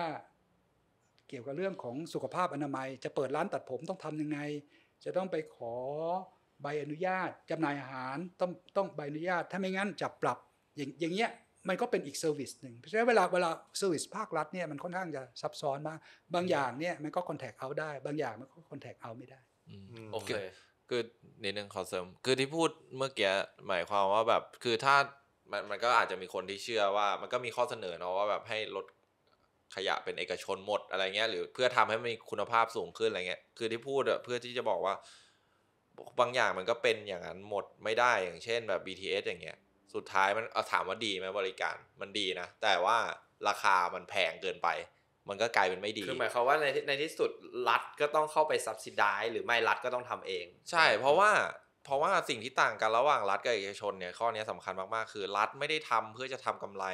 เกี่ยวกับเรื่องของสุขภาพอนามัย จะเปิดร้านตัดผมต้องทำยังไง จะต้องไปขอใบอนุญาตจาหน่ายอาหารต้องต้องใบอนุญาตถ้าไม่งั้นจับปรับ อย่างอย่างเงี้ยมันก็เป็นอีกเซอร์วิสหนึ่งเพราะฉะนั้นเวลาเวลาเซอร์วิสภาครัฐเนี่ยมันค่อนข้างจะซับซ้อนมาก บางอย่างเนี่ยมันก็คอนแทคเอาได้ บางอย่างมันก็คอนแทคเอาไม่ได้โอเค คือ นิดนึงขอเสริมคือที่พูดเมื่อกี้หมายความว่าแบบ คือถ้ามันมันก็อาจจะมีคนที่เชื่อว่ามันก็มีข้อเสนอเนาะว่าแบบให้ลดขยะเป็นเอกชนหมดอะไรเงี้ย หรือเพื่อทำให้มีคุณภาพสูงขึ้นอะไรเงี้ยคือที่พูดเพื่อที่จะบอกว่าบางอย่างมันก็เป็นอย่างนั้นหมดไม่ได้อย่างเช่นแบบ BTS อย่างเงี้ยสุดท้ายมันเอาถามว่าดีไหมบริการมันดีนะ แต่ว่าราคามันแพงเกินไป มันก็กลายเป็นไม่ดีคือหมายความว่าในในที่สุดรัฐก็ต้องเข้าไปซับซิดายหรือไม่รัฐก็ต้องทำเอง ใช่เพราะว่าเพราะว่าสิ่งที่ต่างกันระหว่างรัฐกับเอกชนเนี่ยข้อนี้สำคัญมากๆคือรัฐไม่ได้ทำเพื่อจะทำกำไร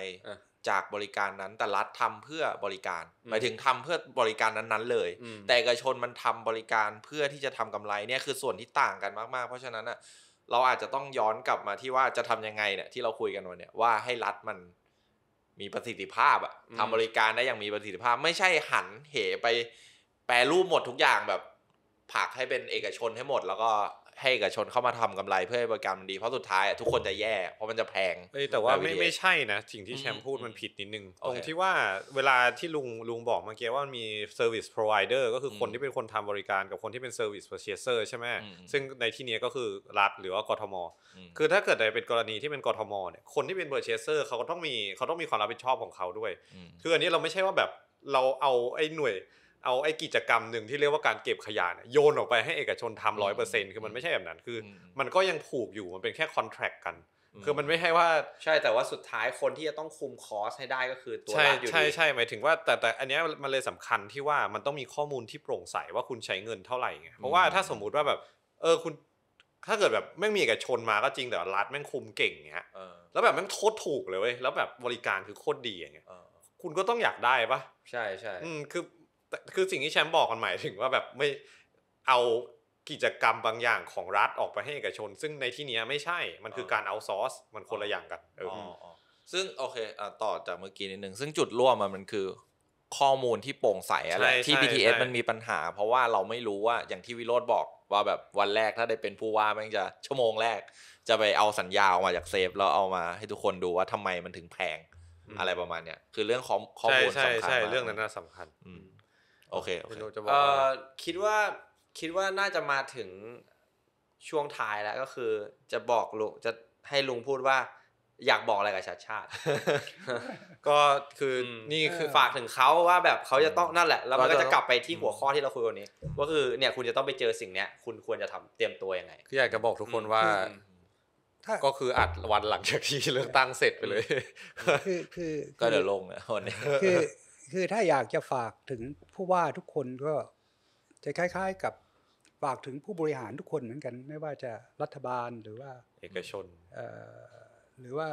จากบริการนั้นแต่รัฐทำเพื่อบริการ หมายถึงทำเพื่อบริการนั้นๆเลย แต่เอกชนมันทำบริการเพื่อที่จะทำกำไรเนี่ยคือส่วนที่ต่างกันมากๆ เพราะฉะนั้นอ่ะเราอาจจะต้องย้อนกลับมาที่ว่าจะทำยังไงเนี่ยที่เราคุยกันวันเนี่ยว่าให้รัฐมันมีประสิทธิภาพอะทำบริการได้อย่างมีประสิทธิภาพไม่ใช่หันเหไปแปรรูปหมดทุกอย่างแบบผักให้เป็นเอกชนให้หมด แล้วก็ให้กักชนเข้ามาทำกำไรเพื่อให้บริการมันดี เพราะสุดท้าย ทุกคนจะแย่ เพราะมันจะแพง แต่ว่าไม่ไม่ใช่นะ สิ่งที่แชมป์พูดมันผิดนิดนึง ตรงที่ว่าเวลาที่ลุงลุงบอกเมื่อกี้ว่ามันมี service อ r วเดอร์ก็คือคนที่เป็นคนทำบริการกับคนที่เป็นเซ service p u r c เซอร์ใช่ไหมซึ่งในที่นี้ก็คือรัฐหรือว่ากทมคือถ้าเกิดในเป็นกรณีที่เป็นกทมเนี่ยคนที่เป็น p u r c เซอร์เขาก็ต้องมีเขาต้องมีความรับผิดชอบของเขาด้วย คืออันนี้เราไม่ใช่ว่าแบบเราเอาไอ้หน่วยเอาไอ้กิจกรรมหนึ่งที่เรียกว่าการเก็บขยะเนี่ยโยนออกไปให้เอกชนทำร้อยเปอร์เซ็นต์คือมันไม่ใช่แบบนั้นคือมันก็ยังผูกอยู่มันเป็นแค่คอนแทรกกัน คือมันไม่ใช่ว่าใช่แต่ว่าสุดท้ายคนที่จะต้องคุมคอสให้ได้ก็คือตัวรัฐอยู่ดีใช่ใช่ หมายถึงว่า แต่แต่อันนี้มันเลยสำคัญที่ว่ามันต้องมีข้อมูลที่โปร่งใส ว่าคุณใช้เงินเท่าไหร่ไงเพราะว่าถ้าสมมุติว่าแบบเออคุณถ้าเกิดแบบแม่งมีเอกชนมาก็จริงแต่รัฐแม่งคุมเก่งเงี้ยแล้วแบบแม่งโทษถูกเลยเว้ยแล้วแบบบริการคือโคตรดีอย่างเงี้ยคุณก็ต้องอยากได้ปะใช่ใช่คือคือสิ่งที่แชมป์บอกกันหมายถึงว่าแบบไม่เอากิจกรรมบางอย่างของรัฐออกไปให้เอกชน ซึ่งในที่นี้ไม่ใช่ มันคือการเอาซอร์สมันคนละอย่างกัน๋ออซึ่งโอเคอ่ต่อจากเมื่อกี้นิดนึง ซึ่งจุดร่วมมันคือข้อมูลที่โปร่งใสอะไร ที่ BTS มันมีปัญหาเพราะว่าเราไม่รู้ว่า อย่างที่วิโรธบอกว่าแบบวันแรกถ้าได้เป็นผู้ว่ามันจะชั่วโมงแรก จะไปเอาสัญญาออกมาจากเซฟแล้วเอามาให้ทุกคนดูว่าทำไมมันถึงแพงอะไรประมาณเนี้ยคือเรื่องข้อมูลสำคัญใช่ใช่ เรื่องนั้นน่าสำคัญโอเคโอเคจะบอกเอ่อ คิดว่า คิดว่าน่าจะมาถึงช่วงท้ายแล้วก็คือ จะบอกลุงจะให้ลุงพูดว่า อยากบอกอะไรกับชาติชาติ ก็คือนี่คือฝากถึงเขาว่าแบบเขาจะต้องนั่นแหละแล้วมันก็จะกลับไปที่หัวข้อที่เราคุยวันนี้ว่าคือเนี่ยคุณจะต้องไปเจอสิ่งเนี้ยคุณควรจะทำเตรียมตัวยังไงคืออยากจะบอกทุกคนว่าก็คืออัดวันหลังจากที่เลือกตั้งเสร็จไปเลยคือคือก็เดี๋ยวลงนะวันนี้คืคือถ้าอยากจะฝากถึงผู้ว่าทุกคนก็จะคล้าย ๆกับฝากถึงผู้บริหารทุกคน เหมือนกัน ไม่ว่าจะรัฐบาลหรือว่าเอกชนหรือว่า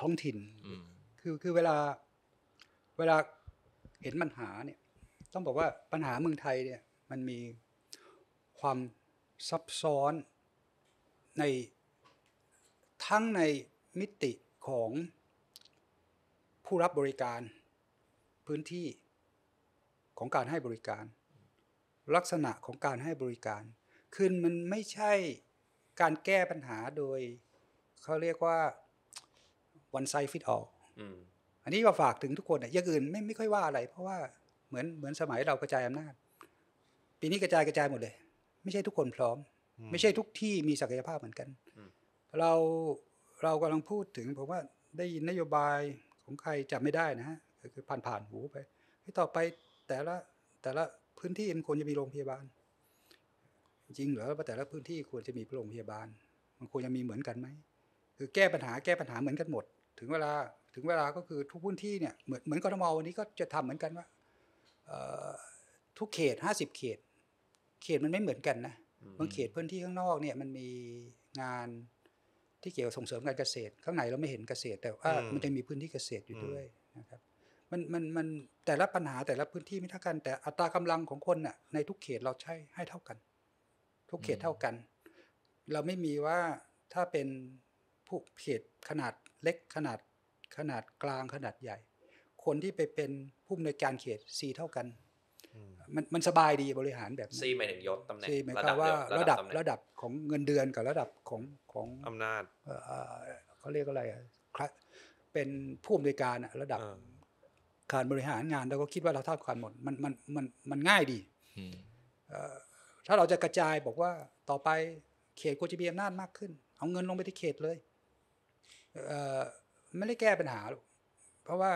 ท้องถิ่น คือคือเวลาเวลาเห็นปัญหาเนี่ยต้องบอกว่าปัญหาเมืองไทยเนี่ยมันมีความซับซ้อนในทั้งในมิติของผู้รับบริการพื้นที่ของการให้บริการ ลักษณะของการให้บริการคือมันไม่ใช่การแก้ปัญหาโดยเขาเรียกว่า one size fit all อันนี้ก็ฝากถึงทุกคนอย่างอื่นไม่ไม่ค่อยว่าอะไร เพราะว่าเหมือนเหมือนสมัยเรากระจายอำนาจ ปีนี้กระจายกระจายหมดเลย ไม่ใช่ทุกคนพร้อม ไม่ใช่ทุกที่มีศักยภาพเหมือนกันเราเรากำลังพูดถึงผมว่าได้ยินนโยบายของใครจำไม่ได้นะฮะคือผ่านผ่านหูไปต่อไปแต่ละแต่ละพื้นที่มันควรจะมีโรงพยาบาลจริงเหรอว่าแต่ละพื้นที่ควรจะมีโรงพยาบาลมันควรจะมีเหมือนกันไหมคือแก้ปัญหาแก้ปัญหาเหมือนกันหมด ถึงเวลาถึงเวลาก็คือทุกพื้นที่เนี่ยเหมือนเหมือนกรทมวันนี้ก็จะทำเหมือนกันว่าทุกเขตห้าสิบเขต เขตมันไม่เหมือนกันนะบางเขตพื้นที่ข้างนอกเนี่ยมันมีงานที่เกี่ยวส่งเสริมการเกษตร ข้างในเราไม่เห็นเกษตร แต่ว่ามันจะมีพื้นที่เกษตรอยู่ด้วยนะครับมันมันมันแต่ละปัญหาแต่ละพื้นที่ไม่เท่ากันแต่อัตรากำลังของคนน่ะในทุกเขตเราใช้ให้เท่ากัน ทุกเขตเท่ากัน เราไม่มีว่าถ้าเป็นผู้เขตขนาดเล็กขนาดขนาดกลางขนาดใหญ่ คนที่ไปเป็นผู้อำนวยการเขตซีเท่ากันมันมันสบายดีบริหารแบบซีหมายถึงยศตำแหน่งหมายความว่าระดับระดับของเงินเดือนกับระดับของของอำนาจเขาเรียกอะไรเป็นผู้อำนวยการระดับการบริหารงานเราก็คิดว่าเราทอดความหมดมันมันมันมันง่ายดีถ้าเราจะกระจายบอกว่าต่อไปเขตควรจะมีอำนาจมากขึ้น เอาเงินลงไปที่เขตเลยไม่ได้แก้ปัญหาหรอกเพราะว่า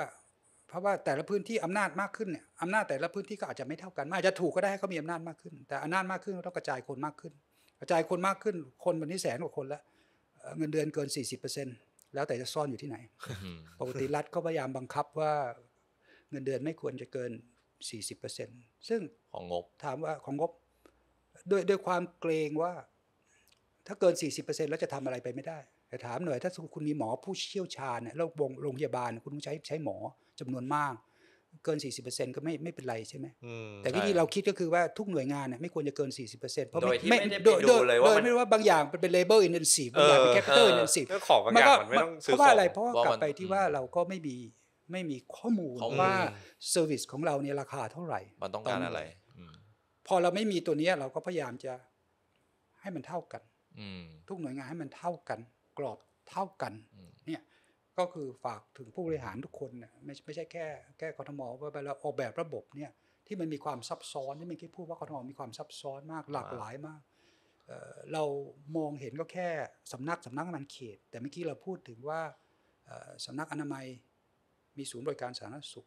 เพราะว่าแต่ละพื้นที่อำนาจมากขึ้นเนี่ยอำนาจแต่ละพื้นที่ก็อาจจะไม่เท่ากันอาจจะถูกก็ได้ให้เขามีอำนาจมากขึ้น แต่อำนาจมากขึ้นต้องกระจายคนมากขึ้น กระจายคนมากขึ้น คนวันนี้แสนกว่าคนละเงินเดือนเกิน40%แล้วแต่จะซ่อนอยู่ที่ไหนปกติรัฐก็พยายามบังคับว่าเงินเดือนไม่ควรจะเกิน40%ซึ่งของงบ ถามว่าของงบ ด้วยด้วยความเกรงว่า ถ้าเกิน40%แล้วจะทำอะไรไปไม่ได้แต่ถามหน่อยถ้าคุณมีหมอผู้เชี่ยวชาญเนี่ยแล้วโรงพยาบาลคุณต้องใช้ใช้หมอจำนวนมาก เกิน40%ก็ไม่ไม่เป็นไรใช่ไหมแต่วิธีเราคิดก็คือว่าทุกหน่วยงานเนี่ยไม่ควรจะเกิน40%เพราะไม่ไม่โดยเลยว่าไม่ว่าบางอย่างเป็นเ a b o r อิน e n s ซีฟบางอย่างเป็นแคปเตอร์ n t e นก็มันไม่ต้องซื้อเพราะว่าอะไร เพราะกลับไปที่ว่าเราก็ไม่มีไม่มีข้อมูลว่าเซอร์วิสของเราเนี่ยราคาเท่าไหร่มันต้องการอะไร พอเราไม่มีตัวนี้เราก็พยายามจะให้มันเท่ากัน ทุกหน่วยงานให้มันเท่ากัน กรอบเท่ากัน เนี่ยก็คือฝากถึงผู้บริหารทุกคนนะไม่ไม่ใช่แค่แค่กทมว่าไเแลาออกแบบระบบเนี่ยที่มันมีความซับซ้อนที่เมื่อกี้พูดว่ากทมมีความซับซ้อนมากหลากหลายมาก เรามองเห็นก็แค่สำนักสำนักงานเขต แต่เมื่อกี้เราพูดถึงว่าสำนักอนามัยมีศูนย์บริการสาธารณสุข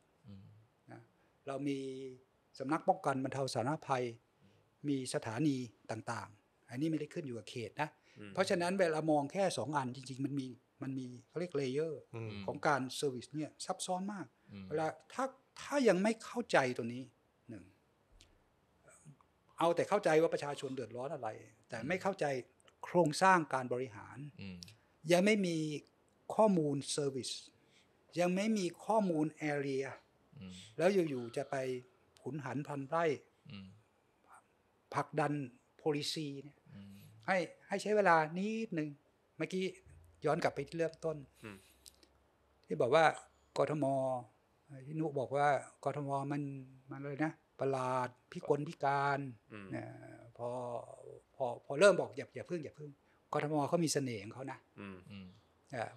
นะเรามีสำนักป้องกันบรรเทาสาธารณภัย มีสถานีต่าง ๆ อันนี้ไม่ได้ขึ้นอยู่กับเขตนะ เพราะฉะนั้นเวลามองแค่สองอันจริง ๆ มันมี มันมีเขาเรียกเลเยอร์ ของการเซอร์วิสเนี่ยซับซ้อนมาก เวลาถ้าถ้ายังไม่เข้าใจตัวนี้หนึ่ง เอาแต่เข้าใจว่าประชาชนเดือดร้อนอะไร แต่ไม่เข้าใจโครงสร้างการบริหารยังไม่มีข้อมูลเซอร์วิสยังไม่มีข้อมูลแอเรียแล้วอยู่ๆจะไปขุนหันพันไร่ผักดันโพลิซีเนี่ยให้ให้ใช้เวลานิดหนึ่ง เมื่อกี้ย้อนกลับไปเริ่มต้นที่บอกว่า กทมพี่นุบอกว่า กทม มันมันเลยนะ ประหลาดพิกลพิการนะพอพอพอเริ่มบอกอย่าอย่าพึ่ง อย่าพึ่ง กทมเขามีเสน่ห์ของเขานะ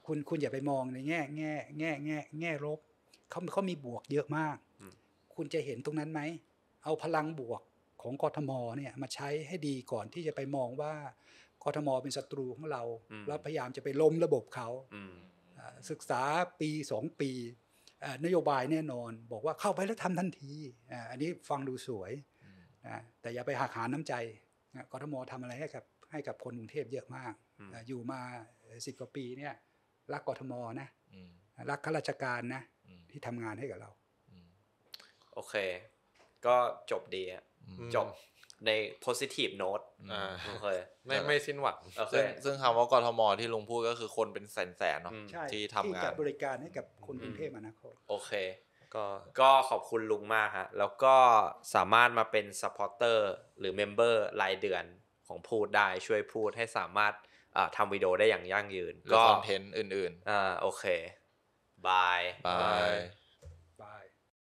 คุณคุณอย่าไปมองในแง่แง่แง่แง่แง่ลบเขาเขามีบวกเยอะมาก คุณจะเห็นตรงนั้นไหมเอาพลังบวกของกทมเนี่ยมาใช้ให้ดีก่อนที่จะไปมองว่ากทมเป็นศัตรูของเราเราพยายามจะไปล้มระบบเขาศึกษาปีสองปีนโยบายแน่นอน บอกว่าเข้าไปแล้วทำทันทีอันนี้ฟังดูสวยแต่อย่าไปหักหาน้ำใจกทมทำอะไรให้กับให้กับคนกรุงเทพเยอะมากอยู่มาสิบกว่าปีเนี่ยรักกทมนะรักข้าราชการนะที่ทำงานให้กับเรา โอเค ก็จบดีจบใน positive note โอเคไม่ไม่สิ้นหวังซึ่งซึ่งคำว่ากทมที่ลุงพูดก็คือคนเป็นแสนแสนเนาะที่ทำงานที่จัดบริการให้กับคนกรุงเทพมานะครโอเค ก็ก็ขอบคุณลุงมากฮะ แล้วก็สามารถมาเป็นซัพพอร์เตอร์หรือเมมเบอร์รายเดือนของพูดได้ช่วยพูดให้สามารถทำวิดีโอได้อย่างยั่งยืนก็คอนเทนต์อื่นๆ อ่าโอเค บาย บาย